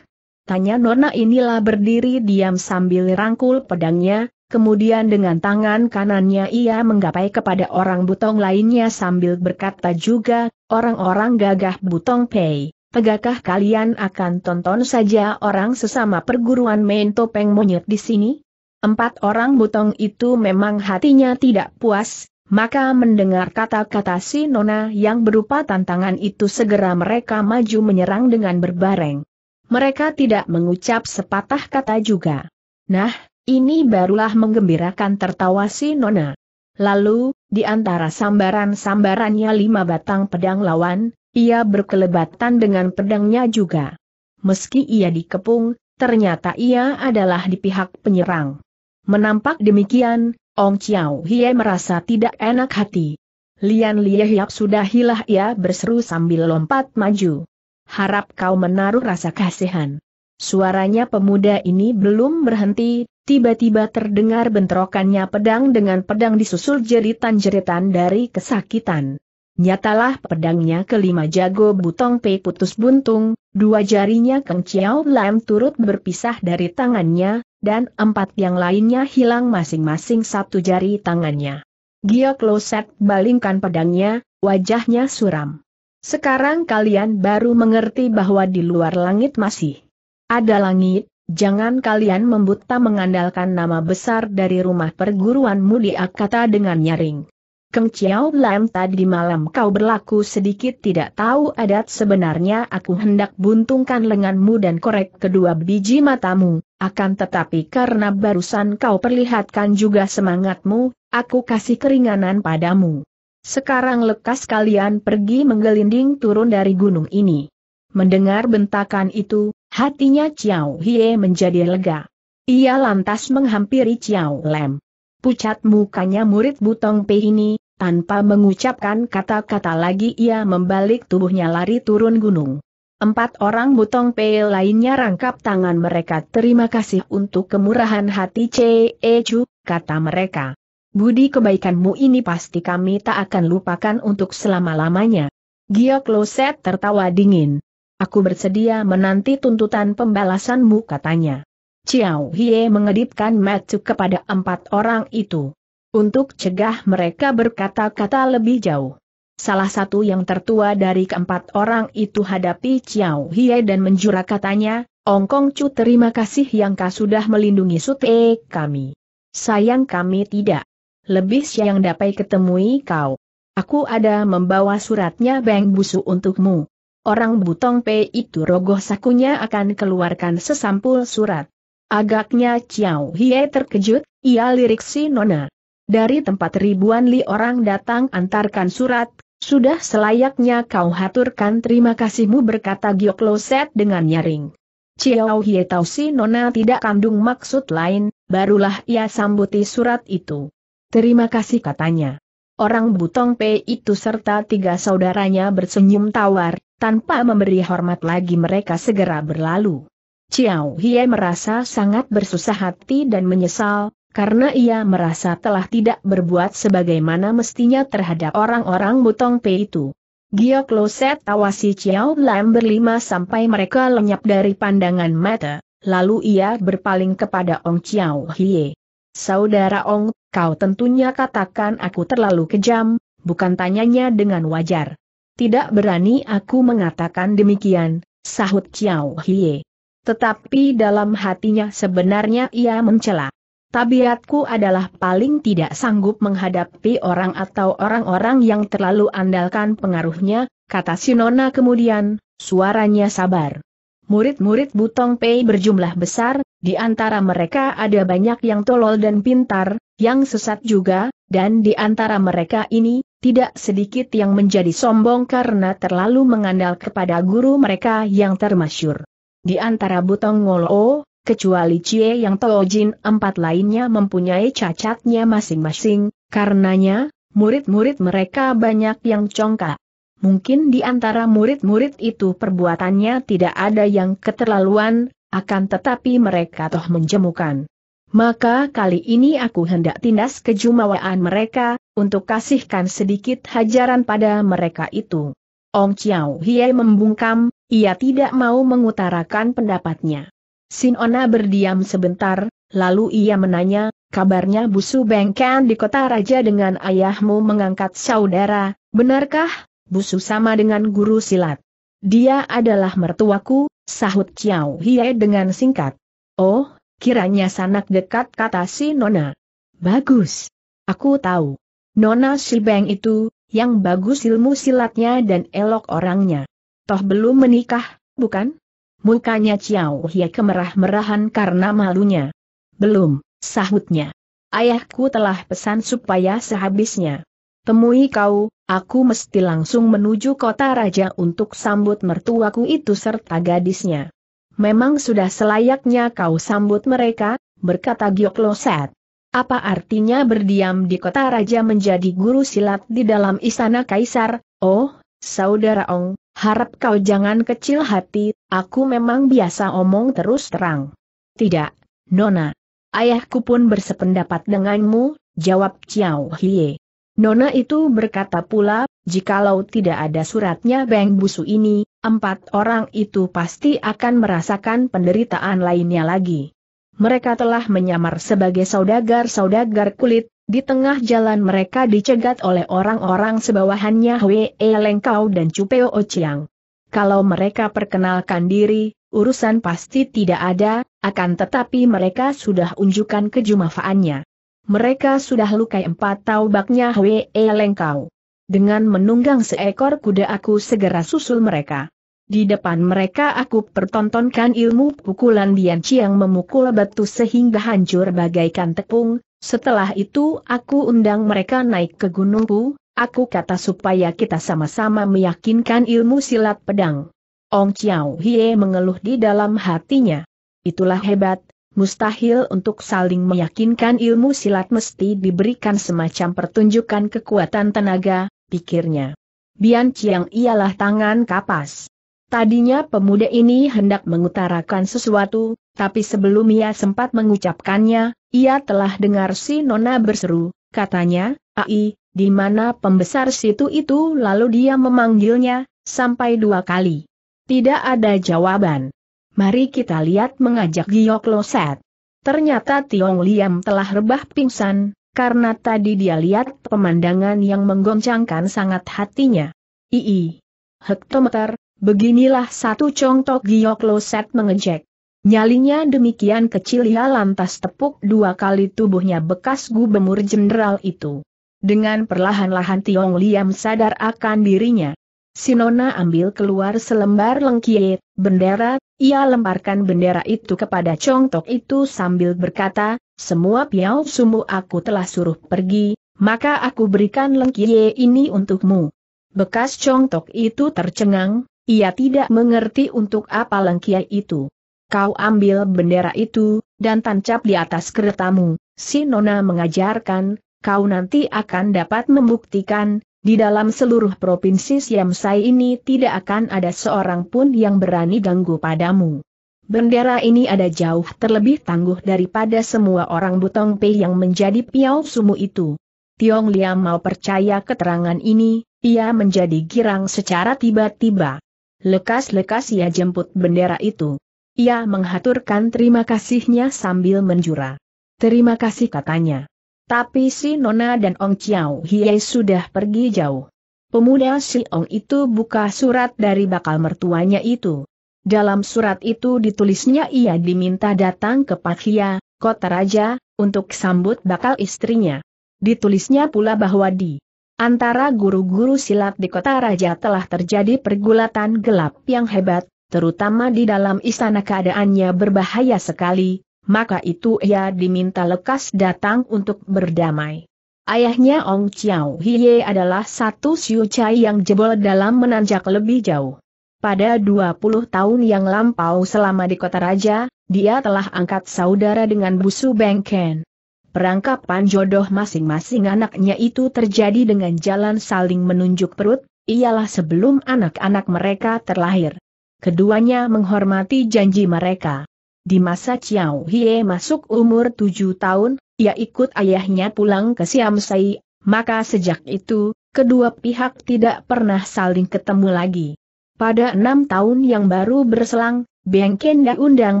Tanya Nona inilah berdiri diam sambil rangkul pedangnya, Kemudian dengan tangan kanannya ia menggapai kepada orang butong lainnya sambil berkata juga, orang-orang gagah butong pei, tegakah kalian akan tonton saja orang sesama perguruan main topeng monyet di sini? Empat orang butong itu memang hatinya tidak puas, maka mendengar kata-kata si Nona yang berupa tantangan itu segera mereka maju menyerang dengan berbareng. Mereka tidak mengucap sepatah kata juga. Nah, ini barulah menggembirakan tertawa si Nona. Lalu, di antara sambaran-sambarannya lima batang pedang lawan, ia berkelebatan dengan pedangnya juga. Meski ia dikepung, ternyata ia adalah di pihak penyerang. Menampak demikian, Ong Chiao Hie merasa tidak enak hati. Lian Lie Hiap sudah hilah ia berseru sambil lompat maju. Harap kau menaruh rasa kasihan. Suaranya pemuda ini belum berhenti, tiba-tiba terdengar bentrokannya pedang dengan pedang disusul jeritan-jeritan dari kesakitan. Nyatalah pedangnya kelima jago butong Pei putus buntung, dua jarinya Keng Chiao Lam turut berpisah dari tangannya, dan empat yang lainnya hilang masing-masing satu jari tangannya. Gio Kloset balingkan pedangnya, wajahnya suram. Sekarang kalian baru mengerti bahwa di luar langit masih ada langit, jangan kalian membuta mengandalkan nama besar dari rumah perguruanmu dia Akata dengan nyaring. Keng Chiao Lam tadi malam kau berlaku sedikit tidak tahu adat sebenarnya aku hendak buntungkan lenganmu dan korek kedua biji matamu, akan tetapi karena barusan kau perlihatkan juga semangatmu, aku kasih keringanan padamu. Sekarang lekas kalian pergi menggelinding turun dari gunung ini. Mendengar bentakan itu, Hatinya Chiao Hie menjadi lega. Ia lantas menghampiri Chiao Lem. Pucat mukanya murid Butong Pei ini, tanpa mengucapkan kata-kata lagi ia membalik tubuhnya lari turun gunung. Empat orang Butong Pei lainnya rangkap tangan mereka terima kasih untuk kemurahan hati Ce Chu, kata mereka. Budi kebaikanmu ini pasti kami tak akan lupakan untuk selama-lamanya. Giok Loset tertawa dingin. Aku bersedia menanti tuntutan pembalasanmu katanya. Ciao Hie mengedipkan mata kepada empat orang itu. Untuk cegah mereka berkata-kata lebih jauh. Salah satu yang tertua dari keempat orang itu hadapi Ciao Hie dan menjura katanya, "Ong Kong Chu terima kasih yang kau sudah melindungi sute kami. Sayang kami tidak. Lebih sayang dapat ketemui kau. Aku ada membawa suratnya Beng Busu untukmu. Orang Butong Pei itu rogoh sakunya akan keluarkan sesampul surat. Agaknya Chiao Hie terkejut, ia lirik si Nona. Dari tempat ribuan li orang datang antarkan surat, sudah selayaknya kau haturkan terima kasihmu berkata Giok Loset dengan nyaring. Chiao Hie tahu si Nona tidak kandung maksud lain, barulah ia sambuti surat itu. Terima kasih katanya. Orang Butong P itu serta tiga saudaranya bersenyum tawar, tanpa memberi hormat lagi mereka segera berlalu. Chiao Hie merasa sangat bersusah hati dan menyesal, karena ia merasa telah tidak berbuat sebagaimana mestinya terhadap orang-orang Butong Pei itu. Giok Loset awasi Chiao Lam berlima sampai mereka lenyap dari pandangan mata, lalu ia berpaling kepada Ong Chiao Hie. Saudara Ong, kau tentunya katakan aku terlalu kejam, bukan tanyanya dengan wajar. Tidak berani aku mengatakan demikian, sahut Chiao Hie. Tetapi dalam hatinya sebenarnya ia mencela. Tabiatku adalah paling tidak sanggup menghadapi orang atau orang-orang yang terlalu andalkan pengaruhnya, kata Sinona kemudian, suaranya sabar. Murid-murid Butong Pei berjumlah besar, di antara mereka ada banyak yang tolol dan pintar, yang sesat juga, dan di antara mereka ini, tidak sedikit yang menjadi sombong karena terlalu mengandal kepada guru mereka yang termasyur. Di antara Butong Ngolo, kecuali Cie yang Toojin empat lainnya mempunyai cacatnya masing-masing, karenanya, murid-murid mereka banyak yang congkak. Mungkin di antara murid-murid itu perbuatannya tidak ada yang keterlaluan, akan tetapi mereka toh menjemukan. Maka kali ini aku hendak tindas kejumawaan mereka, untuk kasihkan sedikit hajaran pada mereka itu. Ong Chiao Hie membungkam, ia tidak mau mengutarakan pendapatnya. Sinona berdiam sebentar, lalu ia menanya, kabarnya Busu Bengkan di kota raja dengan ayahmu mengangkat saudara, benarkah, Busu sama dengan guru silat? Dia adalah mertuaku, sahut Chiao Hie dengan singkat. Oh, Kiranya sanak dekat kata si Nona. Bagus. Aku tahu. Nona silbang itu, yang bagus ilmu silatnya dan elok orangnya. Toh belum menikah, bukan? Mukanya Ciao Hia kemerah-merahan karena malunya. Belum, sahutnya. Ayahku telah pesan supaya sehabisnya. Temui kau, aku mesti langsung menuju kota raja untuk sambut mertuaku itu serta gadisnya memang sudah selayaknya kau sambut mereka, berkata Giok Loset. Apa artinya berdiam di kota raja menjadi guru silat di dalam istana kaisar? Oh, saudara Ong, harap kau jangan kecil hati, aku memang biasa omong terus terang. Tidak, Nona. Ayahku pun bersependapat denganmu, jawab Chiao Hie. Nona itu berkata pula, jikalau tidak ada suratnya Beng Busu ini, empat orang itu pasti akan merasakan penderitaan lainnya lagi. Mereka telah menyamar sebagai saudagar-saudagar kulit, di tengah jalan mereka dicegat oleh orang-orang sebawahannya Hwee Lengkau dan Cupeo Ociang. Kalau mereka perkenalkan diri, urusan pasti tidak ada, akan tetapi mereka sudah unjukkan kejumafaannya. Mereka sudah lukai empat taubaknya Hwee Lengkau. Dengan menunggang seekor kuda aku segera susul mereka. Di depan mereka aku pertontonkan ilmu pukulan Dian Chiang memukul batu sehingga hancur bagaikan tepung, setelah itu aku undang mereka naik ke gunungku, aku kata supaya kita sama-sama meyakinkan ilmu silat pedang. Ong Chiao Hie mengeluh di dalam hatinya. Itulah hebat, mustahil untuk saling meyakinkan ilmu silat mesti diberikan semacam pertunjukan kekuatan tenaga, pikirnya. Bian Chiang ialah tangan kapas. Tadinya pemuda ini hendak mengutarakan sesuatu, tapi sebelum ia sempat mengucapkannya, ia telah dengar si Nona berseru, katanya, Ai, di mana pembesar situ itu lalu dia memanggilnya, sampai dua kali. Tidak ada jawaban. Mari kita lihat mengajak Giyok Loset. Ternyata Tiong Liam telah rebah pingsan, karena tadi dia lihat pemandangan yang menggoncangkan sangat hatinya. Ii. Hektometer, Beginilah satu contoh giok loset mengejek. Nyalinya demikian kecil ia lantas tepuk dua kali tubuhnya bekas gubernur jenderal itu. Dengan perlahan-lahan Tiong Liam sadar akan dirinya. Sinona ambil keluar selembar lengkiet, bendera, ia lemparkan bendera itu kepada Congtok itu sambil berkata, semua piau sumu aku telah suruh pergi, maka aku berikan lengkiet ini untukmu. Bekas Congtok itu tercengang, ia tidak mengerti untuk apa lengkia itu. Kau ambil bendera itu, dan tancap di atas keretamu, si Nona mengajarkan, kau nanti akan dapat membuktikan, di dalam seluruh provinsi Siamsai ini tidak akan ada seorang pun yang berani ganggu padamu. Bendera ini ada jauh terlebih tangguh daripada semua orang Butong Pei yang menjadi piau Sumu itu. Tiong Liam mau percaya keterangan ini, ia menjadi girang secara tiba-tiba. Lekas-lekas ia jemput bendera itu. Ia menghaturkan terima kasihnya sambil menjura. Terima kasih katanya. Tapi si Nona dan Ong Chiao Hie sudah pergi jauh. Pemuda si Ong itu buka surat dari bakal mertuanya itu. Dalam surat itu ditulisnya ia diminta datang ke Pakhia, kota raja, untuk sambut bakal istrinya. Ditulisnya pula bahwa di Antara guru-guru silat di kota raja telah terjadi pergulatan gelap yang hebat, terutama di dalam istana keadaannya berbahaya sekali, maka itu ia diminta lekas datang untuk berdamai. Ayahnya Ong Chiao Hiye adalah satu Siu Chai yang jebol dalam menanjak lebih jauh. Pada 20 tahun yang lampau selama di kota raja, dia telah angkat saudara dengan Busu Bengken. Perangkapan jodoh masing-masing anaknya itu terjadi dengan jalan saling menunjuk perut, ialah sebelum anak-anak mereka terlahir. Keduanya menghormati janji mereka. Di masa Chiao Hie masuk umur tujuh tahun, ia ikut ayahnya pulang ke Siamsai, maka sejak itu, kedua pihak tidak pernah saling ketemu lagi. Pada enam tahun yang baru berselang, Bengken dan undang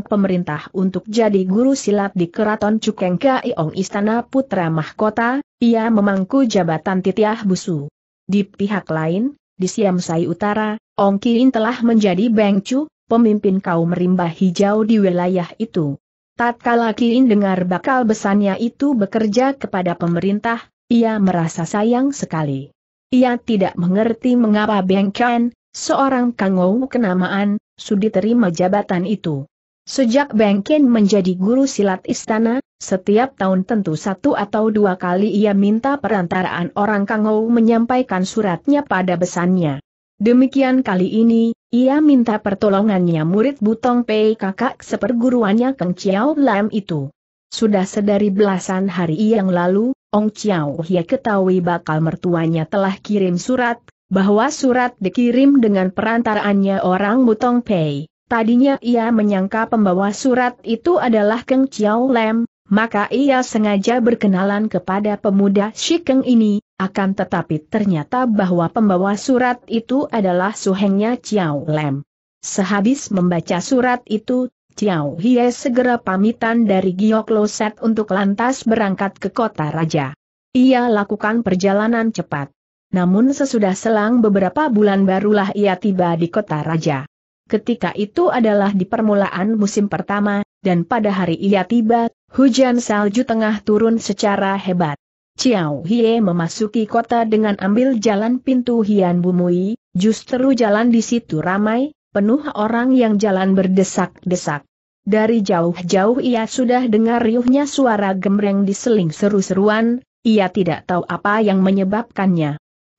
pemerintah untuk jadi guru silat di Keraton Cukeng Kaiong Istana Putra Mahkota, ia memangku jabatan titiah busu. Di pihak lain, di Siam Sai Utara, Ong Kiin telah menjadi Bengcu, pemimpin kaum rimba hijau di wilayah itu. Tatkala Kiin dengar bakal besannya itu bekerja kepada pemerintah, ia merasa sayang sekali. Ia tidak mengerti mengapa Bengken, seorang kangou kenamaan, sudi terima jabatan itu. Sejak Beng menjadi guru silat istana, setiap tahun tentu satu atau dua kali ia minta perantaraan orang Kangou menyampaikan suratnya pada besannya. Demikian kali ini, ia minta pertolongannya murid Butong Pei kakak seperguruannya Keng Chiao Lam itu. Sudah sedari belasan hari yang lalu, Ong Chiao Hia ketahui bakal mertuanya telah kirim surat bahwa surat dikirim dengan perantaraannya orang Butong Pei. Tadinya ia menyangka pembawa surat itu adalah Keng Chiao Lem, maka ia sengaja berkenalan kepada pemuda Shikeng ini, akan tetapi ternyata bahwa pembawa surat itu adalah suhengnya Chiao Lem. Sehabis membaca surat itu, Chiao Hie segera pamitan dari Giok Loset untuk lantas berangkat ke kota raja. Ia lakukan perjalanan cepat. Namun sesudah selang beberapa bulan barulah ia tiba di kota raja. Ketika itu adalah di permulaan musim pertama, dan pada hari ia tiba, hujan salju tengah turun secara hebat. Chiao Hie memasuki kota dengan ambil jalan pintu Hian Bumui, justru jalan di situ ramai, penuh orang yang jalan berdesak-desak. Dari jauh-jauh ia sudah dengar riuhnya suara gemreng di seling seru-seruan, ia tidak tahu apa yang menyebabkannya.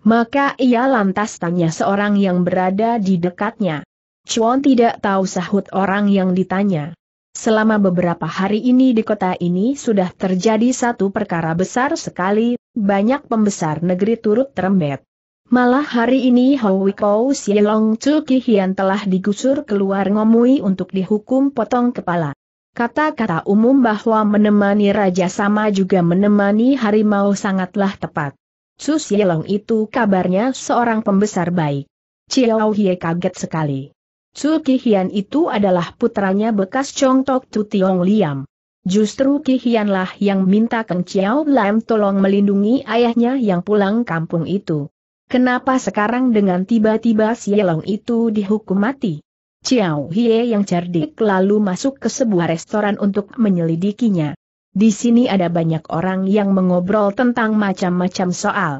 Maka ia lantas tanya seorang yang berada di dekatnya. Chuan tidak tahu sahut orang yang ditanya. Selama beberapa hari ini di kota ini sudah terjadi satu perkara besar sekali, banyak pembesar negeri turut terembet. Malah hari ini Howie Kou Sielong Chu Kihian telah digusur keluar ngomui untuk dihukum potong kepala. Kata-kata umum bahwa menemani raja sama juga menemani harimau sangatlah tepat. Su Xielong itu kabarnya seorang pembesar baik. Chiao Hie kaget sekali. Su Kihian itu adalah putranya bekas Tok Tu Tiong Liam. Justru Kihianlah yang minta Keng Chiao Lam tolong melindungi ayahnya yang pulang kampung itu. Kenapa sekarang dengan tiba-tiba Xielong itu dihukum mati? Chiao Hie yang cerdik lalu masuk ke sebuah restoran untuk menyelidikinya. Di sini ada banyak orang yang mengobrol tentang macam-macam soal.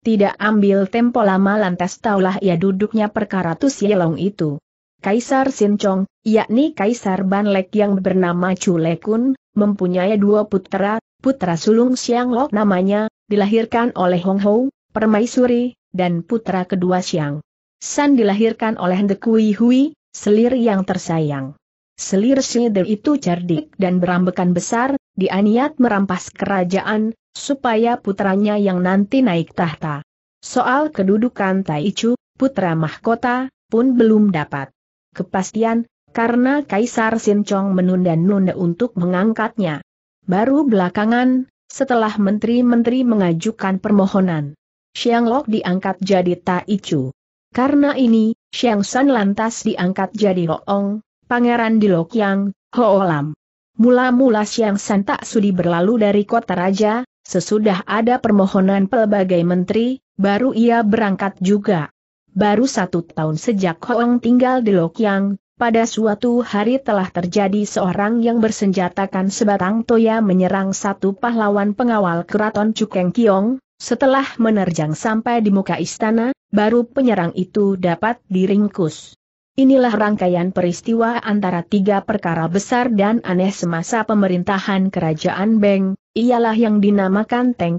Tidak ambil tempo lama lantas taulah ia duduknya perkara Tus Yelong itu. Kaisar Sinchong, yakni Kaisar Banlek yang bernama Chulekun, mempunyai dua putera, putra sulung Lok namanya, dilahirkan oleh Hong Hou, permaisuri, dan putra kedua Xiang. San dilahirkan oleh Kui Hui, selir yang tersayang. Selir Shider itu cerdik dan berambekan besar, dia niat merampas kerajaan, supaya putranya yang nanti naik tahta. Soal kedudukan Taichu, putra mahkota, pun belum dapat kepastian, karena Kaisar Sinchong menunda-nunda untuk mengangkatnya. Baru belakangan, setelah menteri-menteri mengajukan permohonan, Xiang Lok diangkat jadi Taichu. Karena ini, Xiang San lantas diangkat jadi Roong, Pangeran di Lok Yang, Ho Olam. Mula-mula Siang San tak sudi berlalu dari kota raja, sesudah ada permohonan pelbagai menteri, baru ia berangkat juga. Baru satu tahun sejak Hoang tinggal di Lokyang, pada suatu hari telah terjadi seorang yang bersenjatakan sebatang toya menyerang satu pahlawan pengawal keraton Cukeng Kiong, setelah menerjang sampai di muka istana, baru penyerang itu dapat diringkus. Inilah rangkaian peristiwa antara tiga perkara besar dan aneh semasa pemerintahan kerajaan Beng, ialah yang dinamakan Teng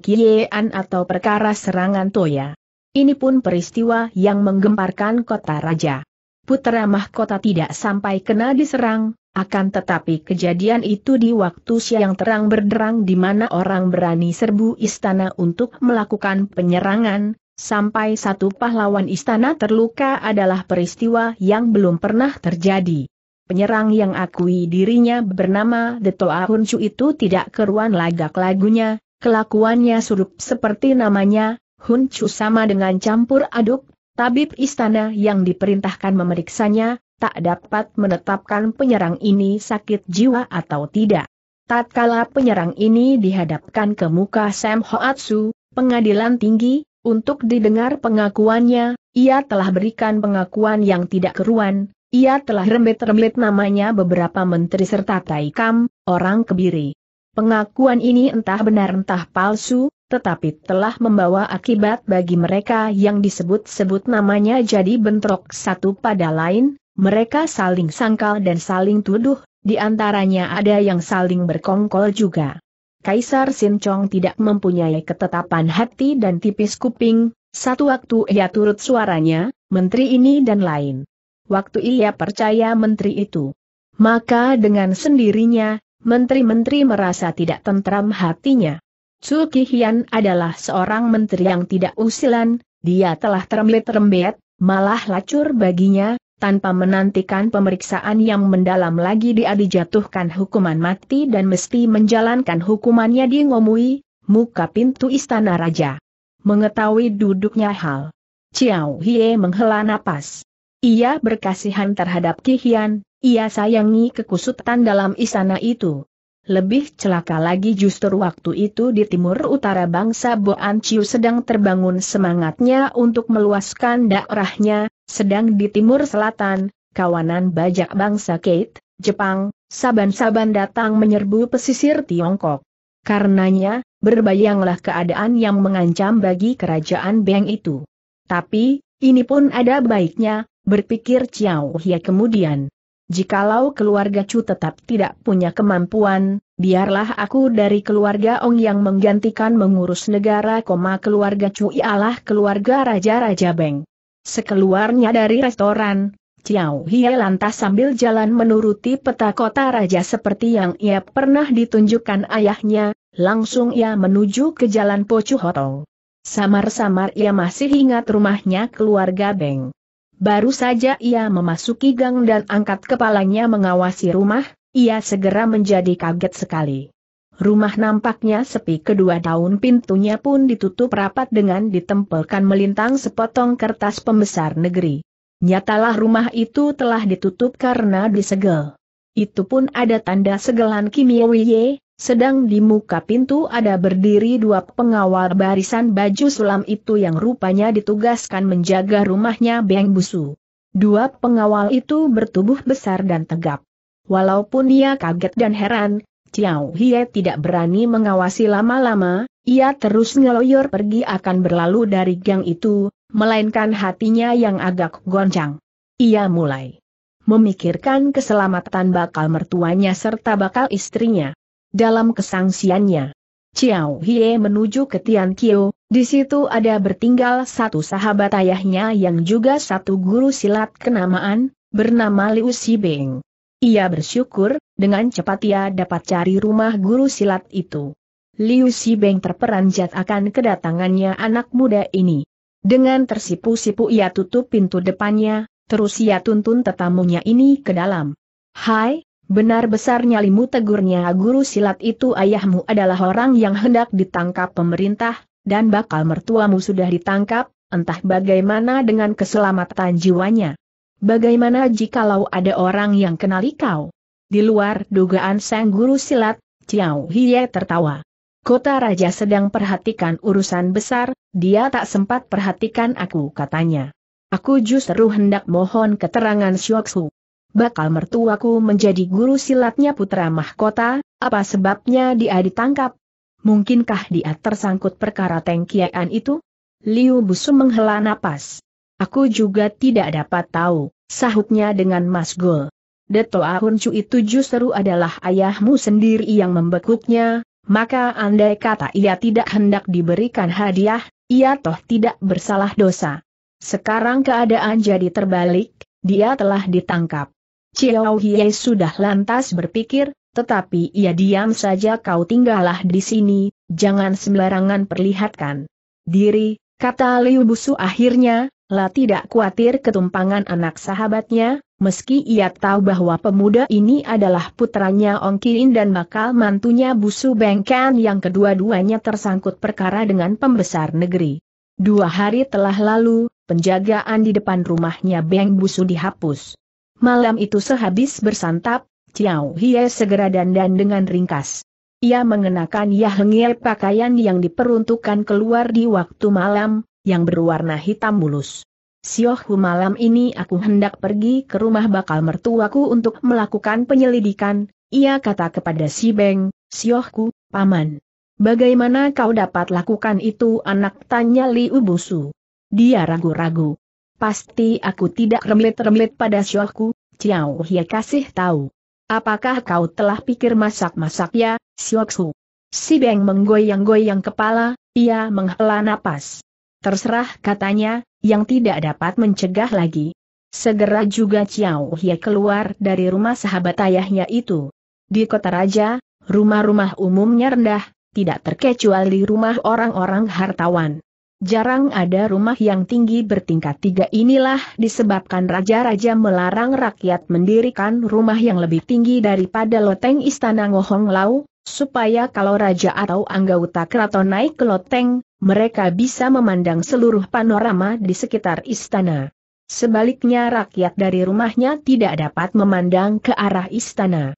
atau perkara serangan Toya. Ini pun peristiwa yang menggemparkan kota raja. Putera mahkota tidak sampai kena diserang, akan tetapi kejadian itu di waktu siang terang berderang di mana orang berani serbu istana untuk melakukan penyerangan, sampai satu pahlawan istana terluka adalah peristiwa yang belum pernah terjadi. Penyerang yang akui dirinya bernama Deto Ahuncu itu tidak keruan lagak lagunya, kelakuannya surup seperti namanya, Huncu sama dengan campur aduk, tabib istana yang diperintahkan memeriksanya, tak dapat menetapkan penyerang ini sakit jiwa atau tidak. Tatkala penyerang ini dihadapkan ke muka Sam Hoatsu, pengadilan tinggi, untuk didengar pengakuannya, ia telah berikan pengakuan yang tidak keruan, ia telah rembet-rembet namanya beberapa menteri serta Taikam, orang kebiri. Pengakuan ini entah benar entah palsu, tetapi telah membawa akibat bagi mereka yang disebut-sebut namanya jadi bentrok satu pada lain, mereka saling sangkal dan saling tuduh, di antaranya ada yang saling berkongkol juga. Kaisar Sin Chong tidak mempunyai ketetapan hati dan tipis kuping, satu waktu ia turut suaranya, menteri ini dan lain. Waktu ia percaya menteri itu. Maka dengan sendirinya, menteri-menteri merasa tidak tentram hatinya. Tsu Kihian adalah seorang menteri yang tidak usilan, dia telah terembet-rembet, malah lacur baginya, tanpa menantikan pemeriksaan yang mendalam lagi dia dijatuhkan hukuman mati dan mesti menjalankan hukumannya di Ngomui, muka pintu istana raja. Mengetahui duduknya hal. Chiao Hie menghela napas. Ia berkasihan terhadap Kihian, ia sayangi kekusutan dalam istana itu. Lebih celaka lagi justru waktu itu di timur utara bangsa Boan Chiu sedang terbangun semangatnya untuk meluaskan daerahnya, sedang di timur selatan, kawanan bajak bangsa Kate, Jepang, saban-saban datang menyerbu pesisir Tiongkok. Karenanya, berbayanglah keadaan yang mengancam bagi kerajaan Beng itu. Tapi, ini pun ada baiknya, berpikir Chiao Hia kemudian. Jikalau keluarga Chu tetap tidak punya kemampuan, biarlah aku dari keluarga Ong yang menggantikan mengurus negara, keluarga Chu ialah keluarga Raja-Raja Beng. Sekeluarnya dari restoran, Ciao Hie lantas sambil jalan menuruti peta kota raja seperti yang ia pernah ditunjukkan ayahnya, langsung ia menuju ke jalan Pocu Hotong. Samar-samar ia masih ingat rumahnya keluarga Beng. Baru saja ia memasuki gang dan angkat kepalanya mengawasi rumah, ia segera menjadi kaget sekali. Rumah nampaknya sepi kedua daun pintunya pun ditutup rapat dengan ditempelkan melintang sepotong kertas pembesar negeri. Nyatalah rumah itu telah ditutup karena disegel. Itu pun ada tanda segelan kimiawiye, sedang di muka pintu ada berdiri dua pengawal barisan baju sulam itu yang rupanya ditugaskan menjaga rumahnya Beng Busu. Dua pengawal itu bertubuh besar dan tegap. Walaupun dia kaget dan heran, Chiao Hie tidak berani mengawasi lama-lama, ia terus ngeloyor pergi akan berlalu dari gang itu, melainkan hatinya yang agak goncang. Ia mulai memikirkan keselamatan bakal mertuanya serta bakal istrinya. Dalam kesangsiannya, Chiao Hie menuju ke Tian Kio, di situ ada bertinggal satu sahabat ayahnya yang juga satu guru silat kenamaan, bernama Liu Si Bing. Ia bersyukur, dengan cepat ia dapat cari rumah guru silat itu. Liu Si Beng terperanjat akan kedatangannya anak muda ini. Dengan tersipu-sipu ia tutup pintu depannya, terus ia tuntun tetamunya ini ke dalam. Hai, benar besar nyalimu tegurnya guru silat itu ayahmu adalah orang yang hendak ditangkap pemerintah, dan bakal mertuamu sudah ditangkap, entah bagaimana dengan keselamatan jiwanya. Bagaimana jikalau ada orang yang kenali kau? Di luar dugaan sang guru silat, Ciao Hiye tertawa. Kota Raja sedang perhatikan urusan besar, dia tak sempat perhatikan aku katanya. Aku justru hendak mohon keterangan Syoksu. Bakal mertuaku menjadi guru silatnya putra mahkota, apa sebabnya dia ditangkap? Mungkinkah dia tersangkut perkara tengkiaan itu? Liu Busu menghela napas. Aku juga tidak dapat tahu, sahutnya dengan Mas Gul. Deto Ahun Cu itu justru adalah ayahmu sendiri yang membekuknya, maka andai kata ia tidak hendak diberikan hadiah, ia toh tidak bersalah dosa. Sekarang keadaan jadi terbalik, dia telah ditangkap. Chiao Hiei sudah lantas berpikir, tetapi ia diam saja kau tinggallah di sini, jangan sembarangan perlihatkan. Diri, kata Liu Busu akhirnya, La tidak khawatir ketumpangan anak sahabatnya, meski ia tahu bahwa pemuda ini adalah putranya Ong Kiin dan bakal mantunya Busu Bengkan yang kedua-duanya tersangkut perkara dengan pembesar negeri. Dua hari telah lalu, penjagaan di depan rumahnya Beng Busu dihapus. Malam itu sehabis bersantap, Ciao Hie segera dandan dengan ringkas. Ia mengenakan Yahengil pakaian yang diperuntukkan keluar di waktu malam, yang berwarna hitam mulus. Siohu malam ini aku hendak pergi ke rumah bakal mertuaku untuk melakukan penyelidikan, ia kata kepada si Beng, Siohku, paman. Bagaimana kau dapat lakukan itu anak tanya Li Ubusu? Dia ragu-ragu. Pasti aku tidak remlit-remlit pada Siohku, Ciao Hia kasih tahu. Apakah kau telah pikir masak-masak ya, Siohku? Si Beng menggoyang-goyang kepala, ia menghela napas. Terserah katanya, yang tidak dapat mencegah lagi. Segera juga Chiao Hie keluar dari rumah sahabat ayahnya itu. Di kota raja, rumah-rumah umumnya rendah, tidak terkecuali rumah orang-orang hartawan. Jarang ada rumah yang tinggi bertingkat tiga inilah disebabkan raja-raja melarang rakyat mendirikan rumah yang lebih tinggi daripada loteng istana Ngohong Lau, supaya kalau raja atau anggota keraton naik ke loteng, mereka bisa memandang seluruh panorama di sekitar istana. Sebaliknya rakyat dari rumahnya tidak dapat memandang ke arah istana.